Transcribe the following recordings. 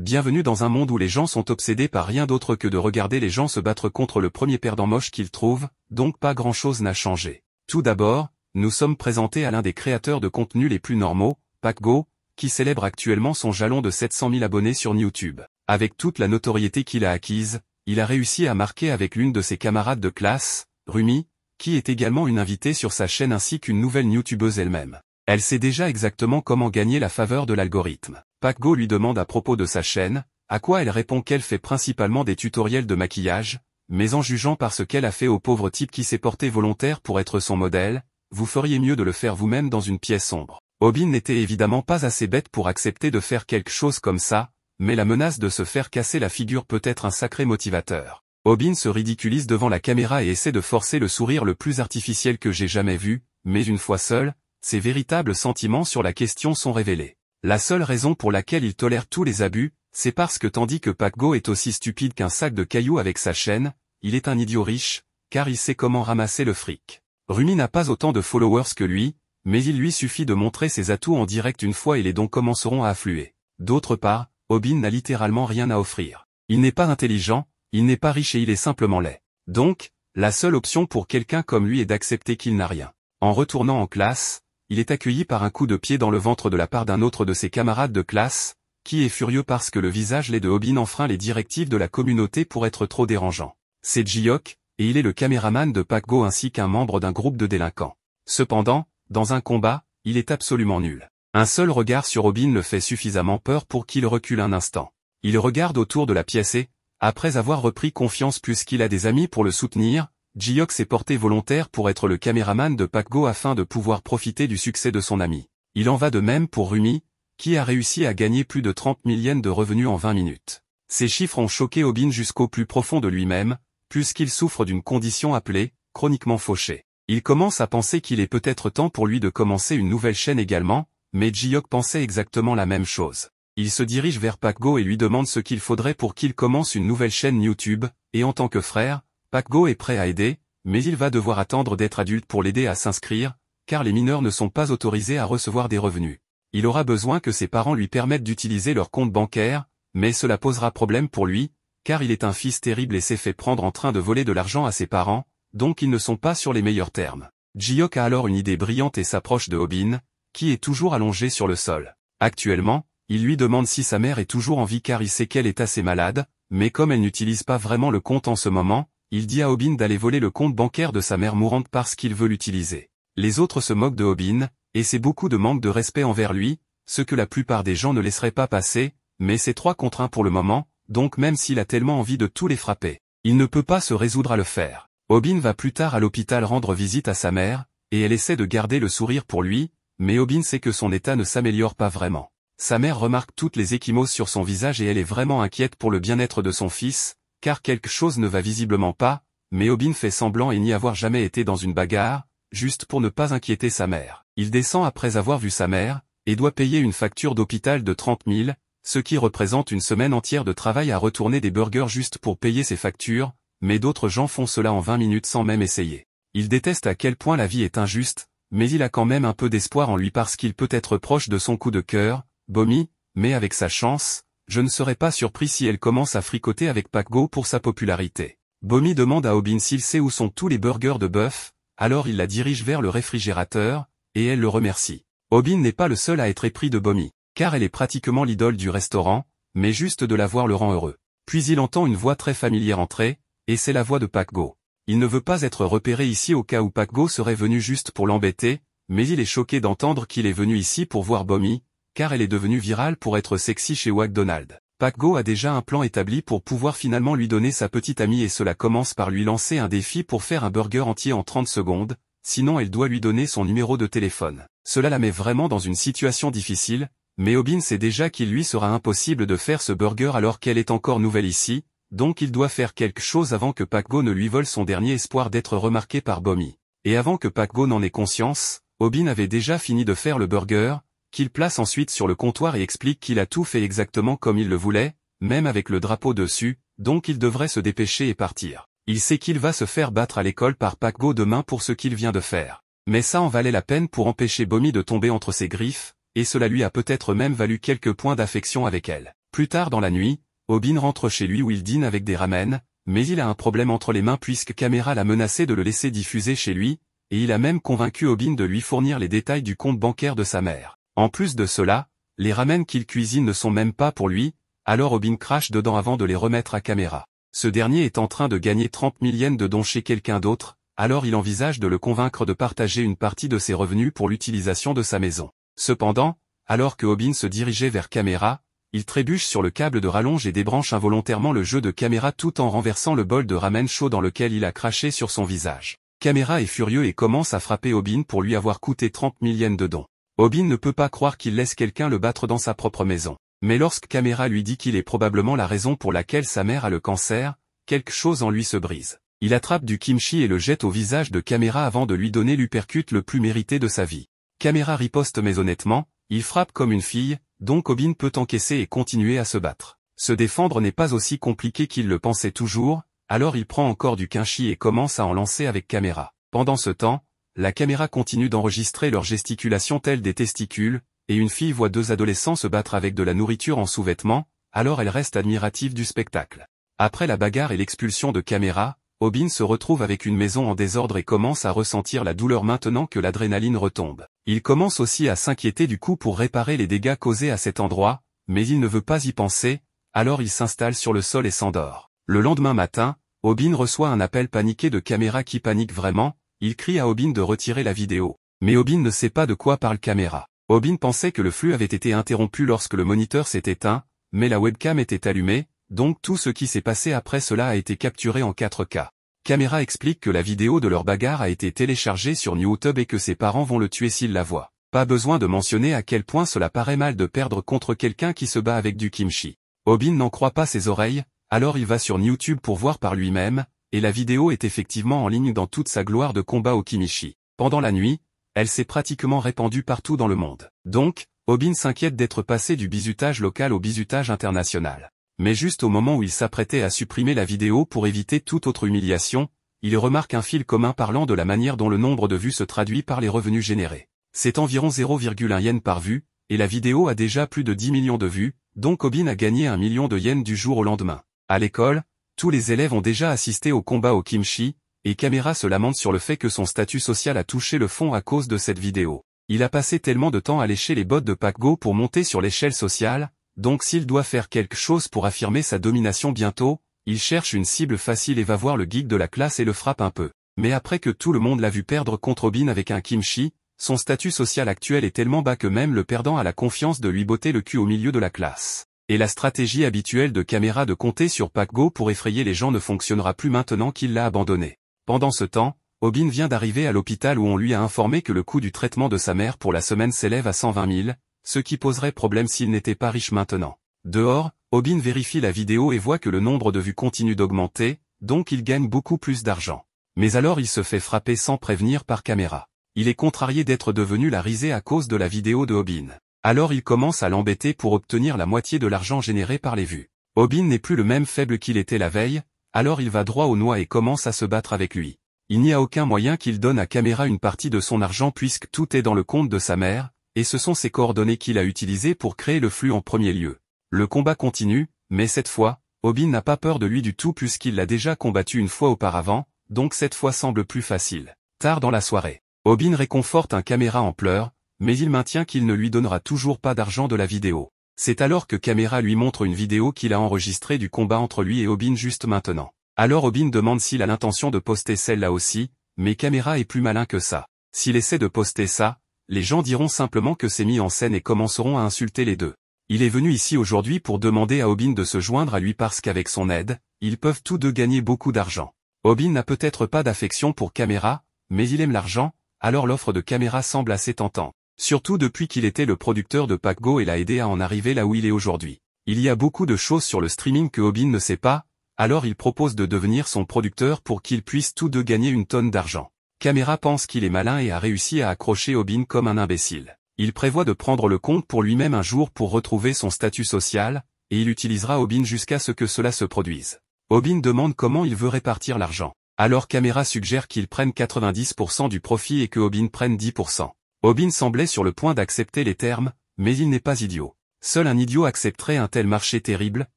Bienvenue dans un monde où les gens sont obsédés par rien d'autre que de regarder les gens se battre contre le premier perdant moche qu'ils trouvent, donc pas grand-chose n'a changé. Tout d'abord, nous sommes présentés à l'un des créateurs de contenu les plus normaux, Pacgo, qui célèbre actuellement son jalon de 700 000 abonnés sur YouTube. Avec toute la notoriété qu'il a acquise, il a réussi à marquer avec l'une de ses camarades de classe, Rumi, qui est également une invitée sur sa chaîne ainsi qu'une nouvelle youtubeuse elle-même. Elle sait déjà exactement comment gagner la faveur de l'algorithme. Paco lui demande à propos de sa chaîne, à quoi elle répond qu'elle fait principalement des tutoriels de maquillage, mais en jugeant par ce qu'elle a fait au pauvre type qui s'est porté volontaire pour être son modèle, vous feriez mieux de le faire vous-même dans une pièce sombre. Obin n'était évidemment pas assez bête pour accepter de faire quelque chose comme ça, mais la menace de se faire casser la figure peut être un sacré motivateur. Obin se ridiculise devant la caméra et essaie de forcer le sourire le plus artificiel que j'ai jamais vu, mais une fois seul, ses véritables sentiments sur la question sont révélés. La seule raison pour laquelle il tolère tous les abus, c'est parce que tandis que Pac-Go est aussi stupide qu'un sac de cailloux avec sa chaîne, il est un idiot riche, car il sait comment ramasser le fric. Rumi n'a pas autant de followers que lui, mais il lui suffit de montrer ses atouts en direct une fois et les dons commenceront à affluer. D'autre part, Obin n'a littéralement rien à offrir. Il n'est pas intelligent, il n'est pas riche et il est simplement laid. Donc, la seule option pour quelqu'un comme lui est d'accepter qu'il n'a rien. En retournant en classe, il est accueilli par un coup de pied dans le ventre de la part d'un autre de ses camarades de classe, qui est furieux parce que le visage laid de Obin enfreint les directives de la communauté pour être trop dérangeant. C'est Jiok, et il est le caméraman de Pac-Go ainsi qu'un membre d'un groupe de délinquants. Cependant, dans un combat, il est absolument nul. Un seul regard sur Robin le fait suffisamment peur pour qu'il recule un instant. Il regarde autour de la pièce et, après avoir repris confiance puisqu'il a des amis pour le soutenir, Jiok s'est porté volontaire pour être le caméraman de Pakgo afin de pouvoir profiter du succès de son ami. Il en va de même pour Rumi, qui a réussi à gagner plus de 30 millièmes de revenus en 20 minutes. Ces chiffres ont choqué Obin jusqu'au plus profond de lui-même, puisqu'il souffre d'une condition appelée « chroniquement fauché ». Il commence à penser qu'il est peut-être temps pour lui de commencer une nouvelle chaîne également, mais Jiok pensait exactement la même chose. Il se dirige vers Pakgo et lui demande ce qu'il faudrait pour qu'il commence une nouvelle chaîne YouTube, et en tant que frère, Pac-Go est prêt à aider, mais il va devoir attendre d'être adulte pour l'aider à s'inscrire, car les mineurs ne sont pas autorisés à recevoir des revenus. Il aura besoin que ses parents lui permettent d'utiliser leur compte bancaire, mais cela posera problème pour lui, car il est un fils terrible et s'est fait prendre en train de voler de l'argent à ses parents, donc ils ne sont pas sur les meilleurs termes. Jiok a alors une idée brillante et s'approche de Hobin, qui est toujours allongé sur le sol. Actuellement, il lui demande si sa mère est toujours en vie car il sait qu'elle est assez malade, mais comme elle n'utilise pas vraiment le compte en ce moment, il dit à Obin d'aller voler le compte bancaire de sa mère mourante parce qu'il veut l'utiliser. Les autres se moquent de Obin, et c'est beaucoup de manque de respect envers lui, ce que la plupart des gens ne laisseraient pas passer, mais c'est trois contre un pour le moment, donc même s'il a tellement envie de tous les frapper, il ne peut pas se résoudre à le faire. Obin va plus tard à l'hôpital rendre visite à sa mère, et elle essaie de garder le sourire pour lui, mais Obin sait que son état ne s'améliore pas vraiment. Sa mère remarque toutes les échymoses sur son visage et elle est vraiment inquiète pour le bien-être de son fils, car quelque chose ne va visiblement pas, mais Obin fait semblant et n'y avoir jamais été dans une bagarre, juste pour ne pas inquiéter sa mère. Il descend après avoir vu sa mère, et doit payer une facture d'hôpital de 30 000, ce qui représente une semaine entière de travail à retourner des burgers juste pour payer ses factures, mais d'autres gens font cela en 20 minutes sans même essayer. Il déteste à quel point la vie est injuste, mais il a quand même un peu d'espoir en lui parce qu'il peut être proche de son coup de cœur, Bomi, mais avec sa chance, je ne serais pas surpris si elle commence à fricoter avec Paco pour sa popularité. Bomi demande à Obin s'il sait où sont tous les burgers de bœuf, alors il la dirige vers le réfrigérateur, et elle le remercie. Obin n'est pas le seul à être épris de Bomi, car elle est pratiquement l'idole du restaurant, mais juste de la voir le rend heureux. Puis il entend une voix très familière entrer, et c'est la voix de Paco. Il ne veut pas être repéré ici au cas où Paco serait venu juste pour l'embêter, mais il est choqué d'entendre qu'il est venu ici pour voir Bomi, car elle est devenue virale pour être sexy chez Donald. Paco a déjà un plan établi pour pouvoir finalement lui donner sa petite amie et cela commence par lui lancer un défi pour faire un burger entier en 30 secondes, sinon elle doit lui donner son numéro de téléphone. Cela la met vraiment dans une situation difficile, mais Obin sait déjà qu'il lui sera impossible de faire ce burger alors qu'elle est encore nouvelle ici, donc il doit faire quelque chose avant que Paco ne lui vole son dernier espoir d'être remarqué par Bomi. Et avant que Paco n'en ait conscience, Obin avait déjà fini de faire le burger, qu'il place ensuite sur le comptoir et explique qu'il a tout fait exactement comme il le voulait, même avec le drapeau dessus, donc il devrait se dépêcher et partir. Il sait qu'il va se faire battre à l'école par Paco demain pour ce qu'il vient de faire. Mais ça en valait la peine pour empêcher Bomi de tomber entre ses griffes, et cela lui a peut-être même valu quelques points d'affection avec elle. Plus tard dans la nuit, Obin rentre chez lui où il dîne avec des ramen, mais il a un problème entre les mains puisque Caméra l'a menacé de le laisser diffuser chez lui, et il a même convaincu Obin de lui fournir les détails du compte bancaire de sa mère. En plus de cela, les ramen qu'il cuisine ne sont même pas pour lui, alors Obin crache dedans avant de les remettre à caméra. Ce dernier est en train de gagner 30 millièmes de dons chez quelqu'un d'autre, alors il envisage de le convaincre de partager une partie de ses revenus pour l'utilisation de sa maison. Cependant, alors que Obin se dirigeait vers caméra, il trébuche sur le câble de rallonge et débranche involontairement le jeu de caméra tout en renversant le bol de ramen chaud dans lequel il a craché sur son visage. Caméra est furieux et commence à frapper Obin pour lui avoir coûté 30 millièmes de dons. Obin ne peut pas croire qu'il laisse quelqu'un le battre dans sa propre maison. Mais lorsque Caméra lui dit qu'il est probablement la raison pour laquelle sa mère a le cancer, quelque chose en lui se brise. Il attrape du kimchi et le jette au visage de Caméra avant de lui donner l'upercute le plus mérité de sa vie. Caméra riposte mais honnêtement, il frappe comme une fille, donc Obin peut encaisser et continuer à se battre. Se défendre n'est pas aussi compliqué qu'il le pensait toujours, alors il prend encore du kimchi et commence à en lancer avec Caméra. Pendant ce temps, la caméra continue d'enregistrer leurs gesticulations telles des testicules, et une fille voit deux adolescents se battre avec de la nourriture en sous-vêtements, alors elle reste admirative du spectacle. Après la bagarre et l'expulsion de caméra, Obin se retrouve avec une maison en désordre et commence à ressentir la douleur maintenant que l'adrénaline retombe. Il commence aussi à s'inquiéter du coup pour réparer les dégâts causés à cet endroit, mais il ne veut pas y penser, alors il s'installe sur le sol et s'endort. Le lendemain matin, Obin reçoit un appel paniqué de caméra qui panique vraiment, il crie à Obin de retirer la vidéo. Mais Obin ne sait pas de quoi parle caméra. Obin pensait que le flux avait été interrompu lorsque le moniteur s'est éteint, mais la webcam était allumée, donc tout ce qui s'est passé après cela a été capturé en 4K. Caméra explique que la vidéo de leur bagarre a été téléchargée sur YouTube et que ses parents vont le tuer s'ils la voient. Pas besoin de mentionner à quel point cela paraît mal de perdre contre quelqu'un qui se bat avec du kimchi. Obin n'en croit pas ses oreilles, alors il va sur YouTube pour voir par lui-même, et la vidéo est effectivement en ligne dans toute sa gloire de combat au Kimishi. Pendant la nuit, elle s'est pratiquement répandue partout dans le monde. Donc, Obin s'inquiète d'être passé du bizutage local au bizutage international. Mais juste au moment où il s'apprêtait à supprimer la vidéo pour éviter toute autre humiliation, il remarque un fil commun parlant de la manière dont le nombre de vues se traduit par les revenus générés. C'est environ 0,1 yen par vue, et la vidéo a déjà plus de 10 millions de vues, donc Obin a gagné un million de yens du jour au lendemain. À l'école, tous les élèves ont déjà assisté au combat au kimchi, et Caméra se lamente sur le fait que son statut social a touché le fond à cause de cette vidéo. Il a passé tellement de temps à lécher les bottes de Pac-Go pour monter sur l'échelle sociale, donc s'il doit faire quelque chose pour affirmer sa domination bientôt, il cherche une cible facile et va voir le geek de la classe et le frappe un peu. Mais après que tout le monde l'a vu perdre contre Robin avec un kimchi, son statut social actuel est tellement bas que même le perdant a la confiance de lui botter le cul au milieu de la classe et la stratégie habituelle de caméra de compter sur PacGo pour effrayer les gens ne fonctionnera plus maintenant qu'il l'a abandonné. Pendant ce temps, Obin vient d'arriver à l'hôpital où on lui a informé que le coût du traitement de sa mère pour la semaine s'élève à 120 000, ce qui poserait problème s'il n'était pas riche maintenant. Dehors, Obin vérifie la vidéo et voit que le nombre de vues continue d'augmenter, donc il gagne beaucoup plus d'argent. Mais alors il se fait frapper sans prévenir par caméra. Il est contrarié d'être devenu la risée à cause de la vidéo de Obin. Alors il commence à l'embêter pour obtenir la moitié de l'argent généré par les vues. Obin n'est plus le même faible qu'il était la veille, alors il va droit au noix et commence à se battre avec lui. Il n'y a aucun moyen qu'il donne à Caméra une partie de son argent puisque tout est dans le compte de sa mère, et ce sont ses coordonnées qu'il a utilisées pour créer le flux en premier lieu. Le combat continue, mais cette fois, Obin n'a pas peur de lui du tout puisqu'il l'a déjà combattu une fois auparavant, donc cette fois semble plus facile. Tard dans la soirée, Obin réconforte un caméra en pleurs, mais il maintient qu'il ne lui donnera toujours pas d'argent de la vidéo. C'est alors que Caméra lui montre une vidéo qu'il a enregistrée du combat entre lui et Obin juste maintenant. Alors Obin demande s'il a l'intention de poster celle-là aussi, mais Caméra est plus malin que ça. S'il essaie de poster ça, les gens diront simplement que c'est mis en scène et commenceront à insulter les deux. Il est venu ici aujourd'hui pour demander à Obin de se joindre à lui parce qu'avec son aide, ils peuvent tous deux gagner beaucoup d'argent. Obin n'a peut-être pas d'affection pour Caméra, mais il aime l'argent, alors l'offre de Caméra semble assez tentante. Surtout depuis qu'il était le producteur de PacGo et l'a aidé à en arriver là où il est aujourd'hui. Il y a beaucoup de choses sur le streaming que Obin ne sait pas, alors il propose de devenir son producteur pour qu'ils puissent tous deux gagner une tonne d'argent. Camera pense qu'il est malin et a réussi à accrocher Obin comme un imbécile. Il prévoit de prendre le compte pour lui-même un jour pour retrouver son statut social, et il utilisera Obin jusqu'à ce que cela se produise. Obin demande comment il veut répartir l'argent. Alors Camera suggère qu'il prenne 90% du profit et que Obin prenne 10%. Obin semblait sur le point d'accepter les termes, mais il n'est pas idiot. Seul un idiot accepterait un tel marché terrible,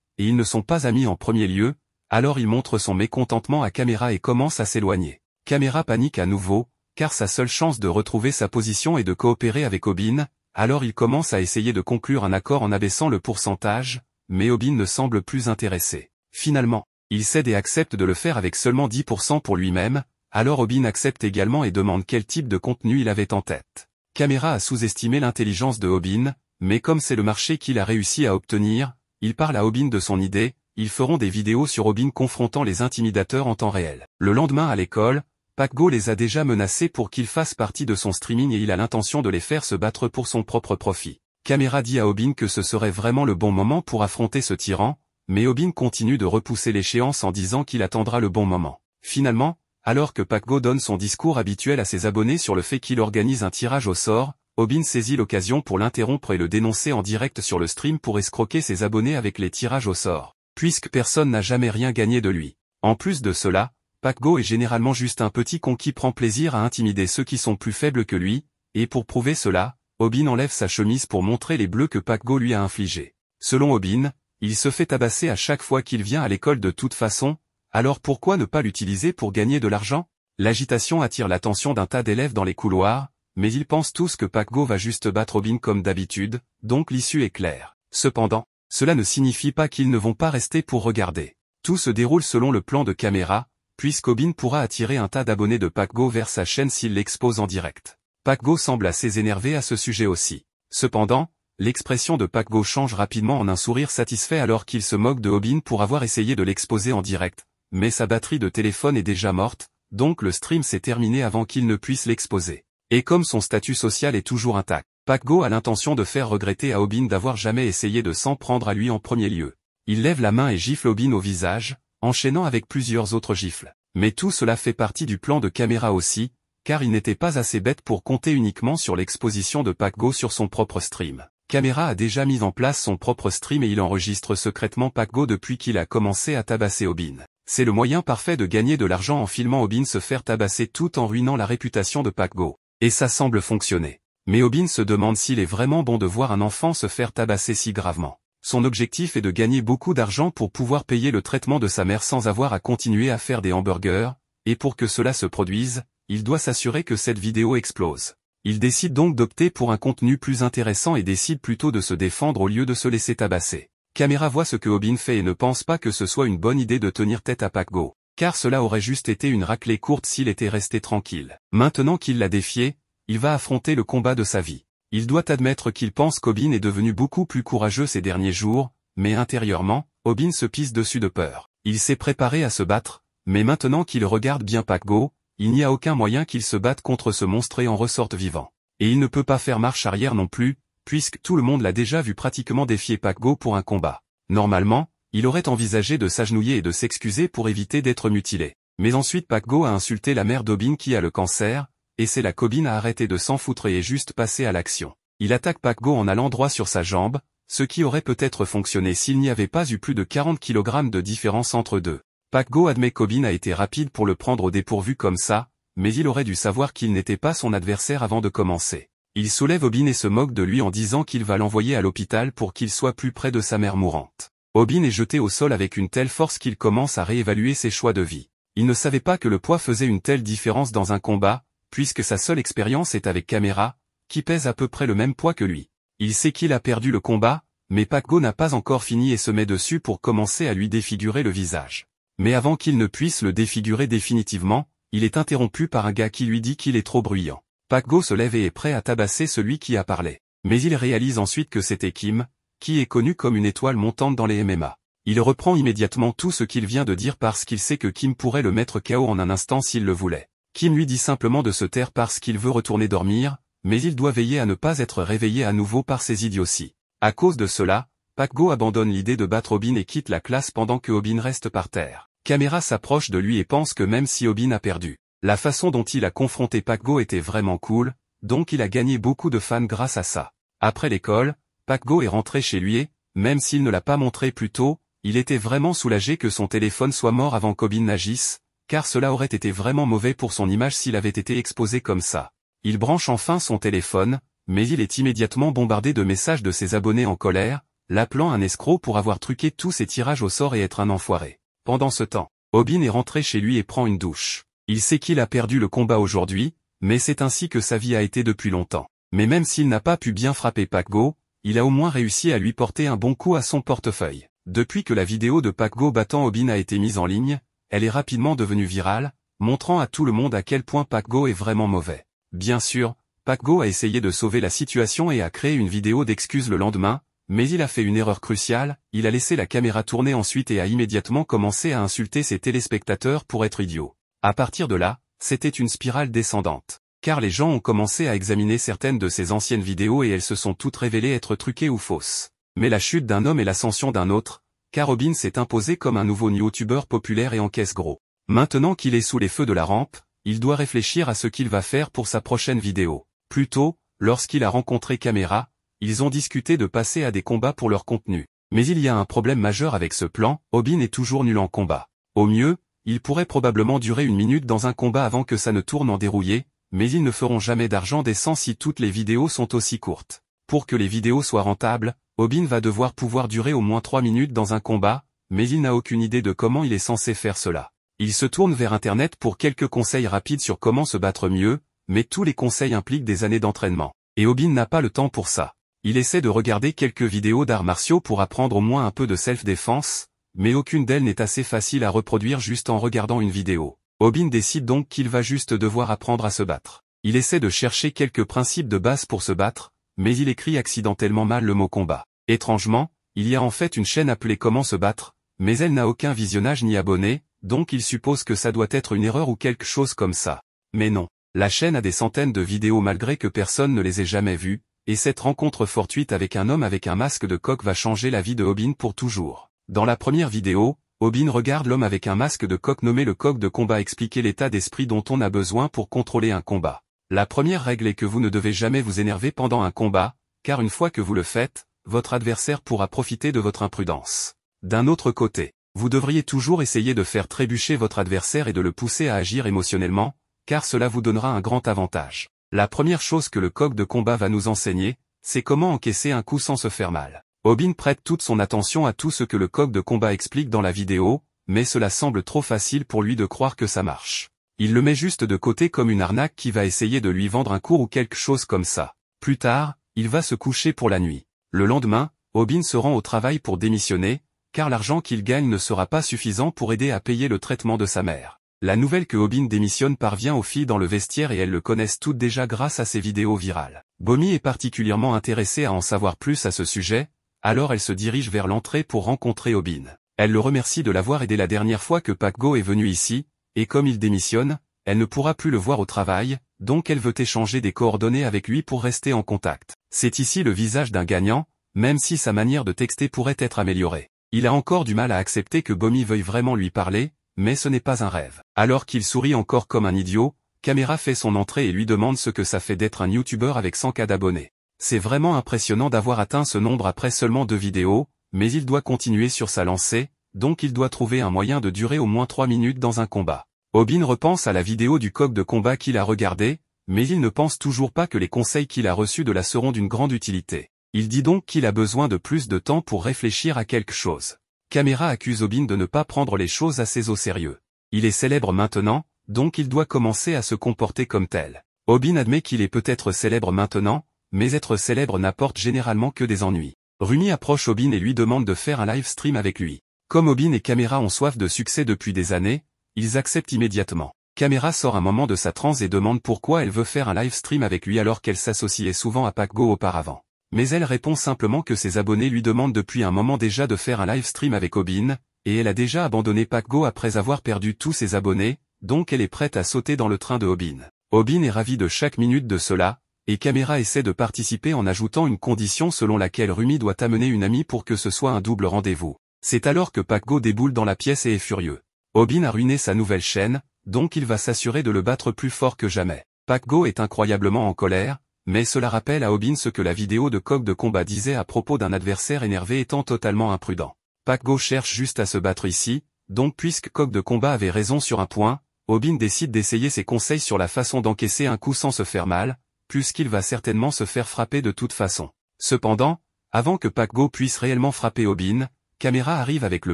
et ils ne sont pas amis en premier lieu, alors il montre son mécontentement à Caméra et commence à s'éloigner. Caméra panique à nouveau, car sa seule chance de retrouver sa position est de coopérer avec Obin. alors il commence à essayer de conclure un accord en abaissant le pourcentage, mais Obin ne semble plus intéressé. Finalement, il cède et accepte de le faire avec seulement 10% pour lui-même, alors Obin accepte également et demande quel type de contenu il avait en tête. Caméra a sous-estimé l'intelligence de Obin, mais comme c'est le marché qu'il a réussi à obtenir, il parle à Obin de son idée, ils feront des vidéos sur Obin confrontant les intimidateurs en temps réel. Le lendemain à l'école, Pac-Go les a déjà menacés pour qu'ils fassent partie de son streaming et il a l'intention de les faire se battre pour son propre profit. Caméra dit à Obin que ce serait vraiment le bon moment pour affronter ce tyran, mais Obin continue de repousser l'échéance en disant qu'il attendra le bon moment. Finalement, alors que Paco donne son discours habituel à ses abonnés sur le fait qu'il organise un tirage au sort, Obin saisit l'occasion pour l'interrompre et le dénoncer en direct sur le stream pour escroquer ses abonnés avec les tirages au sort, puisque personne n'a jamais rien gagné de lui. En plus de cela, Paco est généralement juste un petit con qui prend plaisir à intimider ceux qui sont plus faibles que lui, et pour prouver cela, Obin enlève sa chemise pour montrer les bleus que Paco lui a infligés. Selon Obin, il se fait tabasser à chaque fois qu'il vient à l'école de toute façon, alors pourquoi ne pas l'utiliser pour gagner de l'argent L'agitation attire l'attention d'un tas d'élèves dans les couloirs, mais ils pensent tous que Paco va juste battre Obin comme d'habitude, donc l'issue est claire. Cependant, cela ne signifie pas qu'ils ne vont pas rester pour regarder. Tout se déroule selon le plan de caméra, puisque pourra attirer un tas d'abonnés de Paco vers sa chaîne s'il l'expose en direct. Paco semble assez énervé à ce sujet aussi. Cependant, l'expression de Paco change rapidement en un sourire satisfait alors qu'il se moque de Obin pour avoir essayé de l'exposer en direct, mais sa batterie de téléphone est déjà morte, donc le stream s'est terminé avant qu'il ne puisse l'exposer. Et comme son statut social est toujours intact, Pacgo a l'intention de faire regretter à Obin d'avoir jamais essayé de s'en prendre à lui en premier lieu. Il lève la main et gifle Obin au visage, enchaînant avec plusieurs autres gifles. Mais tout cela fait partie du plan de caméra aussi, car il n'était pas assez bête pour compter uniquement sur l'exposition de Pacgo sur son propre stream. Caméra a déjà mis en place son propre stream et il enregistre secrètement Pacgo depuis qu'il a commencé à tabasser Obin. C'est le moyen parfait de gagner de l'argent en filmant Obin se faire tabasser tout en ruinant la réputation de Pac-Go. Et ça semble fonctionner. Mais Obin se demande s'il est vraiment bon de voir un enfant se faire tabasser si gravement. Son objectif est de gagner beaucoup d'argent pour pouvoir payer le traitement de sa mère sans avoir à continuer à faire des hamburgers, et pour que cela se produise, il doit s'assurer que cette vidéo explose. Il décide donc d'opter pour un contenu plus intéressant et décide plutôt de se défendre au lieu de se laisser tabasser. Caméra voit ce que Obin fait et ne pense pas que ce soit une bonne idée de tenir tête à Paco, car cela aurait juste été une raclée courte s'il était resté tranquille. Maintenant qu'il l'a défié, il va affronter le combat de sa vie. Il doit admettre qu'il pense qu'Obin est devenu beaucoup plus courageux ces derniers jours, mais intérieurement, Obin se pisse dessus de peur. Il s'est préparé à se battre, mais maintenant qu'il regarde bien Paco, il n'y a aucun moyen qu'il se batte contre ce monstre et en ressorte vivant. Et il ne peut pas faire marche arrière non plus, puisque tout le monde l'a déjà vu pratiquement défier Paco pour un combat. Normalement, il aurait envisagé de s'agenouiller et de s'excuser pour éviter d'être mutilé. Mais ensuite Paco a insulté la mère d'Obin qui a le cancer, et c'est la cobine à arrêter de s'en foutre et juste passer à l'action. Il attaque Paco en allant droit sur sa jambe, ce qui aurait peut-être fonctionné s'il n'y avait pas eu plus de 40 kg de différence entre deux. Paco admet qu'Obin a été rapide pour le prendre au dépourvu comme ça, mais il aurait dû savoir qu'il n'était pas son adversaire avant de commencer. Il soulève Obin et se moque de lui en disant qu'il va l'envoyer à l'hôpital pour qu'il soit plus près de sa mère mourante. Obin est jeté au sol avec une telle force qu'il commence à réévaluer ses choix de vie. Il ne savait pas que le poids faisait une telle différence dans un combat, puisque sa seule expérience est avec Caméra, qui pèse à peu près le même poids que lui. Il sait qu'il a perdu le combat, mais Paco n'a pas encore fini et se met dessus pour commencer à lui défigurer le visage. Mais avant qu'il ne puisse le défigurer définitivement, il est interrompu par un gars qui lui dit qu'il est trop bruyant. Paco se lève et est prêt à tabasser celui qui a parlé. Mais il réalise ensuite que c'était Kim, qui est connu comme une étoile montante dans les MMA. Il reprend immédiatement tout ce qu'il vient de dire parce qu'il sait que Kim pourrait le mettre KO en un instant s'il le voulait. Kim lui dit simplement de se taire parce qu'il veut retourner dormir, mais il doit veiller à ne pas être réveillé à nouveau par ses idioties. À cause de cela, Paco abandonne l'idée de battre Obin et quitte la classe pendant que Obin reste par terre. Caméra s'approche de lui et pense que même si Obin a perdu, la façon dont il a confronté Pac-Go était vraiment cool, donc il a gagné beaucoup de fans grâce à ça. Après l'école, Pac-Go est rentré chez lui et, même s'il ne l'a pas montré plus tôt, il était vraiment soulagé que son téléphone soit mort avant qu'Obin n'agisse, car cela aurait été vraiment mauvais pour son image s'il avait été exposé comme ça. Il branche enfin son téléphone, mais il est immédiatement bombardé de messages de ses abonnés en colère, l'appelant un escroc pour avoir truqué tous ses tirages au sort et être un enfoiré. Pendant ce temps, Obin est rentré chez lui et prend une douche. Il sait qu'il a perdu le combat aujourd'hui, mais c'est ainsi que sa vie a été depuis longtemps. Mais même s'il n'a pas pu bien frapper Pac-Go, il a au moins réussi à lui porter un bon coup à son portefeuille. Depuis que la vidéo de Pac-Go battant Obin a été mise en ligne, elle est rapidement devenue virale, montrant à tout le monde à quel point Pac-Go est vraiment mauvais. Bien sûr, Pac-Go a essayé de sauver la situation et a créé une vidéo d'excuses le lendemain, mais il a fait une erreur cruciale, il a laissé la caméra tourner ensuite et a immédiatement commencé à insulter ses téléspectateurs pour être idiot. À partir de là, c'était une spirale descendante. Car les gens ont commencé à examiner certaines de ses anciennes vidéos et elles se sont toutes révélées être truquées ou fausses. Mais la chute d'un homme et l'ascension d'un autre, car Obin s'est imposé comme un nouveau youtubeur populaire et en caisse gros. Maintenant qu'il est sous les feux de la rampe, il doit réfléchir à ce qu'il va faire pour sa prochaine vidéo. Plus tôt, lorsqu'il a rencontré Caméra, ils ont discuté de passer à des combats pour leur contenu. Mais il y a un problème majeur avec ce plan, Obin est toujours nul en combat. Au mieux, il pourrait probablement durer une minute dans un combat avant que ça ne tourne en dérouillé, mais ils ne feront jamais d'argent décent si toutes les vidéos sont aussi courtes. Pour que les vidéos soient rentables, Obin va devoir pouvoir durer au moins 3 minutes dans un combat, mais il n'a aucune idée de comment il est censé faire cela. Il se tourne vers Internet pour quelques conseils rapides sur comment se battre mieux, mais tous les conseils impliquent des années d'entraînement. Et Obin n'a pas le temps pour ça. Il essaie de regarder quelques vidéos d'arts martiaux pour apprendre au moins un peu de self-défense, mais aucune d'elles n'est assez facile à reproduire juste en regardant une vidéo. Obin décide donc qu'il va juste devoir apprendre à se battre. Il essaie de chercher quelques principes de base pour se battre, mais il écrit accidentellement mal le mot combat. Étrangement, il y a en fait une chaîne appelée Comment se battre, mais elle n'a aucun visionnage ni abonné, donc il suppose que ça doit être une erreur ou quelque chose comme ça. Mais non. La chaîne a des centaines de vidéos malgré que personne ne les ait jamais vues, et cette rencontre fortuite avec un homme avec un masque de coq va changer la vie de Obin pour toujours. Dans la première vidéo, Obin regarde l'homme avec un masque de coq nommé le coq de combat expliquer l'état d'esprit dont on a besoin pour contrôler un combat. La première règle est que vous ne devez jamais vous énerver pendant un combat, car une fois que vous le faites, votre adversaire pourra profiter de votre imprudence. D'un autre côté, vous devriez toujours essayer de faire trébucher votre adversaire et de le pousser à agir émotionnellement, car cela vous donnera un grand avantage. La première chose que le coq de combat va nous enseigner, c'est comment encaisser un coup sans se faire mal. Obin prête toute son attention à tout ce que le coq de combat explique dans la vidéo, mais cela semble trop facile pour lui de croire que ça marche. Il le met juste de côté comme une arnaque qui va essayer de lui vendre un cours ou quelque chose comme ça. Plus tard, il va se coucher pour la nuit. Le lendemain, Obin se rend au travail pour démissionner, car l'argent qu'il gagne ne sera pas suffisant pour aider à payer le traitement de sa mère. La nouvelle que Obin démissionne parvient aux filles dans le vestiaire et elles le connaissent toutes déjà grâce à ses vidéos virales. Bomi est particulièrement intéressé à en savoir plus à ce sujet, alors elle se dirige vers l'entrée pour rencontrer Obin. Elle le remercie de l'avoir aidé la dernière fois que Pac-Go est venu ici, et comme il démissionne, elle ne pourra plus le voir au travail, donc elle veut échanger des coordonnées avec lui pour rester en contact. C'est ici le visage d'un gagnant, même si sa manière de texter pourrait être améliorée. Il a encore du mal à accepter que Bomi veuille vraiment lui parler, mais ce n'est pas un rêve. Alors qu'il sourit encore comme un idiot, Caméra fait son entrée et lui demande ce que ça fait d'être un YouTuber avec 100 cas d'abonnés. C'est vraiment impressionnant d'avoir atteint ce nombre après seulement deux vidéos, mais il doit continuer sur sa lancée, donc il doit trouver un moyen de durer au moins trois minutes dans un combat. Obin repense à la vidéo du coq de combat qu'il a regardée, mais il ne pense toujours pas que les conseils qu'il a reçus de la seront d'une grande utilité. Il dit donc qu'il a besoin de plus de temps pour réfléchir à quelque chose. Caméra accuse Obin de ne pas prendre les choses assez au sérieux. Il est célèbre maintenant, donc il doit commencer à se comporter comme tel. Obin admet qu'il est peut-être célèbre maintenant, mais être célèbre n'apporte généralement que des ennuis. Rumi approche Obin et lui demande de faire un live stream avec lui. Comme Obin et Caméra ont soif de succès depuis des années, ils acceptent immédiatement. Caméra sort un moment de sa transe et demande pourquoi elle veut faire un live stream avec lui alors qu'elle s'associait souvent à PacGo auparavant. Mais elle répond simplement que ses abonnés lui demandent depuis un moment déjà de faire un live stream avec Obin, et elle a déjà abandonné PacGo après avoir perdu tous ses abonnés, donc elle est prête à sauter dans le train de Obin. Obin est ravi de chaque minute de cela, et Caméra essaie de participer en ajoutant une condition selon laquelle Rumi doit amener une amie pour que ce soit un double rendez-vous. C'est alors que Pac-Go déboule dans la pièce et est furieux. Obin a ruiné sa nouvelle chaîne, donc il va s'assurer de le battre plus fort que jamais. Pac-Go est incroyablement en colère, mais cela rappelle à Obin ce que la vidéo de Coq de combat disait à propos d'un adversaire énervé étant totalement imprudent. Pac-Go cherche juste à se battre ici, donc puisque Coq de combat avait raison sur un point, Obin décide d'essayer ses conseils sur la façon d'encaisser un coup sans se faire mal, puisqu'il va certainement se faire frapper de toute façon. Cependant, avant que Paco puisse réellement frapper Obin, Caméra arrive avec le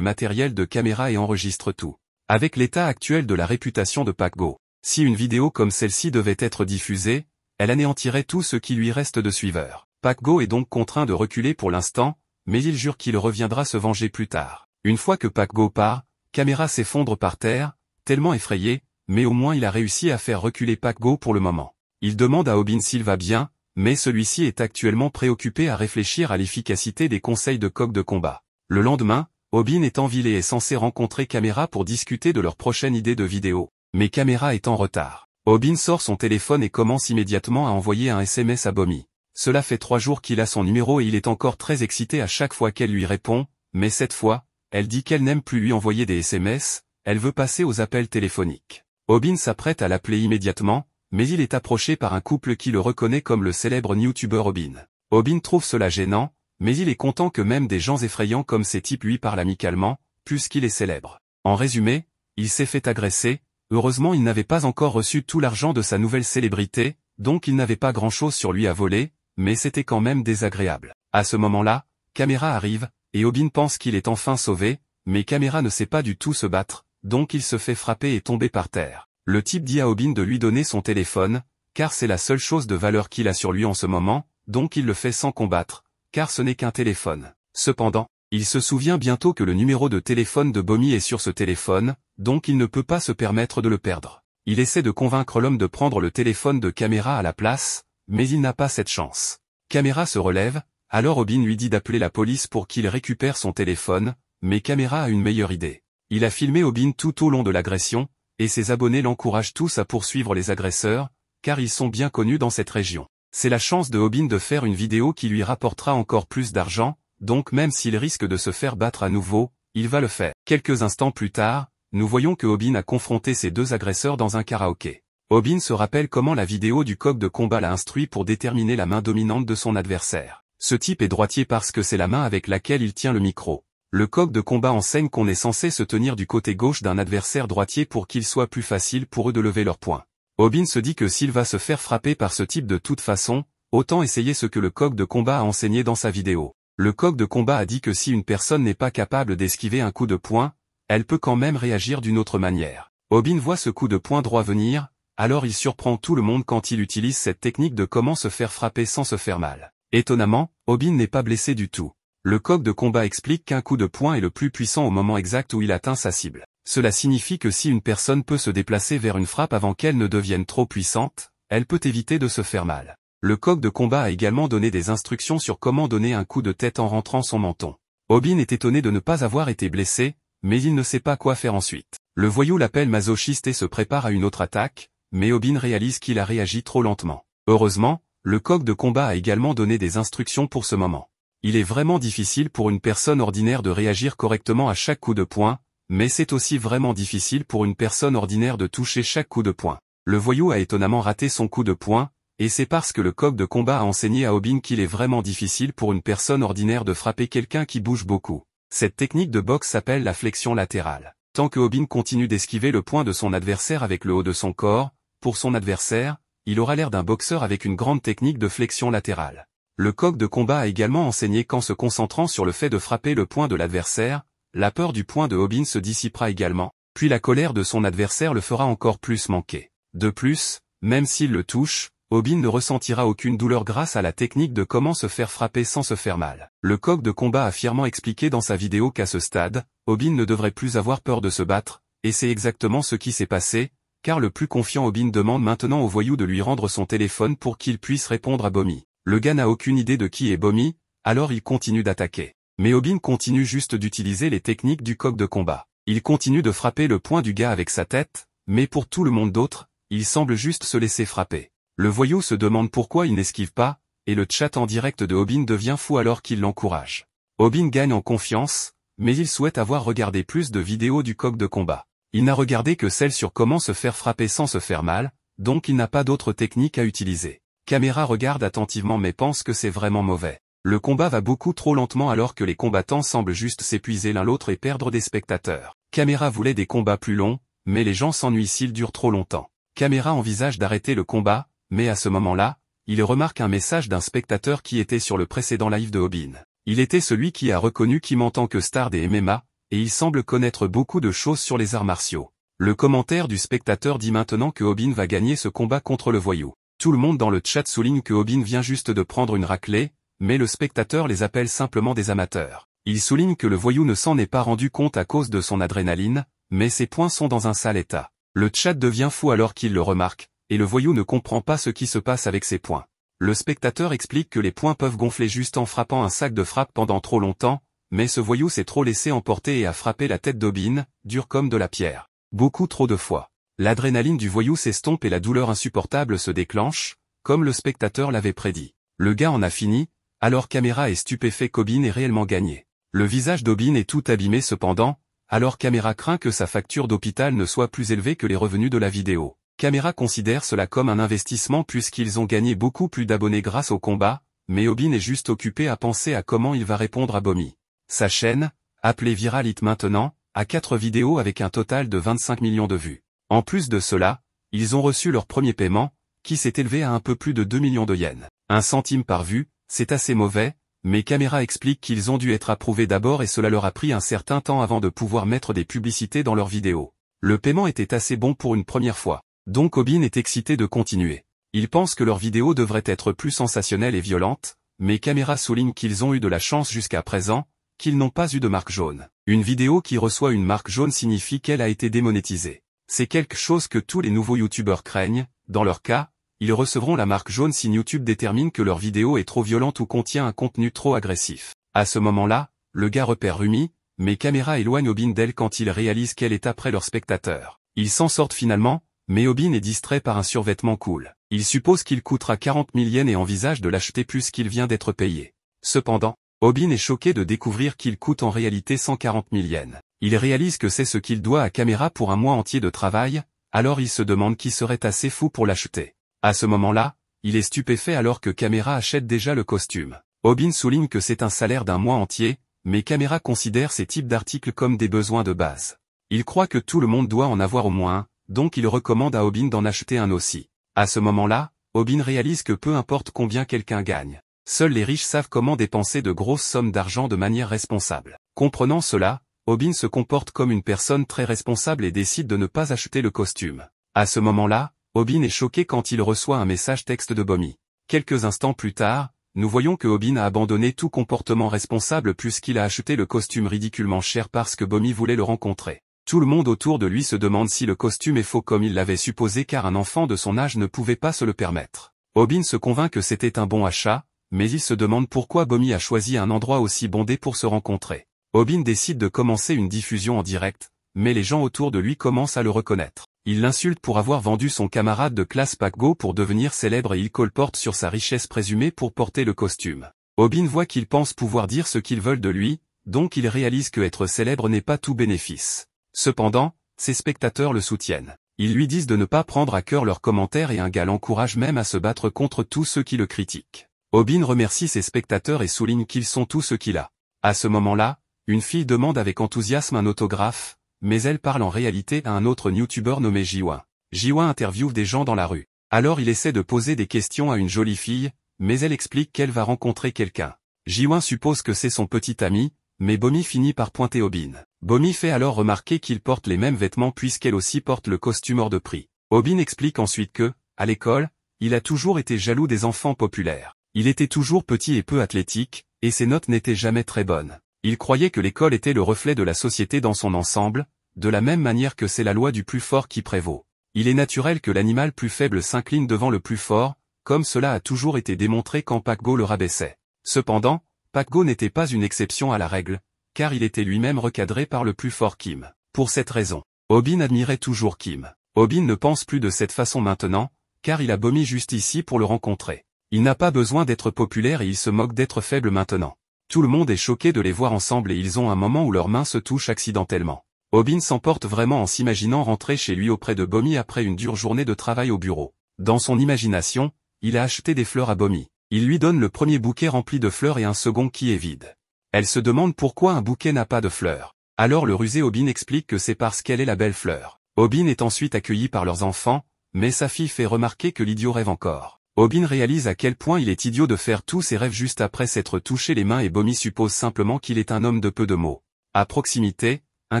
matériel de caméra et enregistre tout. Avec l'état actuel de la réputation de Paco, si une vidéo comme celle-ci devait être diffusée, elle anéantirait tout ce qui lui reste de suiveurs. Paco est donc contraint de reculer pour l'instant, mais il jure qu'il reviendra se venger plus tard. Une fois que Paco part, Caméra s'effondre par terre, tellement effrayé, mais au moins il a réussi à faire reculer Paco pour le moment. Il demande à Obin s'il va bien, mais celui-ci est actuellement préoccupé à réfléchir à l'efficacité des conseils de coq de combat. Le lendemain, Obin est en ville et censé rencontrer Caméra pour discuter de leur prochaine idée de vidéo. Mais Caméra est en retard. Obin sort son téléphone et commence immédiatement à envoyer un SMS à Bomi. Cela fait trois jours qu'il a son numéro et il est encore très excité à chaque fois qu'elle lui répond, mais cette fois, elle dit qu'elle n'aime plus lui envoyer des SMS, elle veut passer aux appels téléphoniques. Obin s'apprête à l'appeler immédiatement, mais il est approché par un couple qui le reconnaît comme le célèbre YouTuber Obin. Obin trouve cela gênant, mais il est content que même des gens effrayants comme ces types lui parlent amicalement, puisqu'il est célèbre. En résumé, il s'est fait agresser, heureusement il n'avait pas encore reçu tout l'argent de sa nouvelle célébrité, donc il n'avait pas grand-chose sur lui à voler, mais c'était quand même désagréable. À ce moment-là, Caméra arrive, et Obin pense qu'il est enfin sauvé, mais Caméra ne sait pas du tout se battre, donc il se fait frapper et tomber par terre. Le type dit à Obin de lui donner son téléphone, car c'est la seule chose de valeur qu'il a sur lui en ce moment, donc il le fait sans combattre, car ce n'est qu'un téléphone. Cependant, il se souvient bientôt que le numéro de téléphone de Bomi est sur ce téléphone, donc il ne peut pas se permettre de le perdre. Il essaie de convaincre l'homme de prendre le téléphone de Caméra à la place, mais il n'a pas cette chance. Caméra se relève, alors Obin lui dit d'appeler la police pour qu'il récupère son téléphone, mais Caméra a une meilleure idée. Il a filmé Obin tout au long de l'agression, et ses abonnés l'encouragent tous à poursuivre les agresseurs, car ils sont bien connus dans cette région. C'est la chance de Hobin de faire une vidéo qui lui rapportera encore plus d'argent, donc même s'il risque de se faire battre à nouveau, il va le faire. Quelques instants plus tard, nous voyons que Hobin a confronté ses deux agresseurs dans un karaoké. Obin se rappelle comment la vidéo du coq de combat l'a instruit pour déterminer la main dominante de son adversaire. Ce type est droitier parce que c'est la main avec laquelle il tient le micro. Le coq de combat enseigne qu'on est censé se tenir du côté gauche d'un adversaire droitier pour qu'il soit plus facile pour eux de lever leur poing. Obin se dit que s'il va se faire frapper par ce type de toute façon, autant essayer ce que le coq de combat a enseigné dans sa vidéo. Le coq de combat a dit que si une personne n'est pas capable d'esquiver un coup de poing, elle peut quand même réagir d'une autre manière. Obin voit ce coup de poing droit venir, alors il surprend tout le monde quand il utilise cette technique de comment se faire frapper sans se faire mal. Étonnamment, Obin n'est pas blessé du tout. Le coq de combat explique qu'un coup de poing est le plus puissant au moment exact où il atteint sa cible. Cela signifie que si une personne peut se déplacer vers une frappe avant qu'elle ne devienne trop puissante, elle peut éviter de se faire mal. Le coq de combat a également donné des instructions sur comment donner un coup de tête en rentrant son menton. Obin est étonné de ne pas avoir été blessé, mais il ne sait pas quoi faire ensuite. Le voyou l'appelle masochiste et se prépare à une autre attaque, mais Obin réalise qu'il a réagi trop lentement. Heureusement, le coq de combat a également donné des instructions pour ce moment. Il est vraiment difficile pour une personne ordinaire de réagir correctement à chaque coup de poing, mais c'est aussi vraiment difficile pour une personne ordinaire de toucher chaque coup de poing. Le voyou a étonnamment raté son coup de poing, et c'est parce que le coq de combat a enseigné à Obin qu'il est vraiment difficile pour une personne ordinaire de frapper quelqu'un qui bouge beaucoup. Cette technique de boxe s'appelle la flexion latérale. Tant que Obin continue d'esquiver le poing de son adversaire avec le haut de son corps, pour son adversaire, il aura l'air d'un boxeur avec une grande technique de flexion latérale. Le coq de combat a également enseigné qu'en se concentrant sur le fait de frapper le point de l'adversaire, la peur du point de Obin se dissipera également, puis la colère de son adversaire le fera encore plus manquer. De plus, même s'il le touche, Obin ne ressentira aucune douleur grâce à la technique de comment se faire frapper sans se faire mal. Le coq de combat a fièrement expliqué dans sa vidéo qu'à ce stade, Obin ne devrait plus avoir peur de se battre, et c'est exactement ce qui s'est passé, car le plus confiant Obin demande maintenant au voyou de lui rendre son téléphone pour qu'il puisse répondre à Bomi. Le gars n'a aucune idée de qui est Bomi, alors il continue d'attaquer. Mais Obin continue juste d'utiliser les techniques du coq de combat. Il continue de frapper le poing du gars avec sa tête, mais pour tout le monde d'autre, il semble juste se laisser frapper. Le voyou se demande pourquoi il n'esquive pas, et le chat en direct de Obin devient fou alors qu'il l'encourage. Obin gagne en confiance, mais il souhaite avoir regardé plus de vidéos du coq de combat. Il n'a regardé que celle sur comment se faire frapper sans se faire mal, donc il n'a pas d'autre techniques à utiliser. Caméra regarde attentivement mais pense que c'est vraiment mauvais. Le combat va beaucoup trop lentement alors que les combattants semblent juste s'épuiser l'un l'autre et perdre des spectateurs. Caméra voulait des combats plus longs, mais les gens s'ennuient s'ils durent trop longtemps. Caméra envisage d'arrêter le combat, mais à ce moment-là, il remarque un message d'un spectateur qui était sur le précédent live de Hobin. Il était celui qui a reconnu Kim en tant que star des MMA, et il semble connaître beaucoup de choses sur les arts martiaux. Le commentaire du spectateur dit maintenant que Hobin va gagner ce combat contre le voyou. Tout le monde dans le chat souligne que Obin vient juste de prendre une raclée, mais le spectateur les appelle simplement des amateurs. Il souligne que le voyou ne s'en est pas rendu compte à cause de son adrénaline, mais ses points sont dans un sale état. Le chat devient fou alors qu'il le remarque, et le voyou ne comprend pas ce qui se passe avec ses points. Le spectateur explique que les points peuvent gonfler juste en frappant un sac de frappe pendant trop longtemps, mais ce voyou s'est trop laissé emporter et a frappé la tête d'Obin, dur comme de la pierre. Beaucoup trop de fois. L'adrénaline du voyou s'estompe et la douleur insupportable se déclenche, comme le spectateur l'avait prédit. Le gars en a fini, alors Caméra est stupéfait qu'Obin ait réellement gagné. Le visage d'Obin est tout abîmé cependant, alors Caméra craint que sa facture d'hôpital ne soit plus élevée que les revenus de la vidéo. Caméra considère cela comme un investissement puisqu'ils ont gagné beaucoup plus d'abonnés grâce au combat, mais Obin est juste occupé à penser à comment il va répondre à Bomi. Sa chaîne, appelée Viralite maintenant, a 4 vidéos avec un total de 25 millions de vues. En plus de cela, ils ont reçu leur premier paiement, qui s'est élevé à un peu plus de 2 millions de yens. Un centime par vue, c'est assez mauvais, mais Caméra explique qu'ils ont dû être approuvés d'abord et cela leur a pris un certain temps avant de pouvoir mettre des publicités dans leurs vidéos. Le paiement était assez bon pour une première fois. Donc Obin est excité de continuer. Il pense que leurs vidéos devraient être plus sensationnelles et violentes, mais Caméra souligne qu'ils ont eu de la chance jusqu'à présent, qu'ils n'ont pas eu de marque jaune. Une vidéo qui reçoit une marque jaune signifie qu'elle a été démonétisée. C'est quelque chose que tous les nouveaux youtubeurs craignent, dans leur cas, ils recevront la marque jaune si YouTube détermine que leur vidéo est trop violente ou contient un contenu trop agressif. À ce moment-là, le gars repère Rumi, mais Caméra éloigne Obin d'elle quand il réalise qu'elle est après leur spectateur. Ils s'en sortent finalement, mais Obin est distrait par un survêtement cool. Il suppose qu'il coûtera 40 000 yens et envisage de l'acheter plus qu'il vient d'être payé. Cependant, Obin est choqué de découvrir qu'il coûte en réalité 140 000 yens. Il réalise que c'est ce qu'il doit à Caméra pour un mois entier de travail, alors il se demande qui serait assez fou pour l'acheter. À ce moment-là, il est stupéfait alors que Caméra achète déjà le costume. Obin souligne que c'est un salaire d'un mois entier, mais Caméra considère ces types d'articles comme des besoins de base. Il croit que tout le monde doit en avoir au moins, donc il recommande à Obin d'en acheter un aussi. À ce moment-là, Obin réalise que peu importe combien quelqu'un gagne, Seuls les riches savent comment dépenser de grosses sommes d'argent de manière responsable. Comprenant cela, Obin se comporte comme une personne très responsable et décide de ne pas acheter le costume. À ce moment-là, Obin est choqué quand il reçoit un message texte de Bomi. Quelques instants plus tard, nous voyons que Obin a abandonné tout comportement responsable puisqu'il a acheté le costume ridiculement cher parce que Bomi voulait le rencontrer. Tout le monde autour de lui se demande si le costume est faux comme il l'avait supposé car un enfant de son âge ne pouvait pas se le permettre. Obin se convainc que c'était un bon achat, mais il se demande pourquoi Bomi a choisi un endroit aussi bondé pour se rencontrer. Obin décide de commencer une diffusion en direct, mais les gens autour de lui commencent à le reconnaître. Il l'insulte pour avoir vendu son camarade de classe Pac-Go pour devenir célèbre et il colporte sur sa richesse présumée pour porter le costume. Obin voit qu'il pense pouvoir dire ce qu'ils veulent de lui, donc il réalise que être célèbre n'est pas tout bénéfice. Cependant, ses spectateurs le soutiennent. Ils lui disent de ne pas prendre à cœur leurs commentaires et un gars l'encourage même à se battre contre tous ceux qui le critiquent. Obin remercie ses spectateurs et souligne qu'ils sont tous ce qu'il a. À ce moment-là, une fille demande avec enthousiasme un autographe, mais elle parle en réalité à un autre youtubeur nommé Jiwan. Jiwan interviewe des gens dans la rue. Alors il essaie de poser des questions à une jolie fille, mais elle explique qu'elle va rencontrer quelqu'un. Jiwan suppose que c'est son petit ami, mais Bomi finit par pointer Obin. Bomi fait alors remarquer qu'il porte les mêmes vêtements puisqu'elle aussi porte le costume hors de prix. Obin explique ensuite que, à l'école, il a toujours été jaloux des enfants populaires. Il était toujours petit et peu athlétique, et ses notes n'étaient jamais très bonnes. Il croyait que l'école était le reflet de la société dans son ensemble, de la même manière que c'est la loi du plus fort qui prévaut. Il est naturel que l'animal plus faible s'incline devant le plus fort, comme cela a toujours été démontré quand Paco le rabaissait. Cependant, Paco n'était pas une exception à la règle, car il était lui-même recadré par le plus fort Kim. Pour cette raison, Obin admirait toujours Kim. Obin ne pense plus de cette façon maintenant, car il a vomi juste ici pour le rencontrer. Il n'a pas besoin d'être populaire et il se moque d'être faible maintenant. Tout le monde est choqué de les voir ensemble et ils ont un moment où leurs mains se touchent accidentellement. Obin s'emporte vraiment en s'imaginant rentrer chez lui auprès de Bomi après une dure journée de travail au bureau. Dans son imagination, il a acheté des fleurs à Bomi. Il lui donne le premier bouquet rempli de fleurs et un second qui est vide. Elle se demande pourquoi un bouquet n'a pas de fleurs. Alors le rusé Obin explique que c'est parce qu'elle est la belle fleur. Obin est ensuite accueilli par leurs enfants, mais sa fille fait remarquer que l'idiot rêve encore. Obin réalise à quel point il est idiot de faire tous ses rêves juste après s'être touché les mains et Bomi suppose simplement qu'il est un homme de peu de mots. À proximité, un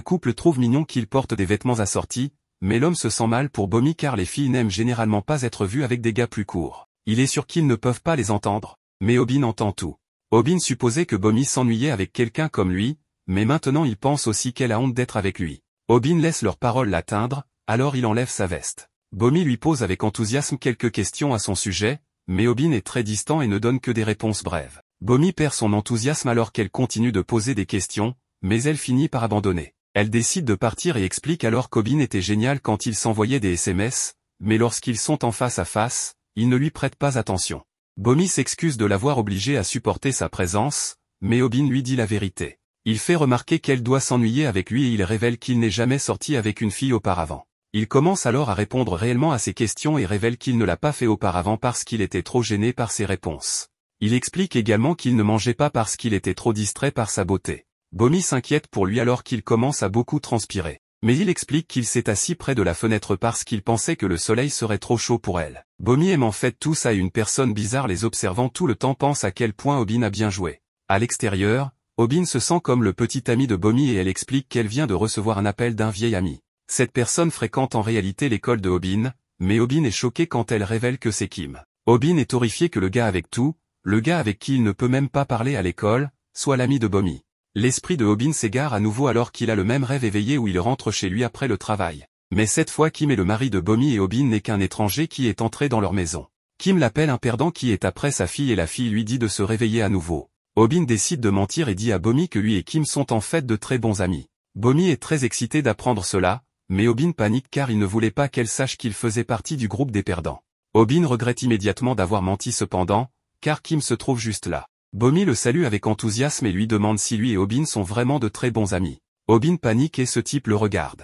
couple trouve mignon qu'il porte des vêtements assortis, mais l'homme se sent mal pour Bomi car les filles n'aiment généralement pas être vues avec des gars plus courts. Il est sûr qu'ils ne peuvent pas les entendre, mais Obin entend tout. Obin supposait que Bomi s'ennuyait avec quelqu'un comme lui, mais maintenant il pense aussi qu'elle a honte d'être avec lui. Obin laisse leurs paroles l'atteindre, alors il enlève sa veste. Bomi lui pose avec enthousiasme quelques questions à son sujet, mais Obin est très distant et ne donne que des réponses brèves. Bomi perd son enthousiasme alors qu'elle continue de poser des questions, mais elle finit par abandonner. Elle décide de partir et explique alors qu'Obin était génial quand il s'envoyait des SMS, mais lorsqu'ils sont en face à face, il ne lui prête pas attention. Bomi s'excuse de l'avoir obligé à supporter sa présence, mais Obin lui dit la vérité. Il fait remarquer qu'elle doit s'ennuyer avec lui et il révèle qu'il n'est jamais sorti avec une fille auparavant. Il commence alors à répondre réellement à ses questions et révèle qu'il ne l'a pas fait auparavant parce qu'il était trop gêné par ses réponses. Il explique également qu'il ne mangeait pas parce qu'il était trop distrait par sa beauté. Bomi s'inquiète pour lui alors qu'il commence à beaucoup transpirer. Mais il explique qu'il s'est assis près de la fenêtre parce qu'il pensait que le soleil serait trop chaud pour elle. Bomi aime en fait tout ça et une personne bizarre les observant tout le temps pense à quel point Obin a bien joué. À l'extérieur, Obin se sent comme le petit ami de Bomi et elle explique qu'elle vient de recevoir un appel d'un vieil ami. Cette personne fréquente en réalité l'école de Hobin, mais Obin est choqué quand elle révèle que c'est Kim. Obin est horrifié que le gars avec tout, le gars avec qui il ne peut même pas parler à l'école, soit l'ami de Bomi. L'esprit de Obin s'égare à nouveau alors qu'il a le même rêve éveillé où il rentre chez lui après le travail. Mais cette fois Kim est le mari de Bomi et Obin n'est qu'un étranger qui est entré dans leur maison. Kim l'appelle un perdant qui est après sa fille et la fille lui dit de se réveiller à nouveau. Obin décide de mentir et dit à Bomi que lui et Kim sont en fait de très bons amis. Bomi est très excité d'apprendre cela, mais Obin panique car il ne voulait pas qu'elle sache qu'il faisait partie du groupe des perdants. Obin regrette immédiatement d'avoir menti cependant, car Kim se trouve juste là. Bomi le salue avec enthousiasme et lui demande si lui et Obin sont vraiment de très bons amis. Obin panique et ce type le regarde.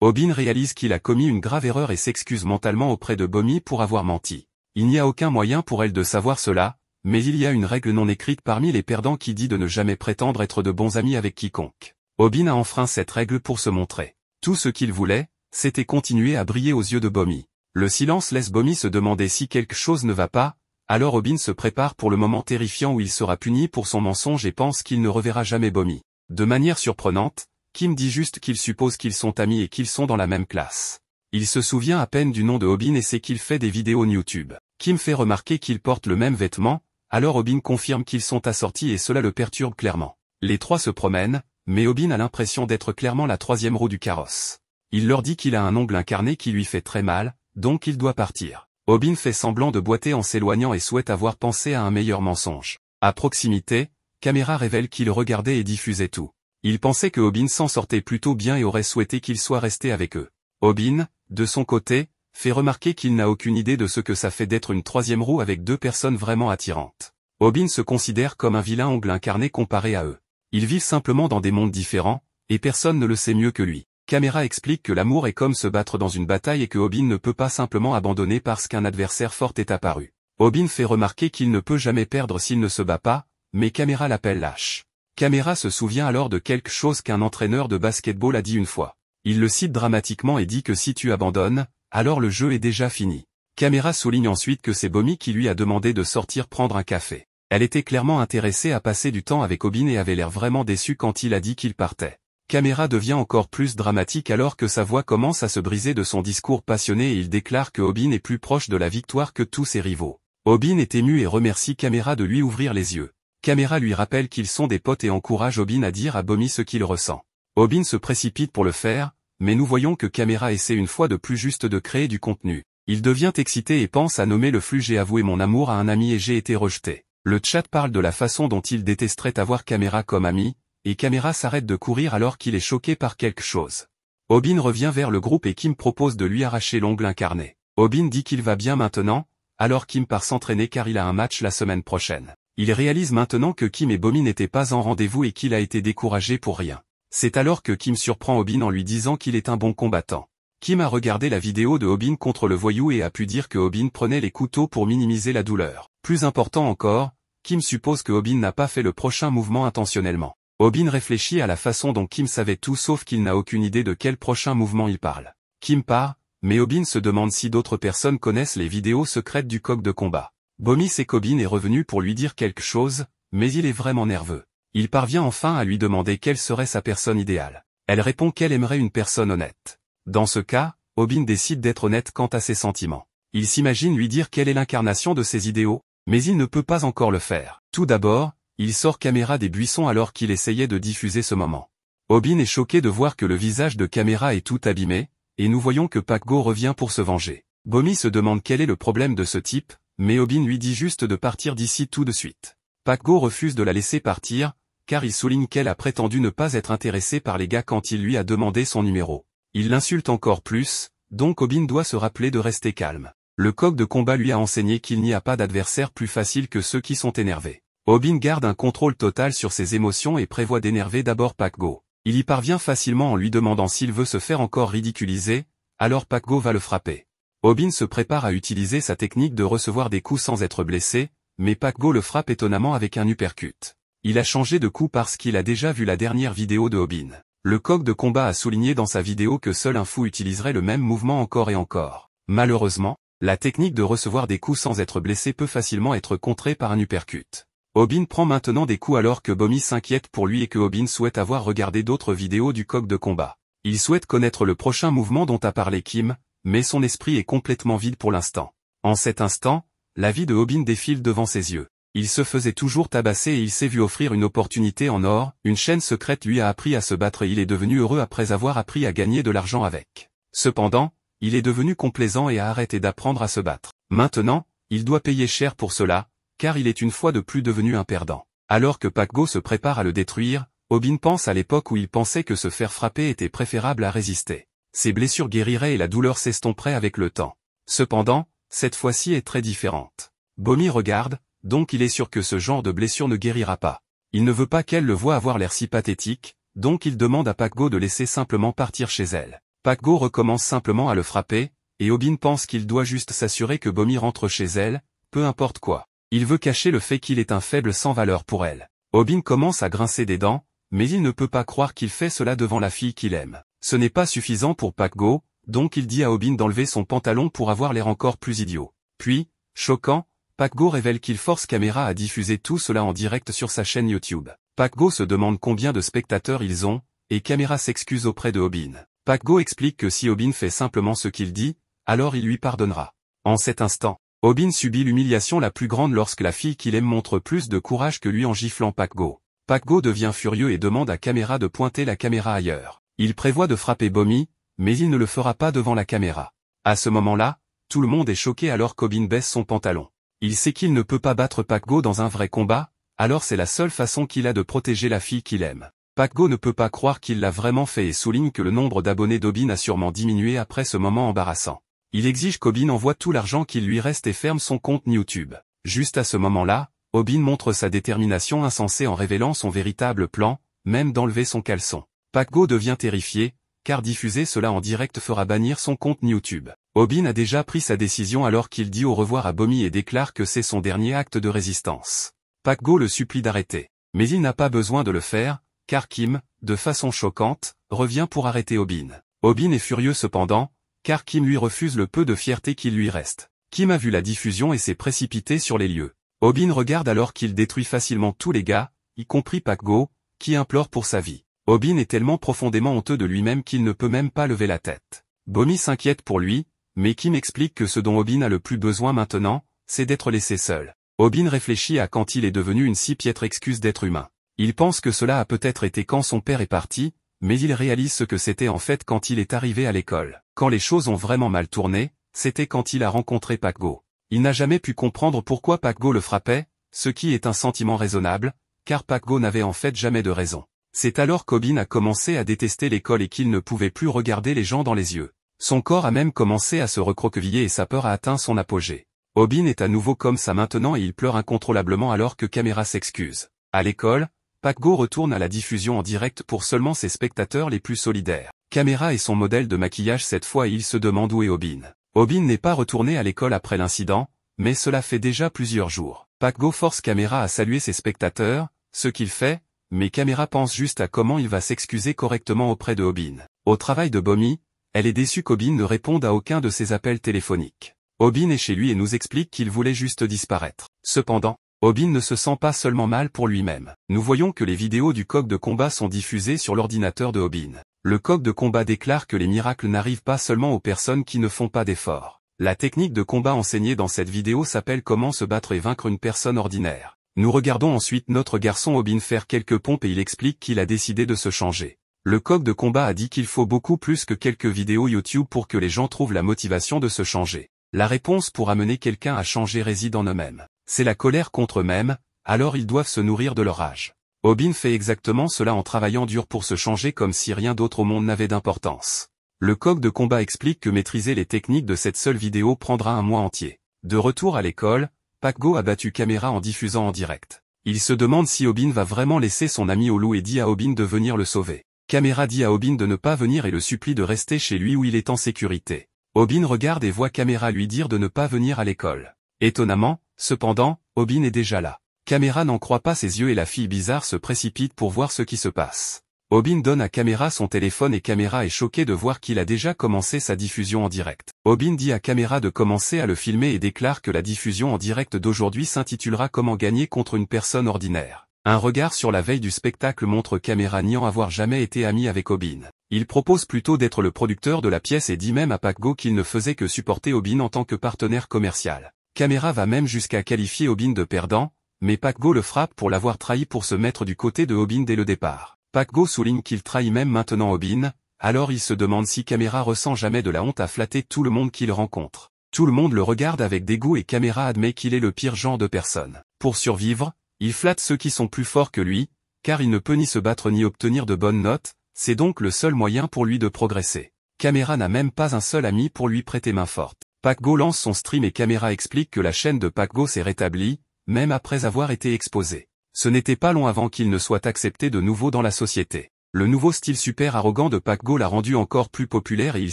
Obin réalise qu'il a commis une grave erreur et s'excuse mentalement auprès de Bomi pour avoir menti. Il n'y a aucun moyen pour elle de savoir cela, mais il y a une règle non écrite parmi les perdants qui dit de ne jamais prétendre être de bons amis avec quiconque. Obin a enfreint cette règle pour se montrer. Tout ce qu'il voulait, c'était continuer à briller aux yeux de Bomi. Le silence laisse Bomi se demander si quelque chose ne va pas, alors Obin se prépare pour le moment terrifiant où il sera puni pour son mensonge et pense qu'il ne reverra jamais Bomi. De manière surprenante, Kim dit juste qu'il suppose qu'ils sont amis et qu'ils sont dans la même classe. Il se souvient à peine du nom de Obin et sait qu'il fait des vidéos YouTube. Kim fait remarquer qu'ils portent le même vêtement, alors Obin confirme qu'ils sont assortis et cela le perturbe clairement. Les trois se promènent, mais Obin a l'impression d'être clairement la troisième roue du carrosse. Il leur dit qu'il a un ongle incarné qui lui fait très mal, donc il doit partir. Obin fait semblant de boiter en s'éloignant et souhaite avoir pensé à un meilleur mensonge. À proximité, caméra révèle qu'il regardait et diffusait tout. Il pensait que Obin s'en sortait plutôt bien et aurait souhaité qu'il soit resté avec eux. Obin, de son côté, fait remarquer qu'il n'a aucune idée de ce que ça fait d'être une troisième roue avec deux personnes vraiment attirantes. Obin se considère comme un vilain ongle incarné comparé à eux. Ils vivent simplement dans des mondes différents, et personne ne le sait mieux que lui. Caméra explique que l'amour est comme se battre dans une bataille et que Obin ne peut pas simplement abandonner parce qu'un adversaire fort est apparu. Obin fait remarquer qu'il ne peut jamais perdre s'il ne se bat pas, mais Caméra l'appelle lâche. Caméra se souvient alors de quelque chose qu'un entraîneur de basketball a dit une fois. Il le cite dramatiquement et dit que si tu abandonnes, alors le jeu est déjà fini. Caméra souligne ensuite que c'est Bomi qui lui a demandé de sortir prendre un café. Elle était clairement intéressée à passer du temps avec Obin et avait l'air vraiment déçue quand il a dit qu'il partait. Caméra devient encore plus dramatique alors que sa voix commence à se briser de son discours passionné et il déclare que Obin est plus proche de la victoire que tous ses rivaux. Obin est ému et remercie Caméra de lui ouvrir les yeux. Caméra lui rappelle qu'ils sont des potes et encourage Obin à dire à Bomi ce qu'il ressent. Obin se précipite pour le faire, mais nous voyons que Caméra essaie une fois de plus juste de créer du contenu. Il devient excité et pense à nommer le flux J'ai avoué mon amour à un ami et j'ai été rejeté. Le chat parle de la façon dont il détesterait avoir Caméra comme ami, et Caméra s'arrête de courir alors qu'il est choqué par quelque chose. Obin revient vers le groupe et Kim propose de lui arracher l'ongle incarné. Obin dit qu'il va bien maintenant, alors Kim part s'entraîner car il a un match la semaine prochaine. Il réalise maintenant que Kim et Bomi n'étaient pas en rendez-vous et qu'il a été découragé pour rien. C'est alors que Kim surprend Obin en lui disant qu'il est un bon combattant. Kim a regardé la vidéo de Obin contre le voyou et a pu dire que Obin prenait les couteaux pour minimiser la douleur. Plus important encore, Kim suppose que Obin n'a pas fait le prochain mouvement intentionnellement. Obin réfléchit à la façon dont Kim savait tout sauf qu'il n'a aucune idée de quel prochain mouvement il parle. Kim part, mais Obin se demande si d'autres personnes connaissent les vidéos secrètes du coq de combat. Bomis et qu'Obin est revenu pour lui dire quelque chose, mais il est vraiment nerveux. Il parvient enfin à lui demander quelle serait sa personne idéale. Elle répond qu'elle aimerait une personne honnête. Dans ce cas, Obin décide d'être honnête quant à ses sentiments. Il s'imagine lui dire quelle est l'incarnation de ses idéaux, mais il ne peut pas encore le faire. Tout d'abord, il sort Caméra des buissons alors qu'il essayait de diffuser ce moment. Obin est choqué de voir que le visage de Caméra est tout abîmé, et nous voyons que Paco revient pour se venger. Bomi se demande quel est le problème de ce type, mais Obin lui dit juste de partir d'ici tout de suite. Paco refuse de la laisser partir, car il souligne qu'elle a prétendu ne pas être intéressée par les gars quand il lui a demandé son numéro. Il l'insulte encore plus, donc Obin doit se rappeler de rester calme. Le coq de combat lui a enseigné qu'il n'y a pas d'adversaire plus facile que ceux qui sont énervés. Obin garde un contrôle total sur ses émotions et prévoit d'énerver d'abord Paco. Il y parvient facilement en lui demandant s'il veut se faire encore ridiculiser, alors Paco va le frapper. Obin se prépare à utiliser sa technique de recevoir des coups sans être blessé, mais Paco le frappe étonnamment avec un uppercut. Il a changé de coup parce qu'il a déjà vu la dernière vidéo de Hobin. Le coq de combat a souligné dans sa vidéo que seul un fou utiliserait le même mouvement encore et encore. Malheureusement, la technique de recevoir des coups sans être blessé peut facilement être contrée par un uppercut. Obin prend maintenant des coups alors que Bomi s'inquiète pour lui et que Hobin souhaite avoir regardé d'autres vidéos du coq de combat. Il souhaite connaître le prochain mouvement dont a parlé Kim, mais son esprit est complètement vide pour l'instant. En cet instant, la vie de Hobin défile devant ses yeux il se faisait toujours tabasser et il s'est vu offrir une opportunité en or, une chaîne secrète lui a appris à se battre et il est devenu heureux après avoir appris à gagner de l'argent avec. Cependant, il est devenu complaisant et a arrêté d'apprendre à se battre. Maintenant, il doit payer cher pour cela, car il est une fois de plus devenu un perdant. Alors que Paco se prépare à le détruire, Obin pense à l'époque où il pensait que se faire frapper était préférable à résister. Ses blessures guériraient et la douleur s'estomperait avec le temps. Cependant, cette fois-ci est très différente. Bomi regarde, donc il est sûr que ce genre de blessure ne guérira pas. Il ne veut pas qu'elle le voie avoir l'air si pathétique, donc il demande à Pac-Go de laisser simplement partir chez elle. Pac-Go recommence simplement à le frapper, et Obin pense qu'il doit juste s'assurer que Bomi rentre chez elle, peu importe quoi. Il veut cacher le fait qu'il est un faible sans valeur pour elle. Obin commence à grincer des dents, mais il ne peut pas croire qu'il fait cela devant la fille qu'il aime. Ce n'est pas suffisant pour Pac-Go, donc il dit à Obin d'enlever son pantalon pour avoir l'air encore plus idiot. Puis, choquant, Pacgo révèle qu'il force Caméra à diffuser tout cela en direct sur sa chaîne YouTube. Pacgo se demande combien de spectateurs ils ont, et Caméra s'excuse auprès de Obin. Pacgo explique que si Obin fait simplement ce qu'il dit, alors il lui pardonnera. En cet instant, Obin subit l'humiliation la plus grande lorsque la fille qu'il aime montre plus de courage que lui en giflant Pacgo. Pacgo devient furieux et demande à Caméra de pointer la caméra ailleurs. Il prévoit de frapper Bomi, mais il ne le fera pas devant la caméra. À ce moment-là, tout le monde est choqué alors qu'Obin baisse son pantalon. Il sait qu'il ne peut pas battre Paco dans un vrai combat, alors c'est la seule façon qu'il a de protéger la fille qu'il aime. Paco ne peut pas croire qu'il l'a vraiment fait et souligne que le nombre d'abonnés d'Obin a sûrement diminué après ce moment embarrassant. Il exige qu'Obin envoie tout l'argent qu'il lui reste et ferme son compte YouTube. Juste à ce moment-là, Obin montre sa détermination insensée en révélant son véritable plan, même d'enlever son caleçon. Paco devient terrifié, car diffuser cela en direct fera bannir son compte YouTube. Obin a déjà pris sa décision alors qu'il dit au revoir à Bomi et déclare que c'est son dernier acte de résistance. Pakgo le supplie d'arrêter. Mais il n'a pas besoin de le faire, car Kim, de façon choquante, revient pour arrêter Obin. Obin est furieux cependant, car Kim lui refuse le peu de fierté qu'il lui reste. Kim a vu la diffusion et s'est précipité sur les lieux. Obin regarde alors qu'il détruit facilement tous les gars, y compris Pakgo, qui implore pour sa vie. Obin est tellement profondément honteux de lui-même qu'il ne peut même pas lever la tête. Bomi s'inquiète pour lui, mais qui m'explique que ce dont Obin a le plus besoin maintenant, c'est d'être laissé seul. Obin réfléchit à quand il est devenu une si piètre excuse d'être humain. Il pense que cela a peut-être été quand son père est parti, mais il réalise ce que c'était en fait quand il est arrivé à l'école. Quand les choses ont vraiment mal tourné, c'était quand il a rencontré Paco. Il n'a jamais pu comprendre pourquoi Paco le frappait, ce qui est un sentiment raisonnable, car Paco n'avait en fait jamais de raison. C'est alors qu'Obin a commencé à détester l'école et qu'il ne pouvait plus regarder les gens dans les yeux. Son corps a même commencé à se recroqueviller et sa peur a atteint son apogée. Obin est à nouveau comme ça maintenant et il pleure incontrôlablement alors que Caméra s'excuse. À l'école, Paco retourne à la diffusion en direct pour seulement ses spectateurs les plus solidaires. Caméra est son modèle de maquillage cette fois et il se demande où est Obin. Obin n'est pas retourné à l'école après l'incident, mais cela fait déjà plusieurs jours. Paco force Caméra à saluer ses spectateurs, ce qu'il fait, mais Caméra pense juste à comment il va s'excuser correctement auprès de Obin. Au travail de Bomi, elle est déçue qu'Obin ne réponde à aucun de ses appels téléphoniques. Obin est chez lui et nous explique qu'il voulait juste disparaître. Cependant, Obin ne se sent pas seulement mal pour lui-même. Nous voyons que les vidéos du coq de combat sont diffusées sur l'ordinateur de Obin. Le coq de combat déclare que les miracles n'arrivent pas seulement aux personnes qui ne font pas d'efforts. La technique de combat enseignée dans cette vidéo s'appelle Comment se battre et vaincre une personne ordinaire. Nous regardons ensuite notre garçon Obin faire quelques pompes et il explique qu'il a décidé de se changer. Le coq de combat a dit qu'il faut beaucoup plus que quelques vidéos YouTube pour que les gens trouvent la motivation de se changer. La réponse pour amener quelqu'un à changer réside en eux-mêmes. C'est la colère contre eux-mêmes, alors ils doivent se nourrir de leur âge. Obin fait exactement cela en travaillant dur pour se changer comme si rien d'autre au monde n'avait d'importance. Le coq de combat explique que maîtriser les techniques de cette seule vidéo prendra un mois entier. De retour à l'école, Pacgo a battu caméra en diffusant en direct. Il se demande si Obin va vraiment laisser son ami au loup et dit à Obin de venir le sauver. Caméra dit à Obin de ne pas venir et le supplie de rester chez lui où il est en sécurité. Obin regarde et voit Caméra lui dire de ne pas venir à l'école. Étonnamment, cependant, Obin est déjà là. Caméra n'en croit pas ses yeux et la fille bizarre se précipite pour voir ce qui se passe. Obin donne à Caméra son téléphone et Caméra est choquée de voir qu'il a déjà commencé sa diffusion en direct. Obin dit à Caméra de commencer à le filmer et déclare que la diffusion en direct d'aujourd'hui s'intitulera Comment gagner contre une personne ordinaire. Un regard sur la veille du spectacle montre Caméra niant avoir jamais été ami avec Obin. Il propose plutôt d'être le producteur de la pièce et dit même à Pac-Go qu'il ne faisait que supporter Obin en tant que partenaire commercial. Caméra va même jusqu'à qualifier Obin de perdant, mais Pac-Go le frappe pour l'avoir trahi pour se mettre du côté de Obin dès le départ. Pac-Go souligne qu'il trahit même maintenant Obin, alors il se demande si Caméra ressent jamais de la honte à flatter tout le monde qu'il rencontre. Tout le monde le regarde avec dégoût et Caméra admet qu'il est le pire genre de personne. Pour survivre, il flatte ceux qui sont plus forts que lui, car il ne peut ni se battre ni obtenir de bonnes notes, c'est donc le seul moyen pour lui de progresser. Caméra n'a même pas un seul ami pour lui prêter main forte. Pac-Go lance son stream et Camera explique que la chaîne de Pac-Go s'est rétablie, même après avoir été exposée. Ce n'était pas long avant qu'il ne soit accepté de nouveau dans la société. Le nouveau style super arrogant de Pac-Go l'a rendu encore plus populaire et il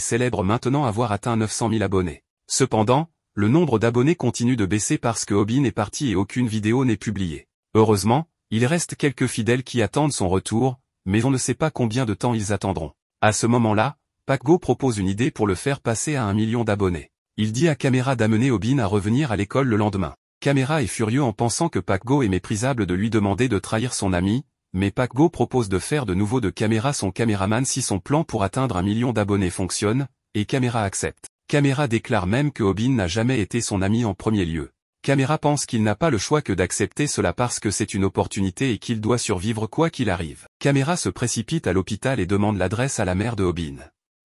célèbre maintenant avoir atteint 900 000 abonnés. Cependant, le nombre d'abonnés continue de baisser parce que Obin est parti et aucune vidéo n'est publiée. Heureusement, il reste quelques fidèles qui attendent son retour, mais on ne sait pas combien de temps ils attendront. À ce moment-là, Pac-Go propose une idée pour le faire passer à un million d'abonnés. Il dit à Camera d'amener Obin à revenir à l'école le lendemain. Camera est furieux en pensant que Pac-Go est méprisable de lui demander de trahir son ami, mais Pac-Go propose de faire de nouveau de Camera son caméraman si son plan pour atteindre un million d'abonnés fonctionne, et Camera accepte. Camera déclare même que Obin n'a jamais été son ami en premier lieu. Caméra pense qu'il n'a pas le choix que d'accepter cela parce que c'est une opportunité et qu'il doit survivre quoi qu'il arrive. Caméra se précipite à l'hôpital et demande l'adresse à la mère de Obin.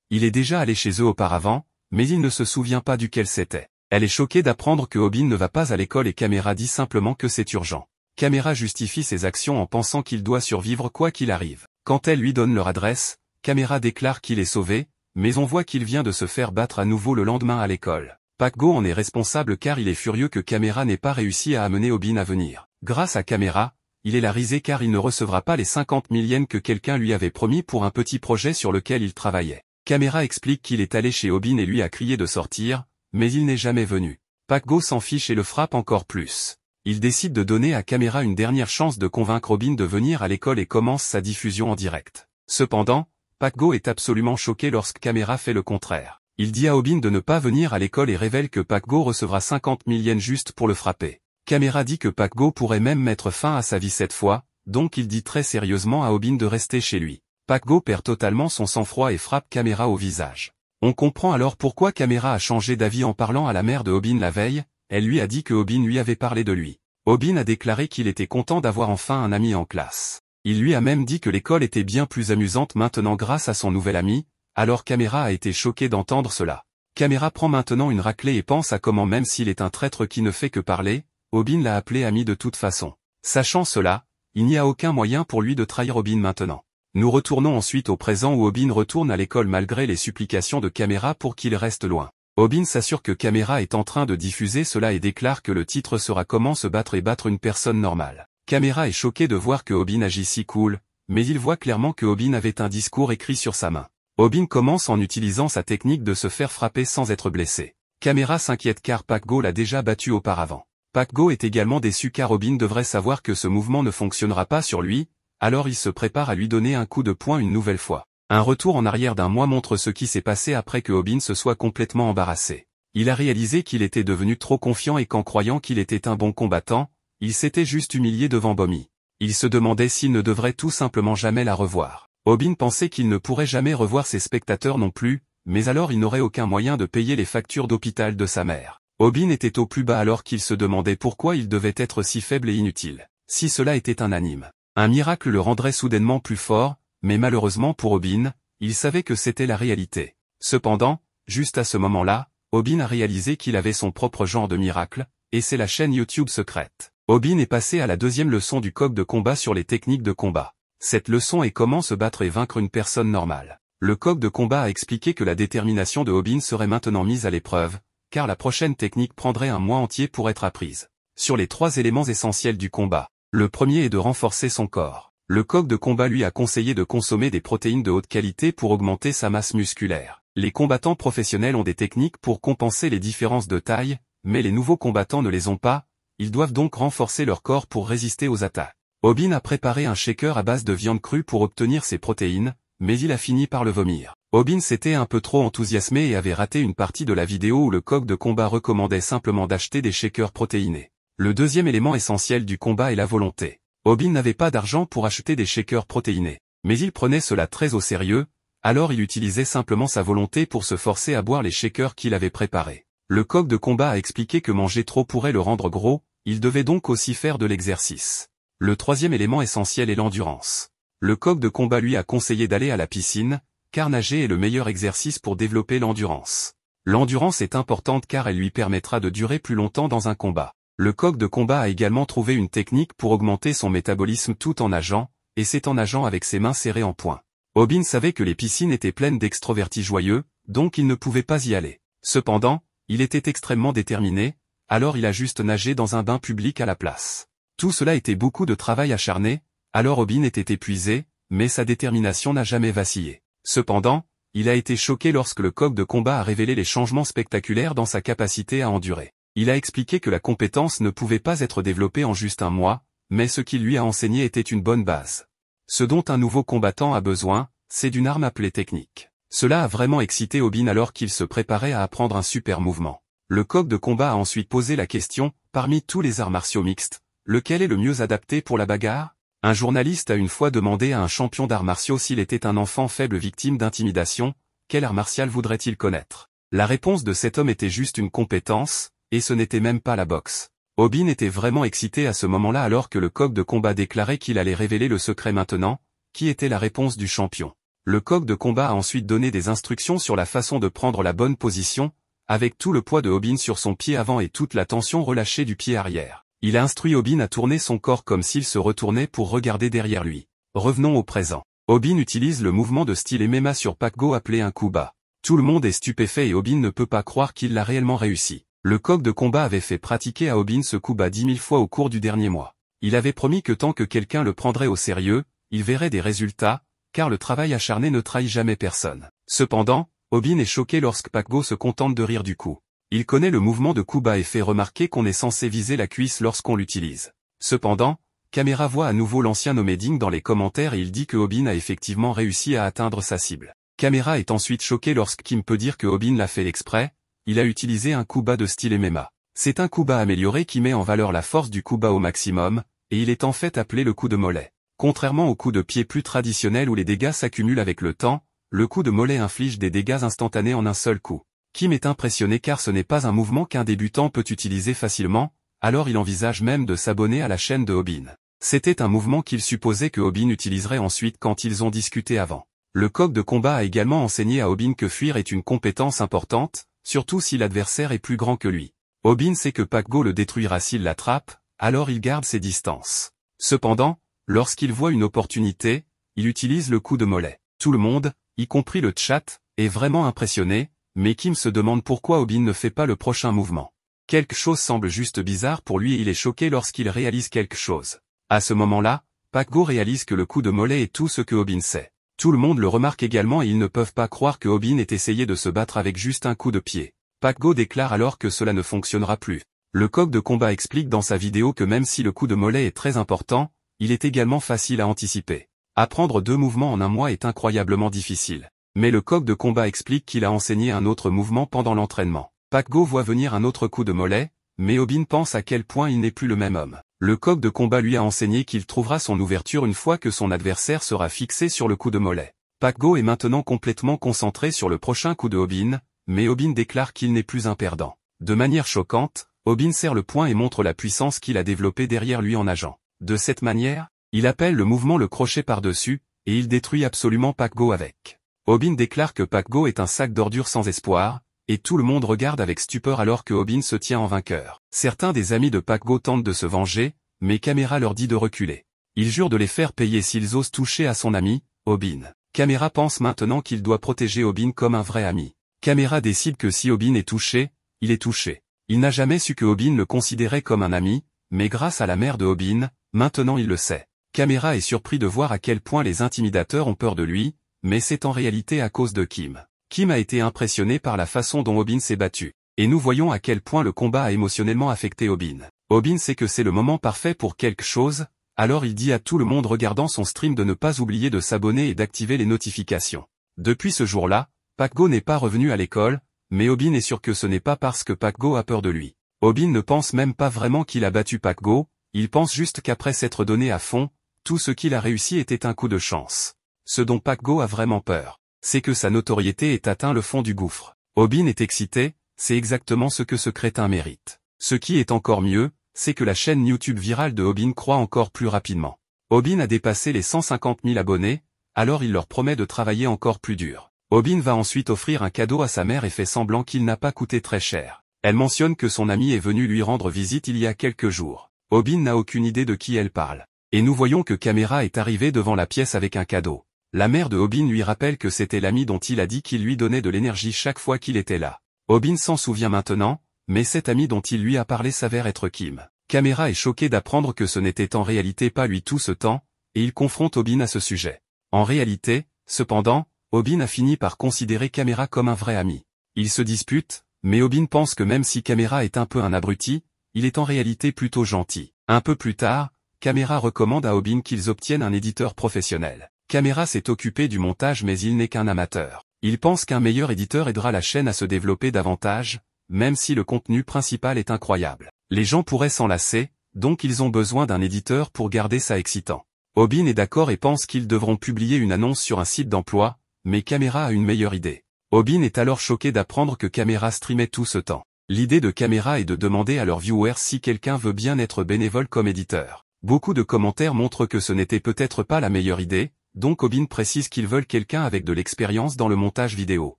Il est déjà allé chez eux auparavant, mais il ne se souvient pas duquel c'était. Elle est choquée d'apprendre que Obin ne va pas à l'école et Caméra dit simplement que c'est urgent. Caméra justifie ses actions en pensant qu'il doit survivre quoi qu'il arrive. Quand elle lui donne leur adresse, Caméra déclare qu'il est sauvé, mais on voit qu'il vient de se faire battre à nouveau le lendemain à l'école. Paco en est responsable car il est furieux que Caméra n'ait pas réussi à amener Obin à venir. Grâce à Camera, il est la risée car il ne recevra pas les 50 000 que quelqu'un lui avait promis pour un petit projet sur lequel il travaillait. Caméra explique qu'il est allé chez Obin et lui a crié de sortir, mais il n'est jamais venu. Paco s'en fiche et le frappe encore plus. Il décide de donner à Camera une dernière chance de convaincre Obin de venir à l'école et commence sa diffusion en direct. Cependant, Paco est absolument choqué lorsque Caméra fait le contraire. Il dit à Obin de ne pas venir à l'école et révèle que Pac-Go recevra 50 000 yens juste pour le frapper. Caméra dit que Pac-Go pourrait même mettre fin à sa vie cette fois, donc il dit très sérieusement à Obin de rester chez lui. Pac-Go perd totalement son sang-froid et frappe Caméra au visage. On comprend alors pourquoi Caméra a changé d'avis en parlant à la mère de Obin la veille, elle lui a dit que Obin lui avait parlé de lui. Obin a déclaré qu'il était content d'avoir enfin un ami en classe. Il lui a même dit que l'école était bien plus amusante maintenant grâce à son nouvel ami, alors Caméra a été choqué d'entendre cela. Caméra prend maintenant une raclée et pense à comment même s'il est un traître qui ne fait que parler, Obin l'a appelé ami de toute façon. Sachant cela, il n'y a aucun moyen pour lui de trahir Obin maintenant. Nous retournons ensuite au présent où Obin retourne à l'école malgré les supplications de Caméra pour qu'il reste loin. Obin s'assure que Caméra est en train de diffuser cela et déclare que le titre sera comment se battre et battre une personne normale. Caméra est choqué de voir que Obin agit si cool, mais il voit clairement que Obin avait un discours écrit sur sa main. Obin commence en utilisant sa technique de se faire frapper sans être blessé. Camera s'inquiète car Pac-Go l'a déjà battu auparavant. Pac-Go est également déçu car Obin devrait savoir que ce mouvement ne fonctionnera pas sur lui, alors il se prépare à lui donner un coup de poing une nouvelle fois. Un retour en arrière d'un mois montre ce qui s'est passé après que Obin se soit complètement embarrassé. Il a réalisé qu'il était devenu trop confiant et qu'en croyant qu'il était un bon combattant, il s'était juste humilié devant Bomi. Il se demandait s'il ne devrait tout simplement jamais la revoir. Obin pensait qu'il ne pourrait jamais revoir ses spectateurs non plus, mais alors il n'aurait aucun moyen de payer les factures d'hôpital de sa mère. Obin était au plus bas alors qu'il se demandait pourquoi il devait être si faible et inutile. Si cela était un anime, un miracle le rendrait soudainement plus fort, mais malheureusement pour Obin, il savait que c'était la réalité. Cependant, juste à ce moment-là, Obin a réalisé qu'il avait son propre genre de miracle, et c'est la chaîne YouTube secrète. Obin est passé à la deuxième leçon du coq de combat sur les techniques de combat. Cette leçon est comment se battre et vaincre une personne normale. Le coq de combat a expliqué que la détermination de Hobbin serait maintenant mise à l'épreuve, car la prochaine technique prendrait un mois entier pour être apprise. Sur les trois éléments essentiels du combat, le premier est de renforcer son corps. Le coq de combat lui a conseillé de consommer des protéines de haute qualité pour augmenter sa masse musculaire. Les combattants professionnels ont des techniques pour compenser les différences de taille, mais les nouveaux combattants ne les ont pas, ils doivent donc renforcer leur corps pour résister aux attaques. Obin a préparé un shaker à base de viande crue pour obtenir ses protéines, mais il a fini par le vomir. Obin s'était un peu trop enthousiasmé et avait raté une partie de la vidéo où le coq de combat recommandait simplement d'acheter des shakers protéinés. Le deuxième élément essentiel du combat est la volonté. Obin n'avait pas d'argent pour acheter des shakers protéinés. Mais il prenait cela très au sérieux, alors il utilisait simplement sa volonté pour se forcer à boire les shakers qu'il avait préparés. Le coq de combat a expliqué que manger trop pourrait le rendre gros, il devait donc aussi faire de l'exercice. Le troisième élément essentiel est l'endurance. Le coq de combat lui a conseillé d'aller à la piscine, car nager est le meilleur exercice pour développer l'endurance. L'endurance est importante car elle lui permettra de durer plus longtemps dans un combat. Le coq de combat a également trouvé une technique pour augmenter son métabolisme tout en nageant, et c'est en nageant avec ses mains serrées en poing. Obin savait que les piscines étaient pleines d'extrovertis joyeux, donc il ne pouvait pas y aller. Cependant, il était extrêmement déterminé, alors il a juste nagé dans un bain public à la place. Tout cela était beaucoup de travail acharné, alors Robin était épuisé, mais sa détermination n'a jamais vacillé. Cependant, il a été choqué lorsque le coq de combat a révélé les changements spectaculaires dans sa capacité à endurer. Il a expliqué que la compétence ne pouvait pas être développée en juste un mois, mais ce qu'il lui a enseigné était une bonne base. Ce dont un nouveau combattant a besoin, c'est d'une arme appelée technique. Cela a vraiment excité Obin alors qu'il se préparait à apprendre un super mouvement. Le coq de combat a ensuite posé la question, parmi tous les arts martiaux mixtes, Lequel est le mieux adapté pour la bagarre Un journaliste a une fois demandé à un champion d'arts martiaux s'il était un enfant faible victime d'intimidation, quel art martial voudrait-il connaître La réponse de cet homme était juste une compétence, et ce n'était même pas la boxe. Obin était vraiment excité à ce moment-là alors que le coq de combat déclarait qu'il allait révéler le secret maintenant, qui était la réponse du champion. Le coq de combat a ensuite donné des instructions sur la façon de prendre la bonne position, avec tout le poids de Obin sur son pied avant et toute la tension relâchée du pied arrière. Il a instruit Obin à tourner son corps comme s'il se retournait pour regarder derrière lui. Revenons au présent. Obin utilise le mouvement de style MMA sur Pac-Go appelé un kuba. Tout le monde est stupéfait et Obin ne peut pas croire qu'il l'a réellement réussi. Le coq de combat avait fait pratiquer à Obin ce kuba dix mille fois au cours du dernier mois. Il avait promis que tant que quelqu'un le prendrait au sérieux, il verrait des résultats, car le travail acharné ne trahit jamais personne. Cependant, Obin est choqué lorsque Pac-Go se contente de rire du coup. Il connaît le mouvement de Kuba et fait remarquer qu'on est censé viser la cuisse lorsqu'on l'utilise. Cependant, Caméra voit à nouveau l'ancien noméding dans les commentaires et il dit que Obin a effectivement réussi à atteindre sa cible. Caméra est ensuite choqué lorsque Kim peut dire que Obin l'a fait exprès, il a utilisé un Kuba de style MMA. C'est un Kuba amélioré qui met en valeur la force du Kuba au maximum, et il est en fait appelé le coup de mollet. Contrairement au coup de pied plus traditionnel où les dégâts s'accumulent avec le temps, le coup de mollet inflige des dégâts instantanés en un seul coup. Kim est impressionné car ce n'est pas un mouvement qu'un débutant peut utiliser facilement, alors il envisage même de s'abonner à la chaîne de Hobin. C'était un mouvement qu'il supposait que Hobin utiliserait ensuite quand ils ont discuté avant. Le coq de combat a également enseigné à Hobin que fuir est une compétence importante, surtout si l'adversaire est plus grand que lui. Obin sait que Pakgo le détruira s'il l'attrape, alors il garde ses distances. Cependant, lorsqu'il voit une opportunité, il utilise le coup de mollet. Tout le monde, y compris le chat, est vraiment impressionné, mais Kim se demande pourquoi Obin ne fait pas le prochain mouvement. Quelque chose semble juste bizarre pour lui et il est choqué lorsqu'il réalise quelque chose. À ce moment-là, Pac-Go réalise que le coup de mollet est tout ce que Obin sait. Tout le monde le remarque également et ils ne peuvent pas croire que Obin ait essayé de se battre avec juste un coup de pied. Pac-Go déclare alors que cela ne fonctionnera plus. Le coq de combat explique dans sa vidéo que même si le coup de mollet est très important, il est également facile à anticiper. Apprendre deux mouvements en un mois est incroyablement difficile. Mais le coq de combat explique qu'il a enseigné un autre mouvement pendant l'entraînement. Pacgo voit venir un autre coup de mollet, mais Obin pense à quel point il n'est plus le même homme. Le coq de combat lui a enseigné qu'il trouvera son ouverture une fois que son adversaire sera fixé sur le coup de mollet. Pacgo est maintenant complètement concentré sur le prochain coup de Obin, mais Obin déclare qu'il n'est plus un perdant. De manière choquante, Obin serre le poing et montre la puissance qu'il a développée derrière lui en nageant. De cette manière, il appelle le mouvement le crochet par-dessus, et il détruit absolument Pac-Go avec. Obin déclare que Pac-Go est un sac d'ordures sans espoir, et tout le monde regarde avec stupeur alors que Obin se tient en vainqueur. Certains des amis de Pac-Go tentent de se venger, mais Caméra leur dit de reculer. Ils jurent de les faire payer s'ils osent toucher à son ami, Obin. Caméra pense maintenant qu'il doit protéger Obin comme un vrai ami. Caméra décide que si Obin est touché, il est touché. Il n'a jamais su que Obin le considérait comme un ami, mais grâce à la mère de Obin, maintenant il le sait. Caméra est surpris de voir à quel point les intimidateurs ont peur de lui, mais c'est en réalité à cause de Kim. Kim a été impressionné par la façon dont Obin s'est battu. Et nous voyons à quel point le combat a émotionnellement affecté Obin. Obin sait que c'est le moment parfait pour quelque chose, alors il dit à tout le monde regardant son stream de ne pas oublier de s'abonner et d'activer les notifications. Depuis ce jour-là, Pac-Go n'est pas revenu à l'école, mais Obin est sûr que ce n'est pas parce que Pac-Go a peur de lui. Obin ne pense même pas vraiment qu'il a battu Pac-Go, il pense juste qu'après s'être donné à fond, tout ce qu'il a réussi était un coup de chance. Ce dont Go a vraiment peur, c'est que sa notoriété est atteint le fond du gouffre. Obin est excité, c'est exactement ce que ce crétin mérite. Ce qui est encore mieux, c'est que la chaîne YouTube virale de Obin croît encore plus rapidement. Obin a dépassé les 150 000 abonnés, alors il leur promet de travailler encore plus dur. Obin va ensuite offrir un cadeau à sa mère et fait semblant qu'il n'a pas coûté très cher. Elle mentionne que son ami est venu lui rendre visite il y a quelques jours. Obin n'a aucune idée de qui elle parle. Et nous voyons que Caméra est arrivée devant la pièce avec un cadeau. La mère de Obin lui rappelle que c'était l'ami dont il a dit qu'il lui donnait de l'énergie chaque fois qu'il était là. Obin s'en souvient maintenant, mais cet ami dont il lui a parlé s'avère être Kim. Camera est choqué d'apprendre que ce n'était en réalité pas lui tout ce temps, et il confronte Obin à ce sujet. En réalité, cependant, Obin a fini par considérer Camera comme un vrai ami. Ils se disputent, mais Obin pense que même si Camera est un peu un abruti, il est en réalité plutôt gentil. Un peu plus tard, Camera recommande à Obin qu'ils obtiennent un éditeur professionnel. Caméra s'est occupé du montage mais il n'est qu'un amateur. Il pense qu'un meilleur éditeur aidera la chaîne à se développer davantage, même si le contenu principal est incroyable. Les gens pourraient s'en lasser, donc ils ont besoin d'un éditeur pour garder ça excitant. Obin est d'accord et pense qu'ils devront publier une annonce sur un site d'emploi, mais Caméra a une meilleure idée. Obin est alors choqué d'apprendre que Caméra streamait tout ce temps. L'idée de Caméra est de demander à leurs viewers si quelqu'un veut bien être bénévole comme éditeur. Beaucoup de commentaires montrent que ce n'était peut-être pas la meilleure idée, donc Obin précise qu'ils veulent quelqu'un avec de l'expérience dans le montage vidéo.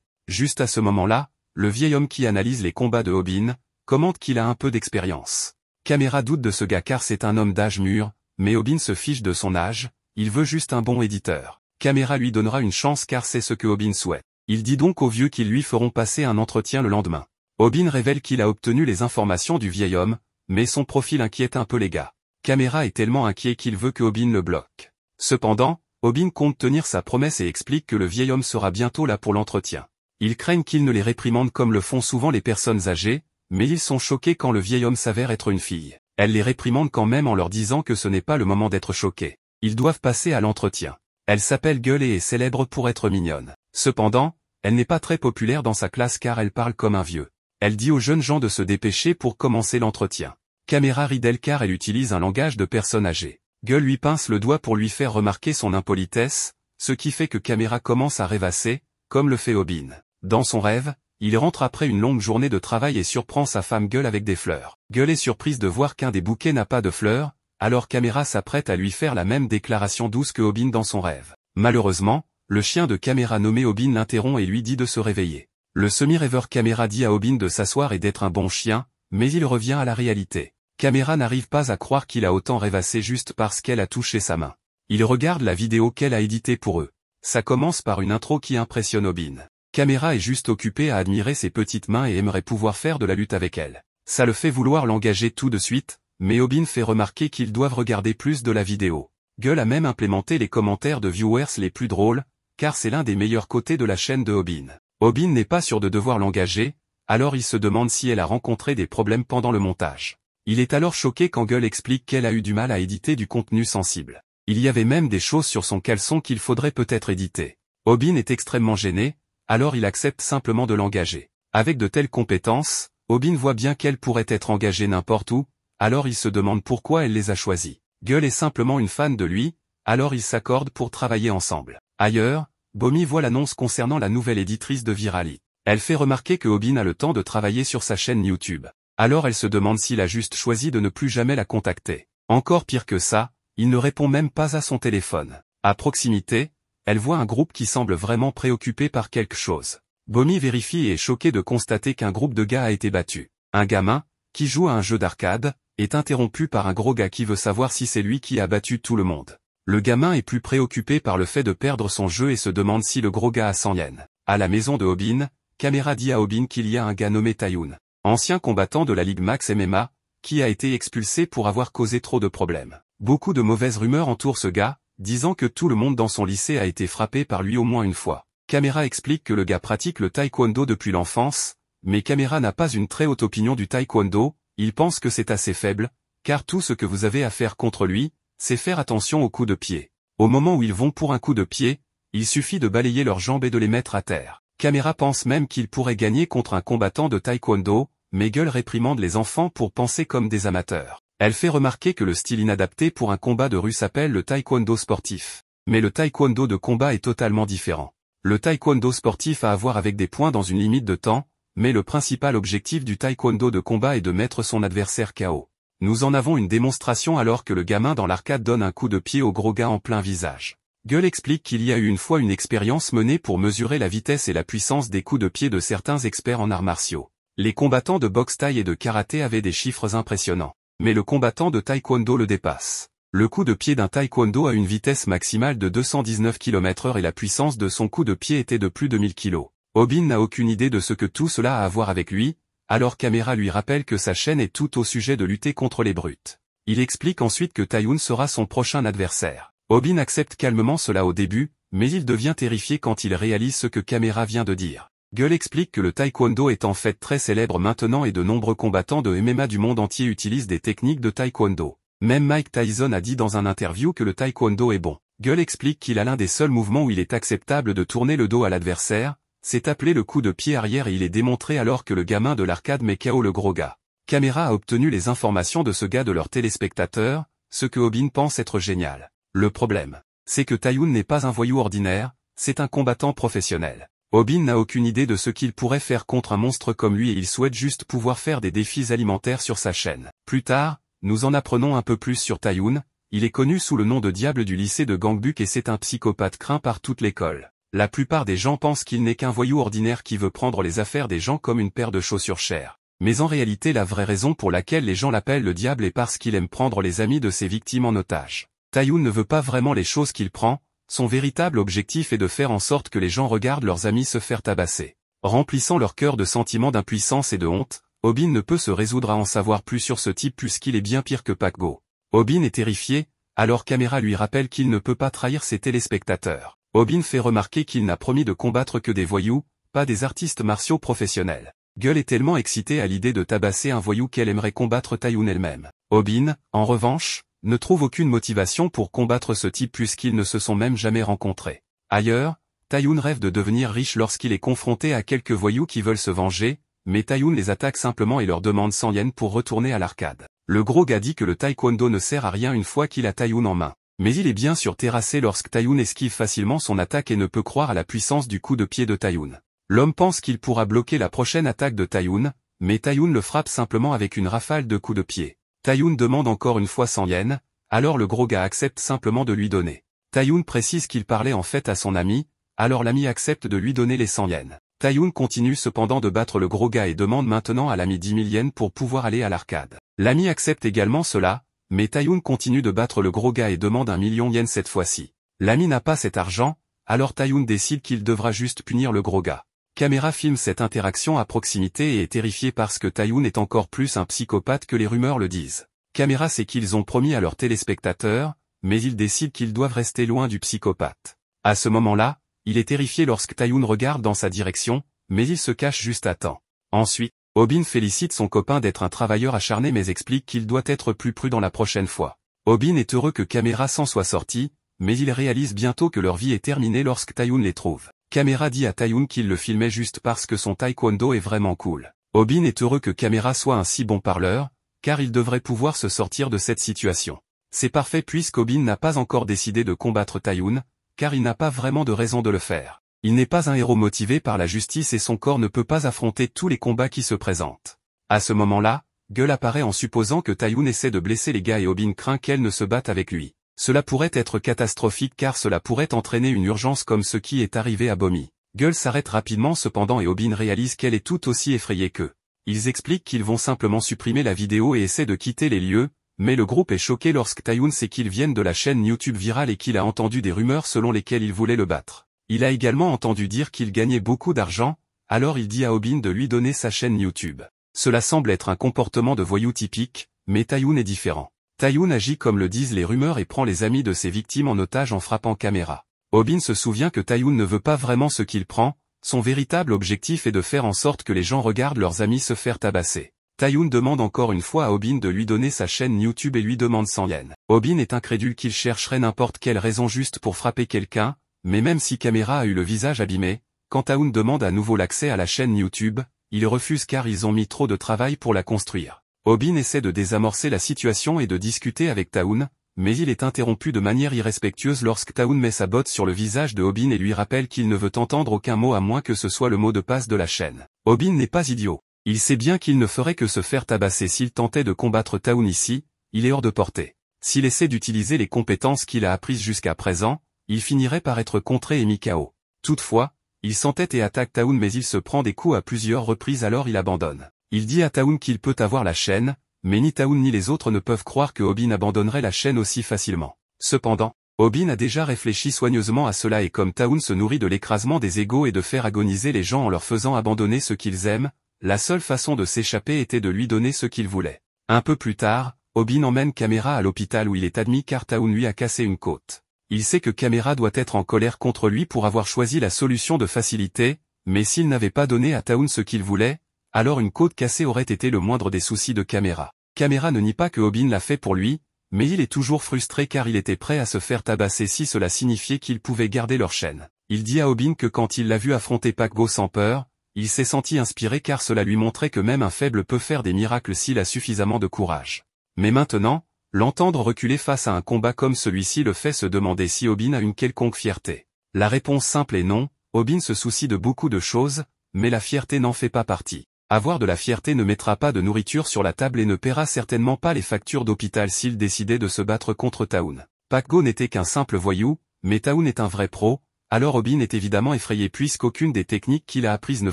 Juste à ce moment-là, le vieil homme qui analyse les combats de Obin, commente qu'il a un peu d'expérience. Caméra doute de ce gars car c'est un homme d'âge mûr, mais Obin se fiche de son âge, il veut juste un bon éditeur. Caméra lui donnera une chance car c'est ce que Obin souhaite. Il dit donc aux vieux qu'ils lui feront passer un entretien le lendemain. Obin révèle qu'il a obtenu les informations du vieil homme, mais son profil inquiète un peu les gars. Caméra est tellement inquiet qu'il veut que Obin le bloque. Cependant, Robin compte tenir sa promesse et explique que le vieil homme sera bientôt là pour l'entretien. Ils craignent qu'il ne les réprimande comme le font souvent les personnes âgées, mais ils sont choqués quand le vieil homme s'avère être une fille. Elle les réprimande quand même en leur disant que ce n'est pas le moment d'être choqués. Ils doivent passer à l'entretien. Elle s'appelle Gueule et est célèbre pour être mignonne. Cependant, elle n'est pas très populaire dans sa classe car elle parle comme un vieux. Elle dit aux jeunes gens de se dépêcher pour commencer l'entretien. Caméra ridel car elle utilise un langage de personne âgée. Gueule lui pince le doigt pour lui faire remarquer son impolitesse, ce qui fait que Caméra commence à rêvasser, comme le fait Obin. Dans son rêve, il rentre après une longue journée de travail et surprend sa femme Gueule avec des fleurs. Gueule est surprise de voir qu'un des bouquets n'a pas de fleurs, alors Caméra s'apprête à lui faire la même déclaration douce que Obin dans son rêve. Malheureusement, le chien de Caméra nommé Obin l'interrompt et lui dit de se réveiller. Le semi-rêveur Caméra dit à Obin de s'asseoir et d'être un bon chien, mais il revient à la réalité. Caméra n'arrive pas à croire qu'il a autant rêvassé juste parce qu'elle a touché sa main. Il regarde la vidéo qu'elle a éditée pour eux. Ça commence par une intro qui impressionne Obin. Caméra est juste occupée à admirer ses petites mains et aimerait pouvoir faire de la lutte avec elle. Ça le fait vouloir l'engager tout de suite, mais Obin fait remarquer qu'ils doivent regarder plus de la vidéo. Gull a même implémenté les commentaires de viewers les plus drôles, car c'est l'un des meilleurs côtés de la chaîne de Obin. Obin n'est pas sûr de devoir l'engager, alors il se demande si elle a rencontré des problèmes pendant le montage. Il est alors choqué quand Gull explique qu'elle a eu du mal à éditer du contenu sensible. Il y avait même des choses sur son caleçon qu'il faudrait peut-être éditer. Obin est extrêmement gêné, alors il accepte simplement de l'engager. Avec de telles compétences, Obin voit bien qu'elle pourrait être engagée n'importe où, alors il se demande pourquoi elle les a choisies. Gull est simplement une fan de lui, alors ils s'accordent pour travailler ensemble. Ailleurs, Bomi voit l'annonce concernant la nouvelle éditrice de Virali. Elle fait remarquer que Obin a le temps de travailler sur sa chaîne YouTube alors elle se demande s'il a juste choisi de ne plus jamais la contacter. Encore pire que ça, il ne répond même pas à son téléphone. À proximité, elle voit un groupe qui semble vraiment préoccupé par quelque chose. Bomi vérifie et est choqué de constater qu'un groupe de gars a été battu. Un gamin, qui joue à un jeu d'arcade, est interrompu par un gros gars qui veut savoir si c'est lui qui a battu tout le monde. Le gamin est plus préoccupé par le fait de perdre son jeu et se demande si le gros gars a 100 yens. À la maison de Obin, Caméra dit à Obin qu'il y a un gars nommé Tayoun ancien combattant de la Ligue Max MMA, qui a été expulsé pour avoir causé trop de problèmes. Beaucoup de mauvaises rumeurs entourent ce gars, disant que tout le monde dans son lycée a été frappé par lui au moins une fois. Camera explique que le gars pratique le taekwondo depuis l'enfance, mais Camera n'a pas une très haute opinion du taekwondo, il pense que c'est assez faible, car tout ce que vous avez à faire contre lui, c'est faire attention aux coups de pied. Au moment où ils vont pour un coup de pied, il suffit de balayer leurs jambes et de les mettre à terre. Camera pense même qu'il pourrait gagner contre un combattant de taekwondo, Gull réprimande les enfants pour penser comme des amateurs. Elle fait remarquer que le style inadapté pour un combat de rue s'appelle le taekwondo sportif. Mais le taekwondo de combat est totalement différent. Le taekwondo sportif a à voir avec des points dans une limite de temps, mais le principal objectif du taekwondo de combat est de mettre son adversaire KO. Nous en avons une démonstration alors que le gamin dans l'arcade donne un coup de pied au gros gars en plein visage. Gull explique qu'il y a eu une fois une expérience menée pour mesurer la vitesse et la puissance des coups de pied de certains experts en arts martiaux. Les combattants de boxe thaï et de karaté avaient des chiffres impressionnants. Mais le combattant de taekwondo le dépasse. Le coup de pied d'un taekwondo a une vitesse maximale de 219 km heure et la puissance de son coup de pied était de plus de 1000 kg. Obin n'a aucune idée de ce que tout cela a à voir avec lui, alors Caméra lui rappelle que sa chaîne est tout au sujet de lutter contre les brutes. Il explique ensuite que Taeyun sera son prochain adversaire. Obin accepte calmement cela au début, mais il devient terrifié quand il réalise ce que Caméra vient de dire. Gull explique que le taekwondo est en fait très célèbre maintenant et de nombreux combattants de MMA du monde entier utilisent des techniques de taekwondo. Même Mike Tyson a dit dans un interview que le taekwondo est bon. Gull explique qu'il a l'un des seuls mouvements où il est acceptable de tourner le dos à l'adversaire, c'est appelé le coup de pied arrière et il est démontré alors que le gamin de l'arcade met KO le gros gars. Caméra a obtenu les informations de ce gars de leurs téléspectateurs, ce que Obin pense être génial. Le problème, c'est que Tayoun n'est pas un voyou ordinaire, c'est un combattant professionnel. Robin n'a aucune idée de ce qu'il pourrait faire contre un monstre comme lui et il souhaite juste pouvoir faire des défis alimentaires sur sa chaîne. Plus tard, nous en apprenons un peu plus sur Tayoun, il est connu sous le nom de diable du lycée de Gangbuk et c'est un psychopathe craint par toute l'école. La plupart des gens pensent qu'il n'est qu'un voyou ordinaire qui veut prendre les affaires des gens comme une paire de chaussures chères. Mais en réalité la vraie raison pour laquelle les gens l'appellent le diable est parce qu'il aime prendre les amis de ses victimes en otage. Tayoun ne veut pas vraiment les choses qu'il prend, son véritable objectif est de faire en sorte que les gens regardent leurs amis se faire tabasser. Remplissant leur cœur de sentiments d'impuissance et de honte, Obin ne peut se résoudre à en savoir plus sur ce type puisqu'il est bien pire que Paco. Obin est terrifié, alors Caméra lui rappelle qu'il ne peut pas trahir ses téléspectateurs. Obin fait remarquer qu'il n'a promis de combattre que des voyous, pas des artistes martiaux professionnels. Gueule est tellement excité à l'idée de tabasser un voyou qu'elle aimerait combattre Tayoun elle-même. Obin, en revanche, ne trouve aucune motivation pour combattre ce type puisqu'ils ne se sont même jamais rencontrés. Ailleurs, Tayoun rêve de devenir riche lorsqu'il est confronté à quelques voyous qui veulent se venger, mais Tayoun les attaque simplement et leur demande 100 yens pour retourner à l'arcade. Le gros gars dit que le taekwondo ne sert à rien une fois qu'il a Tayoun en main. Mais il est bien sûr terrassé lorsque Tayoun esquive facilement son attaque et ne peut croire à la puissance du coup de pied de Tayoun. L'homme pense qu'il pourra bloquer la prochaine attaque de Tayoun, mais Tayoun le frappe simplement avec une rafale de coups de pied. Tayoun demande encore une fois 100 yens, alors le gros gars accepte simplement de lui donner. Tayoun précise qu'il parlait en fait à son ami, alors l'ami accepte de lui donner les 100 yens. Tayoun continue cependant de battre le gros gars et demande maintenant à l'ami 10 000 yens pour pouvoir aller à l'arcade. L'ami accepte également cela, mais Tayoun continue de battre le gros gars et demande un million yens cette fois-ci. L'ami n'a pas cet argent, alors Tayoun décide qu'il devra juste punir le gros gars. Caméra filme cette interaction à proximité et est terrifié parce que Tayoun est encore plus un psychopathe que les rumeurs le disent. Caméra sait qu'ils ont promis à leurs téléspectateurs, mais ils décident qu'ils doivent rester loin du psychopathe. À ce moment-là, il est terrifié lorsque Tayoun regarde dans sa direction, mais il se cache juste à temps. Ensuite, Obin félicite son copain d'être un travailleur acharné mais explique qu'il doit être plus prudent la prochaine fois. Obin est heureux que Caméra s'en soit sorti, mais il réalise bientôt que leur vie est terminée lorsque Tayoun les trouve. Caméra dit à Tayoun qu'il le filmait juste parce que son taekwondo est vraiment cool. Obin est heureux que Caméra soit un si bon parleur, car il devrait pouvoir se sortir de cette situation. C'est parfait puisqu'Obin n'a pas encore décidé de combattre Taeyun, car il n'a pas vraiment de raison de le faire. Il n'est pas un héros motivé par la justice et son corps ne peut pas affronter tous les combats qui se présentent. À ce moment-là, Gull apparaît en supposant que Taeyun essaie de blesser les gars et Obin craint qu'elle ne se batte avec lui. Cela pourrait être catastrophique car cela pourrait entraîner une urgence comme ce qui est arrivé à Bomi. Gull s'arrête rapidement cependant et Obin réalise qu'elle est tout aussi effrayée qu'eux. Ils expliquent qu'ils vont simplement supprimer la vidéo et essaient de quitter les lieux, mais le groupe est choqué lorsque Tayoun sait qu'ils viennent de la chaîne YouTube virale et qu'il a entendu des rumeurs selon lesquelles il voulait le battre. Il a également entendu dire qu'il gagnait beaucoup d'argent, alors il dit à Obin de lui donner sa chaîne YouTube. Cela semble être un comportement de voyou typique, mais Tayoun est différent. Tayoun agit comme le disent les rumeurs et prend les amis de ses victimes en otage en frappant caméra. Obin se souvient que Tayoun ne veut pas vraiment ce qu'il prend, son véritable objectif est de faire en sorte que les gens regardent leurs amis se faire tabasser. Tayoun demande encore une fois à Obin de lui donner sa chaîne YouTube et lui demande 100 yens. Obin est incrédule qu'il chercherait n'importe quelle raison juste pour frapper quelqu'un, mais même si Caméra a eu le visage abîmé, quand Taoun demande à nouveau l'accès à la chaîne YouTube, il refuse car ils ont mis trop de travail pour la construire. Obin essaie de désamorcer la situation et de discuter avec Taoun, mais il est interrompu de manière irrespectueuse lorsque Taoun met sa botte sur le visage de Obin et lui rappelle qu'il ne veut entendre aucun mot à moins que ce soit le mot de passe de la chaîne. Obin n'est pas idiot. Il sait bien qu'il ne ferait que se faire tabasser s'il tentait de combattre Taoun ici, il est hors de portée. S'il essaie d'utiliser les compétences qu'il a apprises jusqu'à présent, il finirait par être contré et mis KO. Toutefois, il s'entête et attaque Taoun mais il se prend des coups à plusieurs reprises alors il abandonne. Il dit à Taoun qu'il peut avoir la chaîne, mais ni Taoun ni les autres ne peuvent croire que Obin abandonnerait la chaîne aussi facilement. Cependant, Obin a déjà réfléchi soigneusement à cela et comme Taoun se nourrit de l'écrasement des égaux et de faire agoniser les gens en leur faisant abandonner ce qu'ils aiment, la seule façon de s'échapper était de lui donner ce qu'il voulait. Un peu plus tard, Obin emmène Camera à l'hôpital où il est admis car Taoun lui a cassé une côte. Il sait que Camera doit être en colère contre lui pour avoir choisi la solution de facilité, mais s'il n'avait pas donné à Taoun ce qu'il voulait, alors une côte cassée aurait été le moindre des soucis de Caméra. Caméra ne nie pas que Obin l'a fait pour lui, mais il est toujours frustré car il était prêt à se faire tabasser si cela signifiait qu'il pouvait garder leur chaîne. Il dit à Obin que quand il l'a vu affronter Paco sans peur, il s'est senti inspiré car cela lui montrait que même un faible peut faire des miracles s'il a suffisamment de courage. Mais maintenant, l'entendre reculer face à un combat comme celui-ci le fait se demander si Obin a une quelconque fierté. La réponse simple est non, Obin se soucie de beaucoup de choses, mais la fierté n'en fait pas partie. Avoir de la fierté ne mettra pas de nourriture sur la table et ne paiera certainement pas les factures d'hôpital s'il décidait de se battre contre Taoun. Paco n'était qu'un simple voyou, mais Taoun est un vrai pro, alors Obin est évidemment effrayé puisqu'aucune des techniques qu'il a apprises ne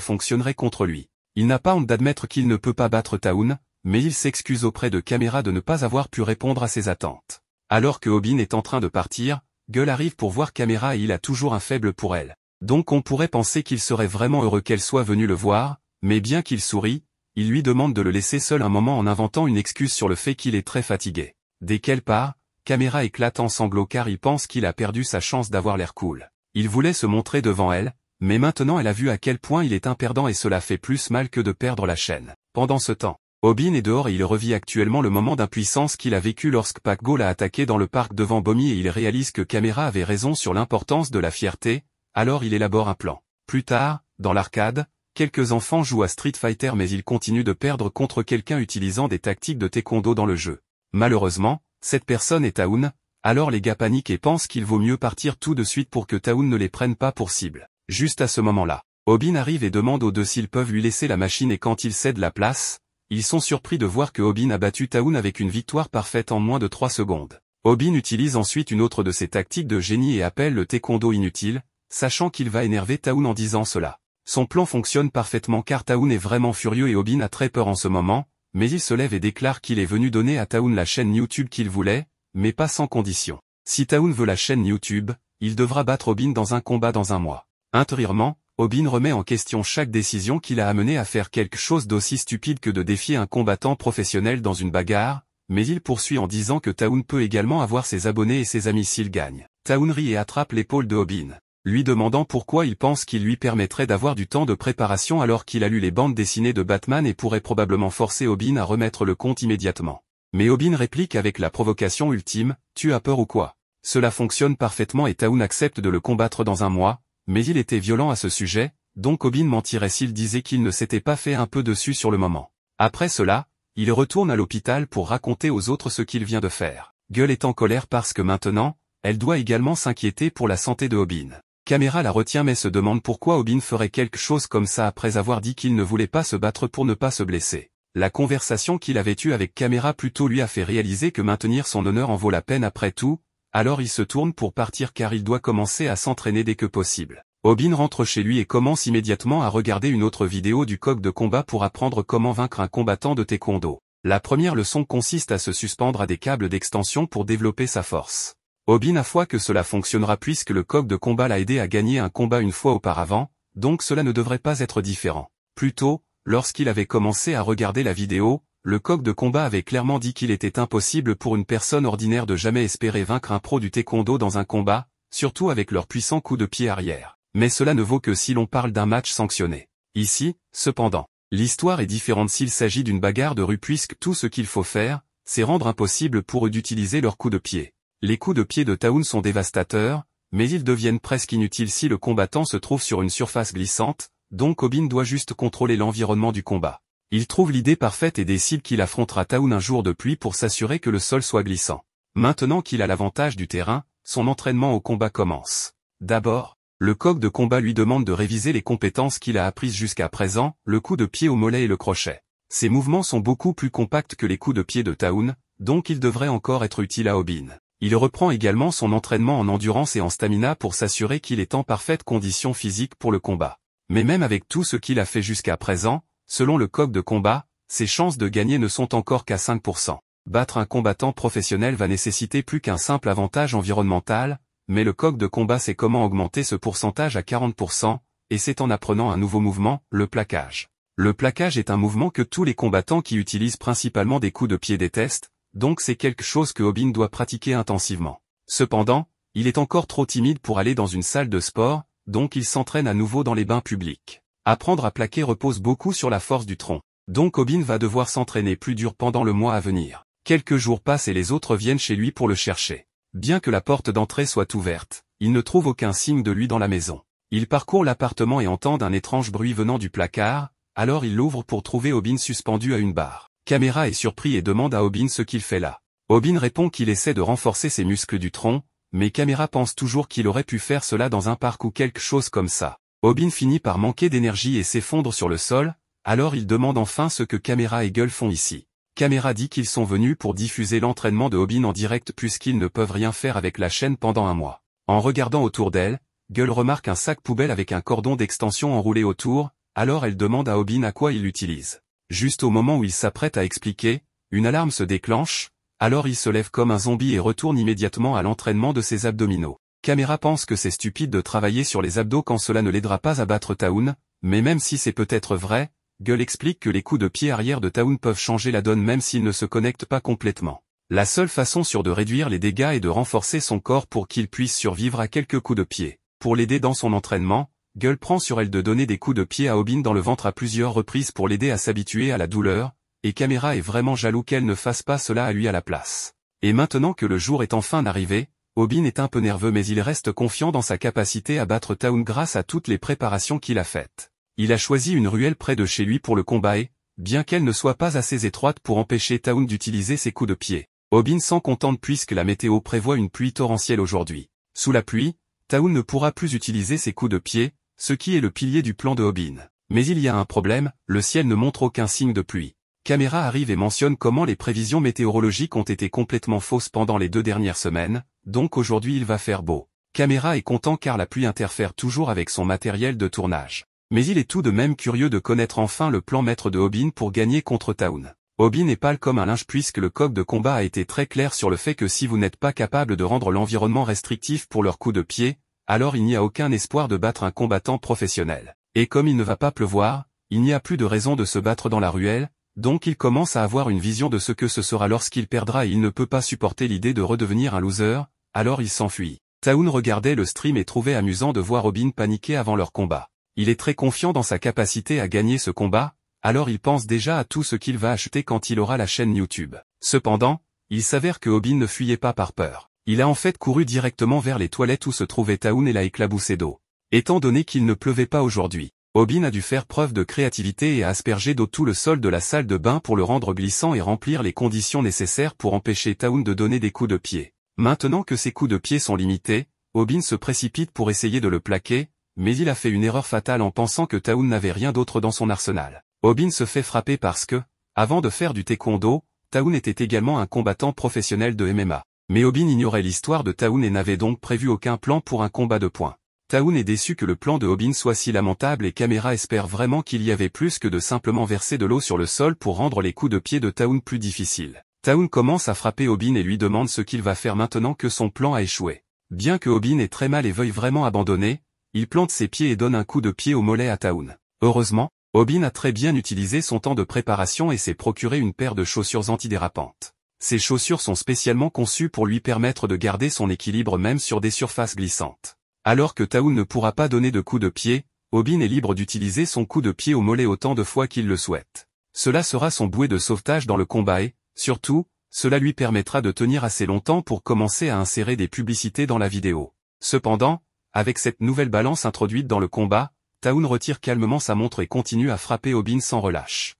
fonctionnerait contre lui. Il n'a pas honte d'admettre qu'il ne peut pas battre Taoun, mais il s'excuse auprès de Caméra de ne pas avoir pu répondre à ses attentes. Alors que Obin est en train de partir, Gull arrive pour voir Caméra et il a toujours un faible pour elle. Donc on pourrait penser qu'il serait vraiment heureux qu'elle soit venue le voir, mais bien qu'il sourie, il lui demande de le laisser seul un moment en inventant une excuse sur le fait qu'il est très fatigué. Dès qu'elle part, Caméra éclate en sanglots car il pense qu'il a perdu sa chance d'avoir l'air cool. Il voulait se montrer devant elle, mais maintenant elle a vu à quel point il est imperdant et cela fait plus mal que de perdre la chaîne. Pendant ce temps, Obin est dehors et il revit actuellement le moment d'impuissance qu'il a vécu lorsque Pac-Go l'a attaqué dans le parc devant Bomi et il réalise que Caméra avait raison sur l'importance de la fierté, alors il élabore un plan. Plus tard, dans l'arcade, Quelques enfants jouent à Street Fighter mais ils continuent de perdre contre quelqu'un utilisant des tactiques de taekwondo dans le jeu. Malheureusement, cette personne est Taoun, alors les gars paniquent et pensent qu'il vaut mieux partir tout de suite pour que Taoun ne les prenne pas pour cible. Juste à ce moment-là, Obin arrive et demande aux deux s'ils peuvent lui laisser la machine et quand ils cèdent la place, ils sont surpris de voir que Obin a battu Taoun avec une victoire parfaite en moins de 3 secondes. Obin utilise ensuite une autre de ses tactiques de génie et appelle le taekwondo inutile, sachant qu'il va énerver Taoun en disant cela. Son plan fonctionne parfaitement car Taoun est vraiment furieux et Obin a très peur en ce moment, mais il se lève et déclare qu'il est venu donner à Taoun la chaîne YouTube qu'il voulait, mais pas sans condition. Si Taoun veut la chaîne YouTube, il devra battre Obin dans un combat dans un mois. Intérieurement, Obin remet en question chaque décision qu'il a amené à faire quelque chose d'aussi stupide que de défier un combattant professionnel dans une bagarre, mais il poursuit en disant que Taoun peut également avoir ses abonnés et ses amis s'il gagne. Taoun rit et attrape l'épaule de Obin lui demandant pourquoi il pense qu'il lui permettrait d'avoir du temps de préparation alors qu'il a lu les bandes dessinées de Batman et pourrait probablement forcer Obin à remettre le compte immédiatement. Mais Obin réplique avec la provocation ultime, tu as peur ou quoi Cela fonctionne parfaitement et Taoun accepte de le combattre dans un mois, mais il était violent à ce sujet, donc Obin mentirait s'il disait qu'il ne s'était pas fait un peu dessus sur le moment. Après cela, il retourne à l'hôpital pour raconter aux autres ce qu'il vient de faire. Gueule est en colère parce que maintenant, elle doit également s'inquiéter pour la santé de Obin. Caméra la retient mais se demande pourquoi Obin ferait quelque chose comme ça après avoir dit qu'il ne voulait pas se battre pour ne pas se blesser. La conversation qu'il avait eue avec Caméra plutôt lui a fait réaliser que maintenir son honneur en vaut la peine après tout, alors il se tourne pour partir car il doit commencer à s'entraîner dès que possible. Obin rentre chez lui et commence immédiatement à regarder une autre vidéo du coq de combat pour apprendre comment vaincre un combattant de taekwondo. La première leçon consiste à se suspendre à des câbles d'extension pour développer sa force. Obin a foi que cela fonctionnera puisque le coq de combat l'a aidé à gagner un combat une fois auparavant, donc cela ne devrait pas être différent. Plutôt, lorsqu'il avait commencé à regarder la vidéo, le coq de combat avait clairement dit qu'il était impossible pour une personne ordinaire de jamais espérer vaincre un pro du taekwondo dans un combat, surtout avec leur puissant coup de pied arrière. Mais cela ne vaut que si l'on parle d'un match sanctionné. Ici, cependant, l'histoire est différente s'il s'agit d'une bagarre de rue puisque tout ce qu'il faut faire, c'est rendre impossible pour eux d'utiliser leur coup de pied. Les coups de pied de Taun sont dévastateurs, mais ils deviennent presque inutiles si le combattant se trouve sur une surface glissante, donc Obin doit juste contrôler l'environnement du combat. Il trouve l'idée parfaite et décide qu'il affrontera Taoun un jour de pluie pour s'assurer que le sol soit glissant. Maintenant qu'il a l'avantage du terrain, son entraînement au combat commence. D'abord, le coq de combat lui demande de réviser les compétences qu'il a apprises jusqu'à présent, le coup de pied au mollet et le crochet. Ses mouvements sont beaucoup plus compacts que les coups de pied de Taun, donc ils devraient encore être utiles à Obin. Il reprend également son entraînement en endurance et en stamina pour s'assurer qu'il est en parfaite condition physique pour le combat. Mais même avec tout ce qu'il a fait jusqu'à présent, selon le coq de combat, ses chances de gagner ne sont encore qu'à 5%. Battre un combattant professionnel va nécessiter plus qu'un simple avantage environnemental, mais le coq de combat sait comment augmenter ce pourcentage à 40%, et c'est en apprenant un nouveau mouvement, le plaquage. Le plaquage est un mouvement que tous les combattants qui utilisent principalement des coups de pied détestent, donc c'est quelque chose que Obin doit pratiquer intensivement. Cependant, il est encore trop timide pour aller dans une salle de sport, donc il s'entraîne à nouveau dans les bains publics. Apprendre à plaquer repose beaucoup sur la force du tronc. Donc Obin va devoir s'entraîner plus dur pendant le mois à venir. Quelques jours passent et les autres viennent chez lui pour le chercher. Bien que la porte d'entrée soit ouverte, il ne trouve aucun signe de lui dans la maison. Il parcourt l'appartement et entend un étrange bruit venant du placard, alors il l'ouvre pour trouver Obin suspendu à une barre. Caméra est surpris et demande à Obin ce qu'il fait là. Obin répond qu'il essaie de renforcer ses muscles du tronc, mais Caméra pense toujours qu'il aurait pu faire cela dans un parc ou quelque chose comme ça. Obin finit par manquer d'énergie et s'effondre sur le sol, alors il demande enfin ce que Caméra et Gull font ici. Caméra dit qu'ils sont venus pour diffuser l'entraînement de Obin en direct puisqu'ils ne peuvent rien faire avec la chaîne pendant un mois. En regardant autour d'elle, Gull remarque un sac poubelle avec un cordon d'extension enroulé autour, alors elle demande à Obin à quoi il l'utilise. Juste au moment où il s'apprête à expliquer, une alarme se déclenche, alors il se lève comme un zombie et retourne immédiatement à l'entraînement de ses abdominaux. Caméra pense que c'est stupide de travailler sur les abdos quand cela ne l'aidera pas à battre Taoun, mais même si c'est peut-être vrai, Gull explique que les coups de pied arrière de Taoun peuvent changer la donne même s'il ne se connecte pas complètement. La seule façon sûre de réduire les dégâts est de renforcer son corps pour qu'il puisse survivre à quelques coups de pied. Pour l'aider dans son entraînement, Gull prend sur elle de donner des coups de pied à Obin dans le ventre à plusieurs reprises pour l'aider à s'habituer à la douleur, et Caméra est vraiment jaloux qu'elle ne fasse pas cela à lui à la place. Et maintenant que le jour est enfin arrivé, Obin est un peu nerveux mais il reste confiant dans sa capacité à battre Town grâce à toutes les préparations qu'il a faites. Il a choisi une ruelle près de chez lui pour le combat et, bien qu'elle ne soit pas assez étroite pour empêcher Town d'utiliser ses coups de pied, Obin s'en contente puisque la météo prévoit une pluie torrentielle aujourd'hui. Sous la pluie, Taoun ne pourra plus utiliser ses coups de pied, ce qui est le pilier du plan de Hobin. Mais il y a un problème, le ciel ne montre aucun signe de pluie. Caméra arrive et mentionne comment les prévisions météorologiques ont été complètement fausses pendant les deux dernières semaines, donc aujourd'hui il va faire beau. Caméra est content car la pluie interfère toujours avec son matériel de tournage. Mais il est tout de même curieux de connaître enfin le plan maître de Hobin pour gagner contre Town. Hobin est pâle comme un linge puisque le coq de combat a été très clair sur le fait que si vous n'êtes pas capable de rendre l'environnement restrictif pour leur coups de pied, alors il n'y a aucun espoir de battre un combattant professionnel. Et comme il ne va pas pleuvoir, il n'y a plus de raison de se battre dans la ruelle, donc il commence à avoir une vision de ce que ce sera lorsqu'il perdra et il ne peut pas supporter l'idée de redevenir un loser, alors il s'enfuit. Taoun regardait le stream et trouvait amusant de voir Robin paniquer avant leur combat. Il est très confiant dans sa capacité à gagner ce combat, alors il pense déjà à tout ce qu'il va acheter quand il aura la chaîne YouTube. Cependant, il s'avère que Obin ne fuyait pas par peur. Il a en fait couru directement vers les toilettes où se trouvait Taoun et l'a éclaboussé d'eau. Étant donné qu'il ne pleuvait pas aujourd'hui, Obin a dû faire preuve de créativité et a aspergé d'eau tout le sol de la salle de bain pour le rendre glissant et remplir les conditions nécessaires pour empêcher Taoun de donner des coups de pied. Maintenant que ses coups de pied sont limités, Obin se précipite pour essayer de le plaquer, mais il a fait une erreur fatale en pensant que Taoun n'avait rien d'autre dans son arsenal. Obin se fait frapper parce que, avant de faire du taekwondo, Taoun était également un combattant professionnel de MMA. Mais Obin ignorait l'histoire de Taoun et n'avait donc prévu aucun plan pour un combat de points. Taoun est déçu que le plan de Obin soit si lamentable et Caméra espère vraiment qu'il y avait plus que de simplement verser de l'eau sur le sol pour rendre les coups de pied de Taoun plus difficiles. Taoun commence à frapper Obin et lui demande ce qu'il va faire maintenant que son plan a échoué. Bien que Obin est très mal et veuille vraiment abandonner, il plante ses pieds et donne un coup de pied au mollet à Taoun. Heureusement, Obin a très bien utilisé son temps de préparation et s'est procuré une paire de chaussures antidérapantes. Ses chaussures sont spécialement conçues pour lui permettre de garder son équilibre même sur des surfaces glissantes. Alors que Taoun ne pourra pas donner de coup de pied, Obin est libre d'utiliser son coup de pied au mollet autant de fois qu'il le souhaite. Cela sera son bouet de sauvetage dans le combat et, surtout, cela lui permettra de tenir assez longtemps pour commencer à insérer des publicités dans la vidéo. Cependant, avec cette nouvelle balance introduite dans le combat, Taoun retire calmement sa montre et continue à frapper Obin sans relâche.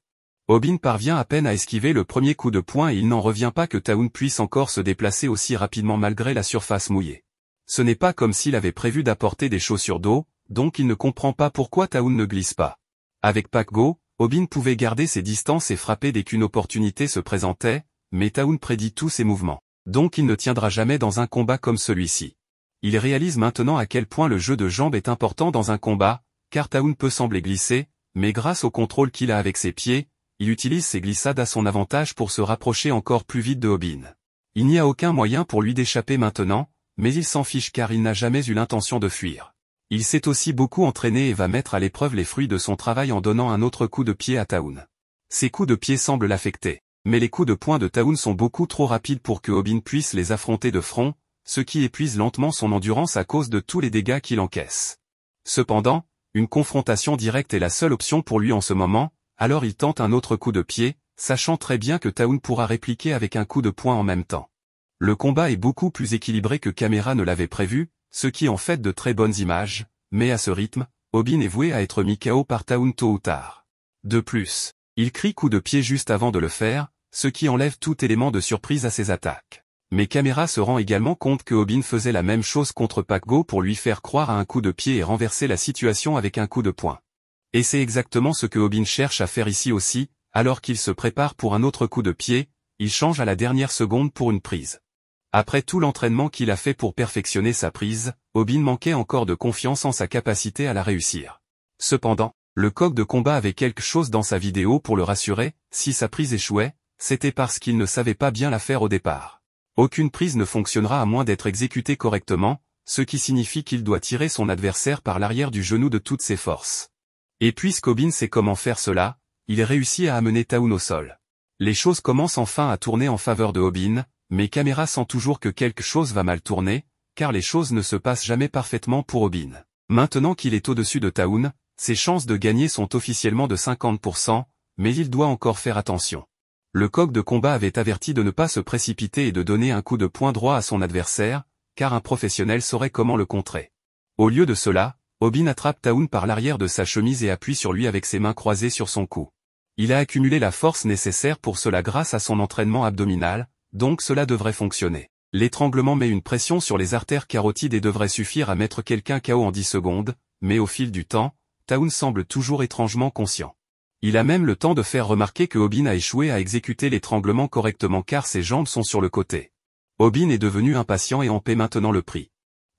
Obin parvient à peine à esquiver le premier coup de poing et il n'en revient pas que Taun puisse encore se déplacer aussi rapidement malgré la surface mouillée. Ce n'est pas comme s'il avait prévu d'apporter des chaussures d'eau, donc il ne comprend pas pourquoi Taun ne glisse pas. Avec Pac-Go, Obin pouvait garder ses distances et frapper dès qu'une opportunité se présentait, mais Taun prédit tous ses mouvements. Donc il ne tiendra jamais dans un combat comme celui-ci. Il réalise maintenant à quel point le jeu de jambes est important dans un combat, car Taun peut sembler glisser, mais grâce au contrôle qu'il a avec ses pieds, il utilise ses glissades à son avantage pour se rapprocher encore plus vite de Hobin. Il n'y a aucun moyen pour lui d'échapper maintenant, mais il s'en fiche car il n'a jamais eu l'intention de fuir. Il s'est aussi beaucoup entraîné et va mettre à l'épreuve les fruits de son travail en donnant un autre coup de pied à Taoun. Ses coups de pied semblent l'affecter, mais les coups de poing de Taoun sont beaucoup trop rapides pour que Hobin puisse les affronter de front, ce qui épuise lentement son endurance à cause de tous les dégâts qu'il encaisse. Cependant, une confrontation directe est la seule option pour lui en ce moment, alors il tente un autre coup de pied, sachant très bien que Taun pourra répliquer avec un coup de poing en même temps. Le combat est beaucoup plus équilibré que Camera ne l'avait prévu, ce qui en fait de très bonnes images, mais à ce rythme, Obin est voué à être mis KO par Taoun tôt ou tard. De plus, il crie coup de pied juste avant de le faire, ce qui enlève tout élément de surprise à ses attaques. Mais Camera se rend également compte que Obin faisait la même chose contre Pac-Go pour lui faire croire à un coup de pied et renverser la situation avec un coup de poing. Et c'est exactement ce que Obin cherche à faire ici aussi, alors qu'il se prépare pour un autre coup de pied, il change à la dernière seconde pour une prise. Après tout l'entraînement qu'il a fait pour perfectionner sa prise, Obin manquait encore de confiance en sa capacité à la réussir. Cependant, le coq de combat avait quelque chose dans sa vidéo pour le rassurer, si sa prise échouait, c'était parce qu'il ne savait pas bien la faire au départ. Aucune prise ne fonctionnera à moins d'être exécutée correctement, ce qui signifie qu'il doit tirer son adversaire par l'arrière du genou de toutes ses forces. Et puis, sait comment faire cela, il réussit à amener Taun au sol. Les choses commencent enfin à tourner en faveur de Obin, mais Caméra sent toujours que quelque chose va mal tourner, car les choses ne se passent jamais parfaitement pour Obin. Maintenant qu'il est au-dessus de Taun, ses chances de gagner sont officiellement de 50%, mais il doit encore faire attention. Le coq de combat avait averti de ne pas se précipiter et de donner un coup de poing droit à son adversaire, car un professionnel saurait comment le contrer. Au lieu de cela, Obin attrape Taoun par l'arrière de sa chemise et appuie sur lui avec ses mains croisées sur son cou. Il a accumulé la force nécessaire pour cela grâce à son entraînement abdominal, donc cela devrait fonctionner. L'étranglement met une pression sur les artères carotides et devrait suffire à mettre quelqu'un KO en 10 secondes, mais au fil du temps, Taoun semble toujours étrangement conscient. Il a même le temps de faire remarquer que Obin a échoué à exécuter l'étranglement correctement car ses jambes sont sur le côté. Obin est devenu impatient et en paie maintenant le prix.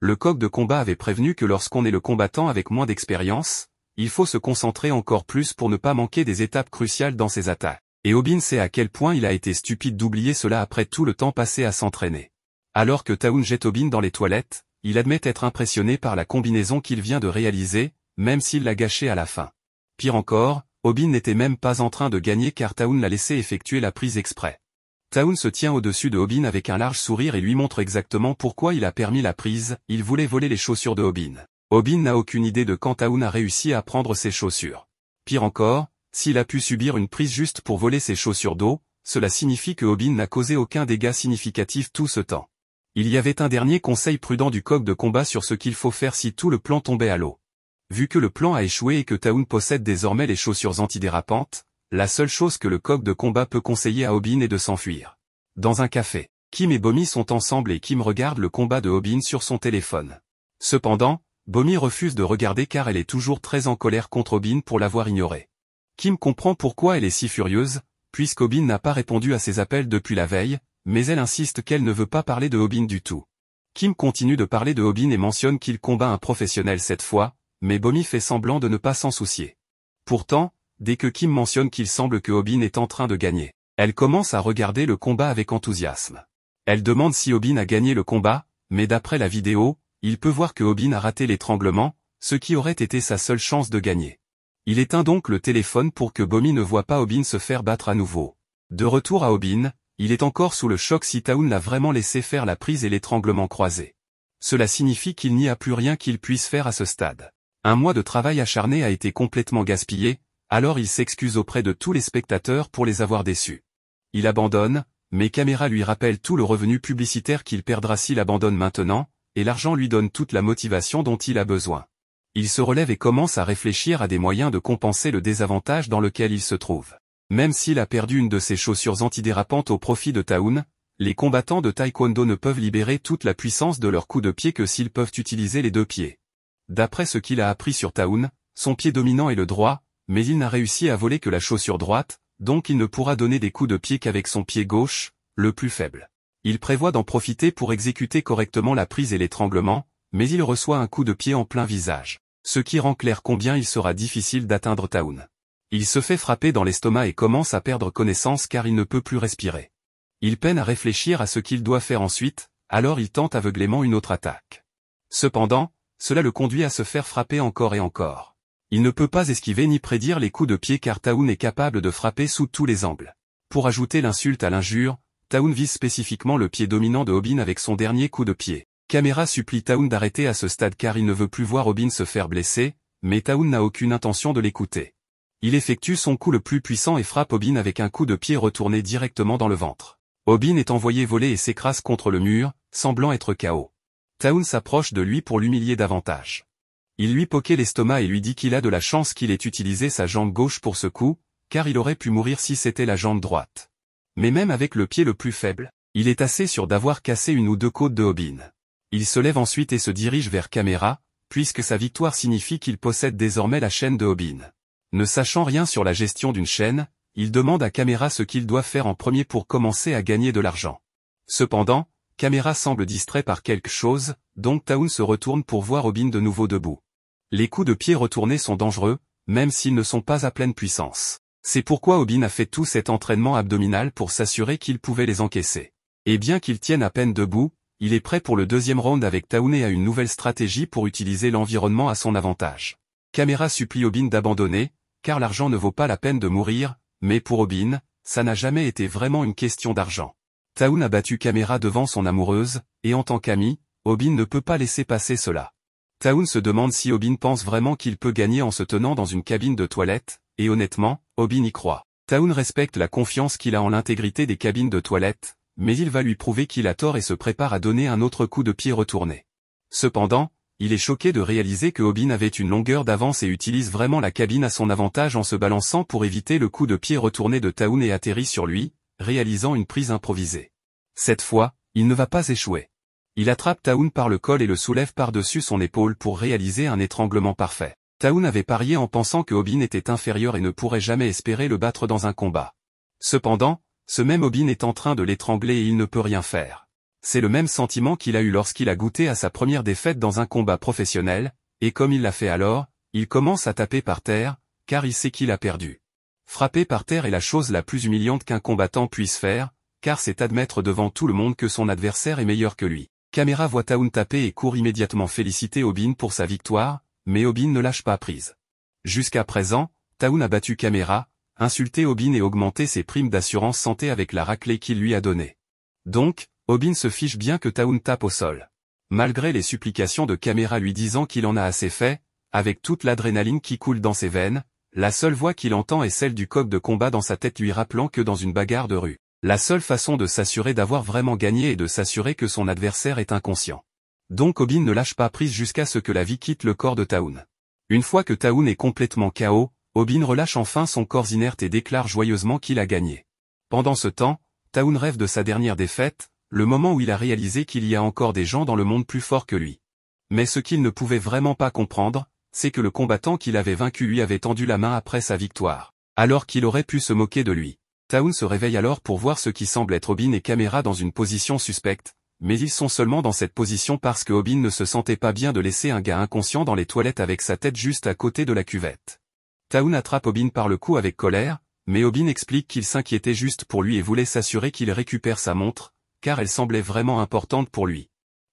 Le coq de combat avait prévenu que lorsqu'on est le combattant avec moins d'expérience, il faut se concentrer encore plus pour ne pas manquer des étapes cruciales dans ses attaques. Et Obin sait à quel point il a été stupide d'oublier cela après tout le temps passé à s'entraîner. Alors que Taun jette Obin dans les toilettes, il admet être impressionné par la combinaison qu'il vient de réaliser, même s'il l'a gâchée à la fin. Pire encore, Obin n'était même pas en train de gagner car Taun l'a laissé effectuer la prise exprès. Taoun se tient au-dessus de Hobin avec un large sourire et lui montre exactement pourquoi il a permis la prise, il voulait voler les chaussures de Hobin. Hobin n'a aucune idée de quand Taoun a réussi à prendre ses chaussures. Pire encore, s'il a pu subir une prise juste pour voler ses chaussures d'eau, cela signifie que Hobin n'a causé aucun dégât significatif tout ce temps. Il y avait un dernier conseil prudent du coq de combat sur ce qu'il faut faire si tout le plan tombait à l'eau. Vu que le plan a échoué et que Taoun possède désormais les chaussures antidérapantes, la seule chose que le coq de combat peut conseiller à Obin est de s'enfuir. Dans un café, Kim et Bomi sont ensemble et Kim regarde le combat de Obin sur son téléphone. Cependant, Bomi refuse de regarder car elle est toujours très en colère contre Obin pour l'avoir ignoré. Kim comprend pourquoi elle est si furieuse, puisqu'Obin n'a pas répondu à ses appels depuis la veille, mais elle insiste qu'elle ne veut pas parler de Obin du tout. Kim continue de parler de Obin et mentionne qu'il combat un professionnel cette fois, mais Bomi fait semblant de ne pas s'en soucier. Pourtant, dès que Kim mentionne qu'il semble que Obin est en train de gagner. Elle commence à regarder le combat avec enthousiasme. Elle demande si Obin a gagné le combat, mais d'après la vidéo, il peut voir que Obin a raté l'étranglement, ce qui aurait été sa seule chance de gagner. Il éteint donc le téléphone pour que Bomi ne voit pas Obin se faire battre à nouveau. De retour à Obin, il est encore sous le choc si Taoun l'a vraiment laissé faire la prise et l'étranglement croisé. Cela signifie qu'il n'y a plus rien qu'il puisse faire à ce stade. Un mois de travail acharné a été complètement gaspillé, alors il s'excuse auprès de tous les spectateurs pour les avoir déçus. Il abandonne, mais Caméra lui rappelle tout le revenu publicitaire qu'il perdra s'il abandonne maintenant, et l'argent lui donne toute la motivation dont il a besoin. Il se relève et commence à réfléchir à des moyens de compenser le désavantage dans lequel il se trouve. Même s'il a perdu une de ses chaussures antidérapantes au profit de Taun, les combattants de taekwondo ne peuvent libérer toute la puissance de leurs coups de pied que s'ils peuvent utiliser les deux pieds. D'après ce qu'il a appris sur Taun, son pied dominant est le droit, mais il n'a réussi à voler que la chaussure droite, donc il ne pourra donner des coups de pied qu'avec son pied gauche, le plus faible. Il prévoit d'en profiter pour exécuter correctement la prise et l'étranglement, mais il reçoit un coup de pied en plein visage, ce qui rend clair combien il sera difficile d'atteindre Taoun. Il se fait frapper dans l'estomac et commence à perdre connaissance car il ne peut plus respirer. Il peine à réfléchir à ce qu'il doit faire ensuite, alors il tente aveuglément une autre attaque. Cependant, cela le conduit à se faire frapper encore et encore. Il ne peut pas esquiver ni prédire les coups de pied car Taoun est capable de frapper sous tous les angles. Pour ajouter l'insulte à l'injure, Taoun vise spécifiquement le pied dominant de Obin avec son dernier coup de pied. Caméra supplie Taoun d'arrêter à ce stade car il ne veut plus voir Obin se faire blesser, mais Taoun n'a aucune intention de l'écouter. Il effectue son coup le plus puissant et frappe Obin avec un coup de pied retourné directement dans le ventre. Obin est envoyé voler et s'écrase contre le mur, semblant être KO. Taun s'approche de lui pour l'humilier davantage. Il lui poquait l'estomac et lui dit qu'il a de la chance qu'il ait utilisé sa jambe gauche pour ce coup, car il aurait pu mourir si c'était la jambe droite. Mais même avec le pied le plus faible, il est assez sûr d'avoir cassé une ou deux côtes de Hobin. Il se lève ensuite et se dirige vers Caméra, puisque sa victoire signifie qu'il possède désormais la chaîne de Hobin. Ne sachant rien sur la gestion d'une chaîne, il demande à Caméra ce qu'il doit faire en premier pour commencer à gagner de l'argent. Cependant, Caméra semble distrait par quelque chose, donc Taoun se retourne pour voir Hobin de nouveau debout. Les coups de pied retournés sont dangereux, même s'ils ne sont pas à pleine puissance. C'est pourquoi Obin a fait tout cet entraînement abdominal pour s'assurer qu'il pouvait les encaisser. Et bien qu'il tienne à peine debout, il est prêt pour le deuxième round avec et à une nouvelle stratégie pour utiliser l'environnement à son avantage. Caméra supplie Obin d'abandonner, car l'argent ne vaut pas la peine de mourir, mais pour Obin, ça n'a jamais été vraiment une question d'argent. Taoun a battu Caméra devant son amoureuse, et en tant qu'ami, Obin ne peut pas laisser passer cela. Taoun se demande si Obin pense vraiment qu'il peut gagner en se tenant dans une cabine de toilette, et honnêtement, Obin y croit. Taoun respecte la confiance qu'il a en l'intégrité des cabines de toilette, mais il va lui prouver qu'il a tort et se prépare à donner un autre coup de pied retourné. Cependant, il est choqué de réaliser que Obin avait une longueur d'avance et utilise vraiment la cabine à son avantage en se balançant pour éviter le coup de pied retourné de Taoun et atterrit sur lui, réalisant une prise improvisée. Cette fois, il ne va pas échouer. Il attrape Taun par le col et le soulève par-dessus son épaule pour réaliser un étranglement parfait. Taoun avait parié en pensant que Obin était inférieur et ne pourrait jamais espérer le battre dans un combat. Cependant, ce même Obin est en train de l'étrangler et il ne peut rien faire. C'est le même sentiment qu'il a eu lorsqu'il a goûté à sa première défaite dans un combat professionnel, et comme il l'a fait alors, il commence à taper par terre, car il sait qu'il a perdu. Frapper par terre est la chose la plus humiliante qu'un combattant puisse faire, car c'est admettre devant tout le monde que son adversaire est meilleur que lui. Caméra voit Taoun taper et court immédiatement féliciter Obin pour sa victoire, mais Obin ne lâche pas prise. Jusqu'à présent, Taoun a battu Caméra, insulté Obin et augmenté ses primes d'assurance santé avec la raclée qu'il lui a donnée. Donc, Obin se fiche bien que Taoun tape au sol. Malgré les supplications de Caméra lui disant qu'il en a assez fait, avec toute l'adrénaline qui coule dans ses veines, la seule voix qu'il entend est celle du coq de combat dans sa tête lui rappelant que dans une bagarre de rue, la seule façon de s'assurer d'avoir vraiment gagné est de s'assurer que son adversaire est inconscient. Donc Obin ne lâche pas prise jusqu'à ce que la vie quitte le corps de Taoun. Une fois que Taoun est complètement KO, Obin relâche enfin son corps inerte et déclare joyeusement qu'il a gagné. Pendant ce temps, Taoun rêve de sa dernière défaite, le moment où il a réalisé qu'il y a encore des gens dans le monde plus forts que lui. Mais ce qu'il ne pouvait vraiment pas comprendre, c'est que le combattant qu'il avait vaincu lui avait tendu la main après sa victoire, alors qu'il aurait pu se moquer de lui. Taun se réveille alors pour voir ce qui semble être Obin et Caméra dans une position suspecte, mais ils sont seulement dans cette position parce que Obin ne se sentait pas bien de laisser un gars inconscient dans les toilettes avec sa tête juste à côté de la cuvette. Taoun attrape Obin par le cou avec colère, mais Obin explique qu'il s'inquiétait juste pour lui et voulait s'assurer qu'il récupère sa montre, car elle semblait vraiment importante pour lui.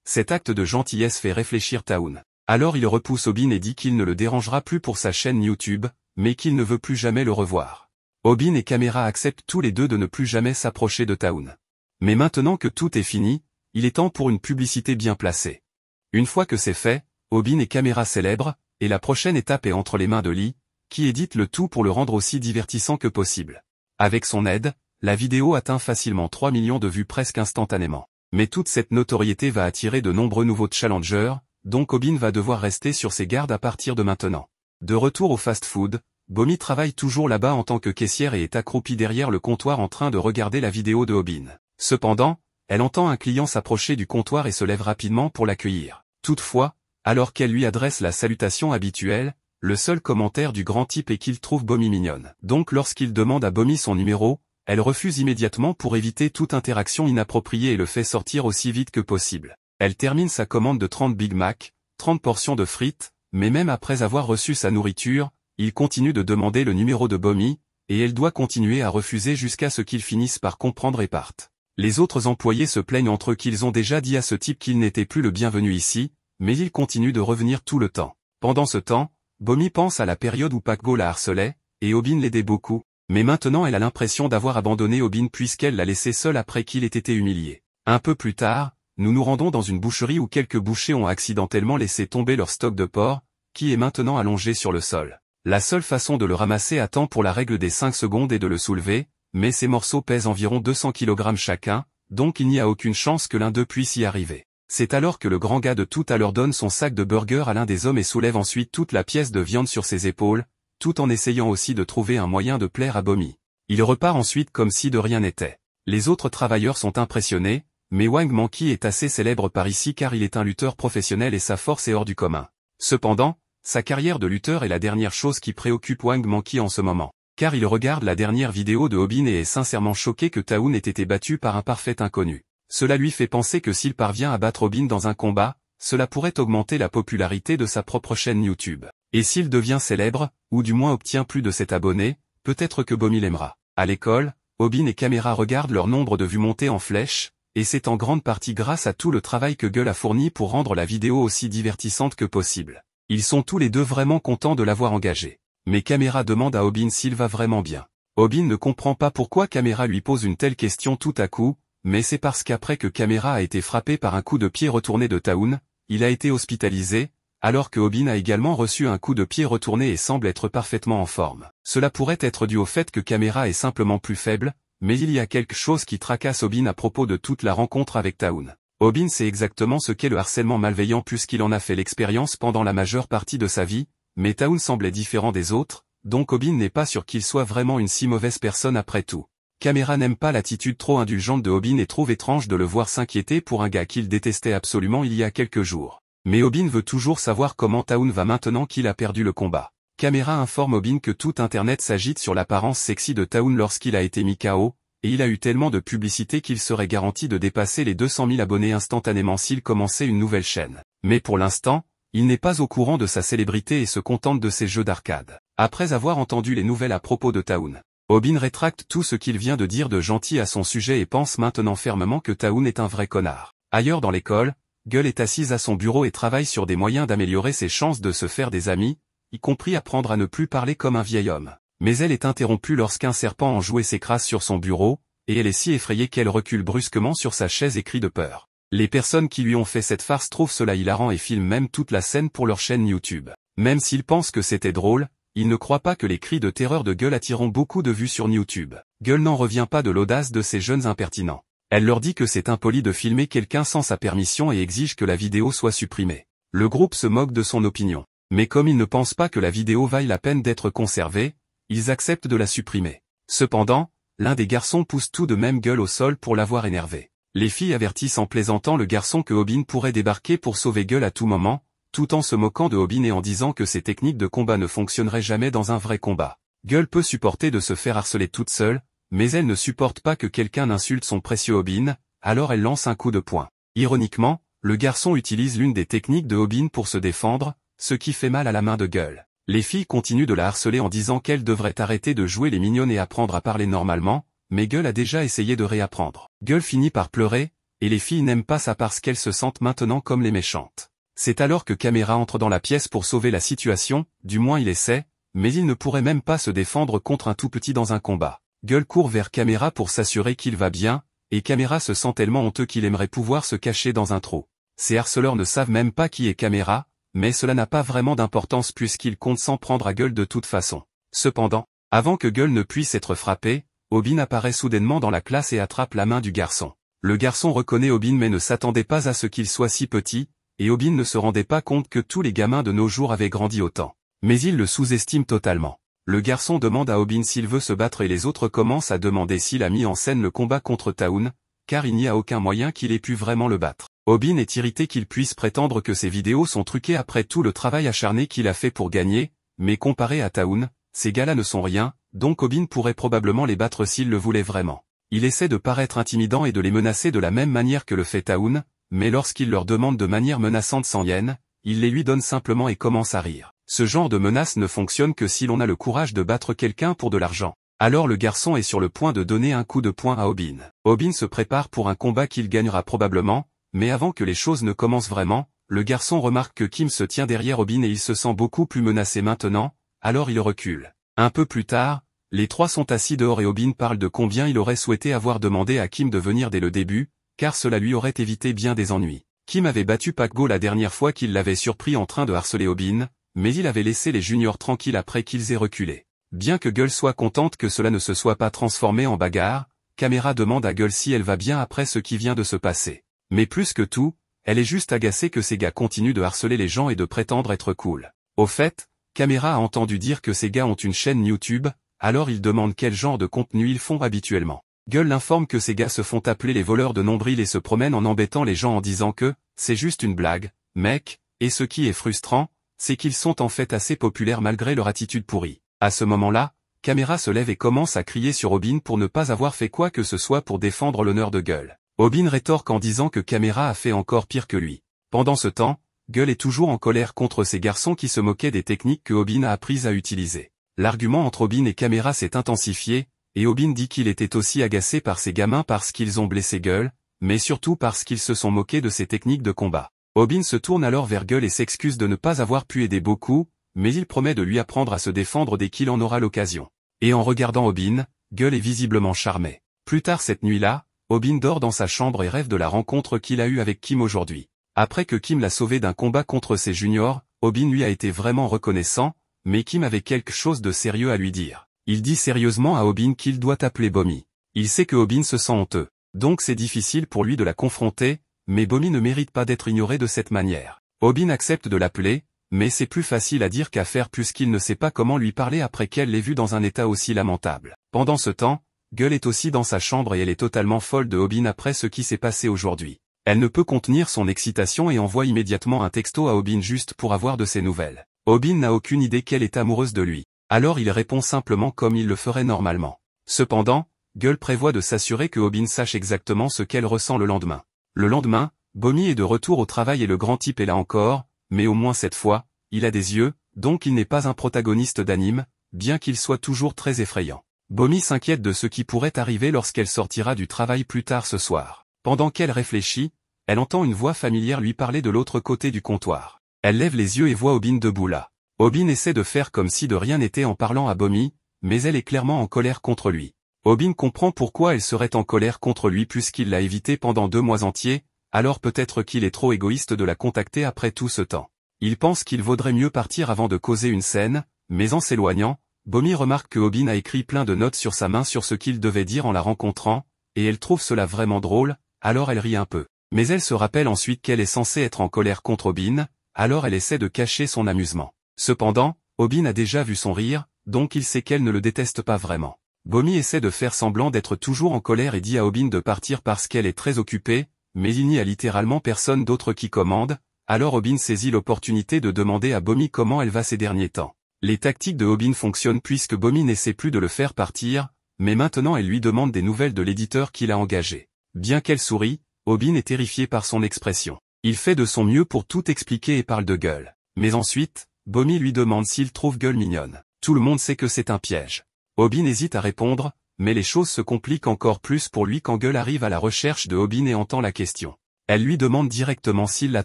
Cet acte de gentillesse fait réfléchir Taoun. Alors il repousse Obin et dit qu'il ne le dérangera plus pour sa chaîne YouTube, mais qu'il ne veut plus jamais le revoir. Obin et Camera acceptent tous les deux de ne plus jamais s'approcher de Town. Mais maintenant que tout est fini, il est temps pour une publicité bien placée. Une fois que c'est fait, Obin et Caméra célèbrent, et la prochaine étape est entre les mains de Lee, qui édite le tout pour le rendre aussi divertissant que possible. Avec son aide, la vidéo atteint facilement 3 millions de vues presque instantanément. Mais toute cette notoriété va attirer de nombreux nouveaux challengers, donc Obin va devoir rester sur ses gardes à partir de maintenant. De retour au fast-food, Bomi travaille toujours là-bas en tant que caissière et est accroupie derrière le comptoir en train de regarder la vidéo de Obin. Cependant, elle entend un client s'approcher du comptoir et se lève rapidement pour l'accueillir. Toutefois, alors qu'elle lui adresse la salutation habituelle, le seul commentaire du grand type est qu'il trouve Bomi mignonne. Donc lorsqu'il demande à Bomi son numéro, elle refuse immédiatement pour éviter toute interaction inappropriée et le fait sortir aussi vite que possible. Elle termine sa commande de 30 Big Mac, 30 portions de frites, mais même après avoir reçu sa nourriture, il continue de demander le numéro de Bomi, et elle doit continuer à refuser jusqu'à ce qu'ils finissent par comprendre et partent. Les autres employés se plaignent entre eux qu'ils ont déjà dit à ce type qu'il n'était plus le bienvenu ici, mais il continue de revenir tout le temps. Pendant ce temps, Bomi pense à la période où Paco la harcelait, et Obin l'aidait beaucoup, mais maintenant elle a l'impression d'avoir abandonné Obin puisqu'elle l'a laissé seul après qu'il ait été humilié. Un peu plus tard, nous nous rendons dans une boucherie où quelques bouchers ont accidentellement laissé tomber leur stock de porc, qui est maintenant allongé sur le sol. La seule façon de le ramasser à temps pour la règle des 5 secondes est de le soulever, mais ces morceaux pèsent environ 200 kg chacun, donc il n'y a aucune chance que l'un d'eux puisse y arriver. C'est alors que le grand gars de tout à l'heure donne son sac de burger à l'un des hommes et soulève ensuite toute la pièce de viande sur ses épaules, tout en essayant aussi de trouver un moyen de plaire à Bomi. Il repart ensuite comme si de rien n'était. Les autres travailleurs sont impressionnés, mais Wang Manki est assez célèbre par ici car il est un lutteur professionnel et sa force est hors du commun. Cependant, sa carrière de lutteur est la dernière chose qui préoccupe Wang Manqi en ce moment. Car il regarde la dernière vidéo de Obin et est sincèrement choqué que Taoun ait été battu par un parfait inconnu. Cela lui fait penser que s'il parvient à battre Obin dans un combat, cela pourrait augmenter la popularité de sa propre chaîne YouTube. Et s'il devient célèbre, ou du moins obtient plus de 7 abonnés, peut-être que Bomi l'aimera. À l'école, Obin et Caméra regardent leur nombre de vues monter en flèche, et c'est en grande partie grâce à tout le travail que Gull a fourni pour rendre la vidéo aussi divertissante que possible. Ils sont tous les deux vraiment contents de l'avoir engagé. Mais Caméra demande à Obin s'il va vraiment bien. Obin ne comprend pas pourquoi Caméra lui pose une telle question tout à coup, mais c'est parce qu'après que Caméra a été frappé par un coup de pied retourné de Taoun, il a été hospitalisé, alors que Obin a également reçu un coup de pied retourné et semble être parfaitement en forme. Cela pourrait être dû au fait que Caméra est simplement plus faible, mais il y a quelque chose qui tracasse Obin à propos de toute la rencontre avec Taoun. Obin sait exactement ce qu'est le harcèlement malveillant puisqu'il en a fait l'expérience pendant la majeure partie de sa vie, mais Town semblait différent des autres, donc Obin n'est pas sûr qu'il soit vraiment une si mauvaise personne après tout. Caméra n'aime pas l'attitude trop indulgente de Obin et trouve étrange de le voir s'inquiéter pour un gars qu'il détestait absolument il y a quelques jours. Mais Obin veut toujours savoir comment Town va maintenant qu'il a perdu le combat. Caméra informe Obin que tout Internet s'agite sur l'apparence sexy de Town lorsqu'il a été mis KO, et il a eu tellement de publicité qu'il serait garanti de dépasser les 200 000 abonnés instantanément s'il commençait une nouvelle chaîne. Mais pour l'instant, il n'est pas au courant de sa célébrité et se contente de ses jeux d'arcade. Après avoir entendu les nouvelles à propos de Taoun, Obin rétracte tout ce qu'il vient de dire de gentil à son sujet et pense maintenant fermement que Taun est un vrai connard. Ailleurs dans l'école, Gull est assise à son bureau et travaille sur des moyens d'améliorer ses chances de se faire des amis, y compris apprendre à ne plus parler comme un vieil homme mais elle est interrompue lorsqu'un serpent en enjoué s'écrase sur son bureau, et elle est si effrayée qu'elle recule brusquement sur sa chaise et crie de peur. Les personnes qui lui ont fait cette farce trouvent cela hilarant et filment même toute la scène pour leur chaîne YouTube. Même s'ils pensent que c'était drôle, ils ne croient pas que les cris de terreur de Gueule attireront beaucoup de vues sur YouTube. Gueule n'en revient pas de l'audace de ces jeunes impertinents. Elle leur dit que c'est impoli de filmer quelqu'un sans sa permission et exige que la vidéo soit supprimée. Le groupe se moque de son opinion. Mais comme ils ne pensent pas que la vidéo vaille la peine d'être conservée, ils acceptent de la supprimer. Cependant, l'un des garçons pousse tout de même gueule au sol pour l'avoir énervé. Les filles avertissent en plaisantant le garçon que Obin pourrait débarquer pour sauver gueule à tout moment, tout en se moquant de Obin et en disant que ses techniques de combat ne fonctionneraient jamais dans un vrai combat. Gueule peut supporter de se faire harceler toute seule, mais elle ne supporte pas que quelqu'un insulte son précieux Obin, alors elle lance un coup de poing. Ironiquement, le garçon utilise l'une des techniques de Obin pour se défendre, ce qui fait mal à la main de gueule. Les filles continuent de la harceler en disant qu'elle devrait arrêter de jouer les mignonnes et apprendre à parler normalement, mais Gueule a déjà essayé de réapprendre. Gueule finit par pleurer, et les filles n'aiment pas ça parce qu'elles se sentent maintenant comme les méchantes. C'est alors que Caméra entre dans la pièce pour sauver la situation, du moins il essaie, mais il ne pourrait même pas se défendre contre un tout petit dans un combat. Gueule court vers Caméra pour s'assurer qu'il va bien, et Caméra se sent tellement honteux qu'il aimerait pouvoir se cacher dans un trou. Ces harceleurs ne savent même pas qui est Caméra, mais cela n'a pas vraiment d'importance puisqu'il compte s'en prendre à Gueule de toute façon. Cependant, avant que Gueule ne puisse être frappé, Obin apparaît soudainement dans la classe et attrape la main du garçon. Le garçon reconnaît Obin mais ne s'attendait pas à ce qu'il soit si petit, et Obin ne se rendait pas compte que tous les gamins de nos jours avaient grandi autant. Mais il le sous-estime totalement. Le garçon demande à Obin s'il veut se battre et les autres commencent à demander s'il a mis en scène le combat contre Taun, car il n'y a aucun moyen qu'il ait pu vraiment le battre. Obin est irrité qu'il puisse prétendre que ses vidéos sont truquées après tout le travail acharné qu'il a fait pour gagner, mais comparé à Taoun, ces gars-là ne sont rien, donc Obin pourrait probablement les battre s'il le voulait vraiment. Il essaie de paraître intimidant et de les menacer de la même manière que le fait Taoun, mais lorsqu'il leur demande de manière menaçante 100 yens, il les lui donne simplement et commence à rire. Ce genre de menace ne fonctionne que si l'on a le courage de battre quelqu'un pour de l'argent. Alors le garçon est sur le point de donner un coup de poing à Obin. Obin se prépare pour un combat qu'il gagnera probablement, mais avant que les choses ne commencent vraiment, le garçon remarque que Kim se tient derrière Robin et il se sent beaucoup plus menacé maintenant, alors il recule. Un peu plus tard, les trois sont assis dehors et Robin parle de combien il aurait souhaité avoir demandé à Kim de venir dès le début, car cela lui aurait évité bien des ennuis. Kim avait battu Paco la dernière fois qu'il l'avait surpris en train de harceler Obin, mais il avait laissé les juniors tranquilles après qu'ils aient reculé. Bien que Gull soit contente que cela ne se soit pas transformé en bagarre, Caméra demande à Gull si elle va bien après ce qui vient de se passer. Mais plus que tout, elle est juste agacée que ces gars continuent de harceler les gens et de prétendre être cool. Au fait, Caméra a entendu dire que ces gars ont une chaîne YouTube, alors il demande quel genre de contenu ils font habituellement. Gueule informe que ces gars se font appeler les voleurs de nombril et se promènent en embêtant les gens en disant que, c'est juste une blague, mec, et ce qui est frustrant, c'est qu'ils sont en fait assez populaires malgré leur attitude pourrie. À ce moment-là, Caméra se lève et commence à crier sur Robin pour ne pas avoir fait quoi que ce soit pour défendre l'honneur de Gueule. Obin rétorque en disant que Caméra a fait encore pire que lui. Pendant ce temps, Gull est toujours en colère contre ces garçons qui se moquaient des techniques que Obin a apprises à utiliser. L'argument entre Obin et Caméra s'est intensifié, et Obin dit qu'il était aussi agacé par ces gamins parce qu'ils ont blessé Gull, mais surtout parce qu'ils se sont moqués de ses techniques de combat. Obin se tourne alors vers Gull et s'excuse de ne pas avoir pu aider beaucoup, mais il promet de lui apprendre à se défendre dès qu'il en aura l'occasion. Et en regardant Obin, Gull est visiblement charmé. Plus tard cette nuit-là, Obin dort dans sa chambre et rêve de la rencontre qu'il a eue avec Kim aujourd'hui. Après que Kim l'a sauvé d'un combat contre ses juniors, Obin lui a été vraiment reconnaissant, mais Kim avait quelque chose de sérieux à lui dire. Il dit sérieusement à Obin qu'il doit appeler Bomi. Il sait que Obin se sent honteux. Donc c'est difficile pour lui de la confronter, mais Bomi ne mérite pas d'être ignoré de cette manière. Obin accepte de l'appeler, mais c'est plus facile à dire qu'à faire puisqu'il ne sait pas comment lui parler après qu'elle l'ait vu dans un état aussi lamentable. Pendant ce temps, Gull est aussi dans sa chambre et elle est totalement folle de Obin après ce qui s'est passé aujourd'hui. Elle ne peut contenir son excitation et envoie immédiatement un texto à Obin juste pour avoir de ses nouvelles. Obin n'a aucune idée qu'elle est amoureuse de lui. Alors il répond simplement comme il le ferait normalement. Cependant, Gull prévoit de s'assurer que Obin sache exactement ce qu'elle ressent le lendemain. Le lendemain, Bomi est de retour au travail et le grand type est là encore, mais au moins cette fois, il a des yeux, donc il n'est pas un protagoniste d'anime, bien qu'il soit toujours très effrayant. Bomi s'inquiète de ce qui pourrait arriver lorsqu'elle sortira du travail plus tard ce soir. Pendant qu'elle réfléchit, elle entend une voix familière lui parler de l'autre côté du comptoir. Elle lève les yeux et voit Obin debout là. Obin essaie de faire comme si de rien n'était en parlant à Bomi, mais elle est clairement en colère contre lui. Obin comprend pourquoi elle serait en colère contre lui puisqu'il l'a évité pendant deux mois entiers, alors peut-être qu'il est trop égoïste de la contacter après tout ce temps. Il pense qu'il vaudrait mieux partir avant de causer une scène, mais en s'éloignant, Bomi remarque que Obin a écrit plein de notes sur sa main sur ce qu'il devait dire en la rencontrant, et elle trouve cela vraiment drôle, alors elle rit un peu. Mais elle se rappelle ensuite qu'elle est censée être en colère contre Obin, alors elle essaie de cacher son amusement. Cependant, Obin a déjà vu son rire, donc il sait qu'elle ne le déteste pas vraiment. Bomi essaie de faire semblant d'être toujours en colère et dit à Obin de partir parce qu'elle est très occupée, mais il n'y a littéralement personne d'autre qui commande, alors Obin saisit l'opportunité de demander à Bomi comment elle va ces derniers temps. Les tactiques de Hobin fonctionnent puisque Bomi n'essaie plus de le faire partir, mais maintenant elle lui demande des nouvelles de l'éditeur qu'il a engagé. Bien qu'elle sourit, Hobin est terrifié par son expression. Il fait de son mieux pour tout expliquer et parle de gueule. Mais ensuite, Bomi lui demande s'il trouve gueule mignonne. Tout le monde sait que c'est un piège. Hobin hésite à répondre, mais les choses se compliquent encore plus pour lui quand Gueule arrive à la recherche de Hobin et entend la question. Elle lui demande directement s'il la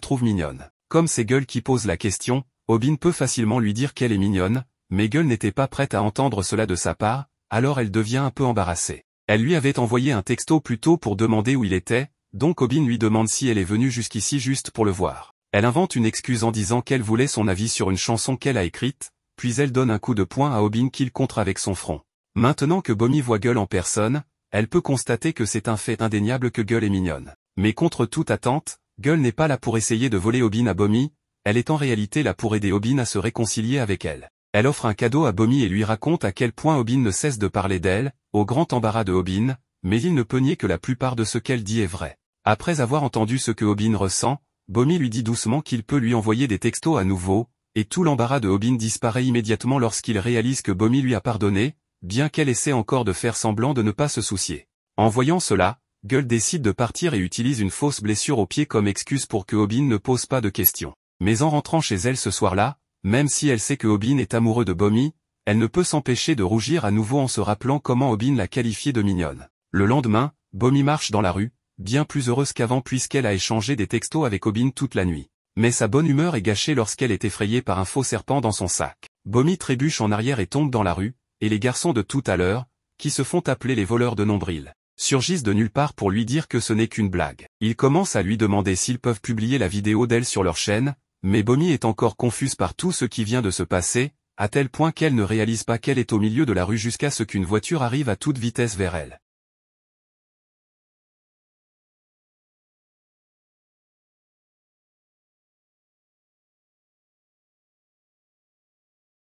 trouve mignonne. Comme c'est Gueule qui pose la question, Obin peut facilement lui dire qu'elle est mignonne, mais Gull n'était pas prête à entendre cela de sa part, alors elle devient un peu embarrassée. Elle lui avait envoyé un texto plus tôt pour demander où il était, donc Obin lui demande si elle est venue jusqu'ici juste pour le voir. Elle invente une excuse en disant qu'elle voulait son avis sur une chanson qu'elle a écrite, puis elle donne un coup de poing à Obin qu'il contre avec son front. Maintenant que Bomi voit Gull en personne, elle peut constater que c'est un fait indéniable que Gull est mignonne. Mais contre toute attente, Gull n'est pas là pour essayer de voler Obin à Bomi, elle est en réalité là pour aider Obin à se réconcilier avec elle. Elle offre un cadeau à Bomi et lui raconte à quel point Obin ne cesse de parler d'elle, au grand embarras de Obin, mais il ne peut nier que la plupart de ce qu'elle dit est vrai. Après avoir entendu ce que Obin ressent, Bomi lui dit doucement qu'il peut lui envoyer des textos à nouveau, et tout l'embarras de Obin disparaît immédiatement lorsqu'il réalise que Bomi lui a pardonné, bien qu'elle essaie encore de faire semblant de ne pas se soucier. En voyant cela, Gull décide de partir et utilise une fausse blessure au pied comme excuse pour que Obin ne pose pas de questions. Mais en rentrant chez elle ce soir-là, même si elle sait que Obin est amoureux de Bomi, elle ne peut s'empêcher de rougir à nouveau en se rappelant comment Obin l'a qualifiée de mignonne. Le lendemain, Bomi marche dans la rue, bien plus heureuse qu'avant puisqu'elle a échangé des textos avec Obin toute la nuit. Mais sa bonne humeur est gâchée lorsqu'elle est effrayée par un faux serpent dans son sac. Bomi trébuche en arrière et tombe dans la rue, et les garçons de tout à l'heure, qui se font appeler les voleurs de nombril, surgissent de nulle part pour lui dire que ce n'est qu'une blague. Ils commencent à lui demander s'ils peuvent publier la vidéo d'elle sur leur chaîne, mais Bomi est encore confuse par tout ce qui vient de se passer, à tel point qu'elle ne réalise pas qu'elle est au milieu de la rue jusqu'à ce qu'une voiture arrive à toute vitesse vers elle.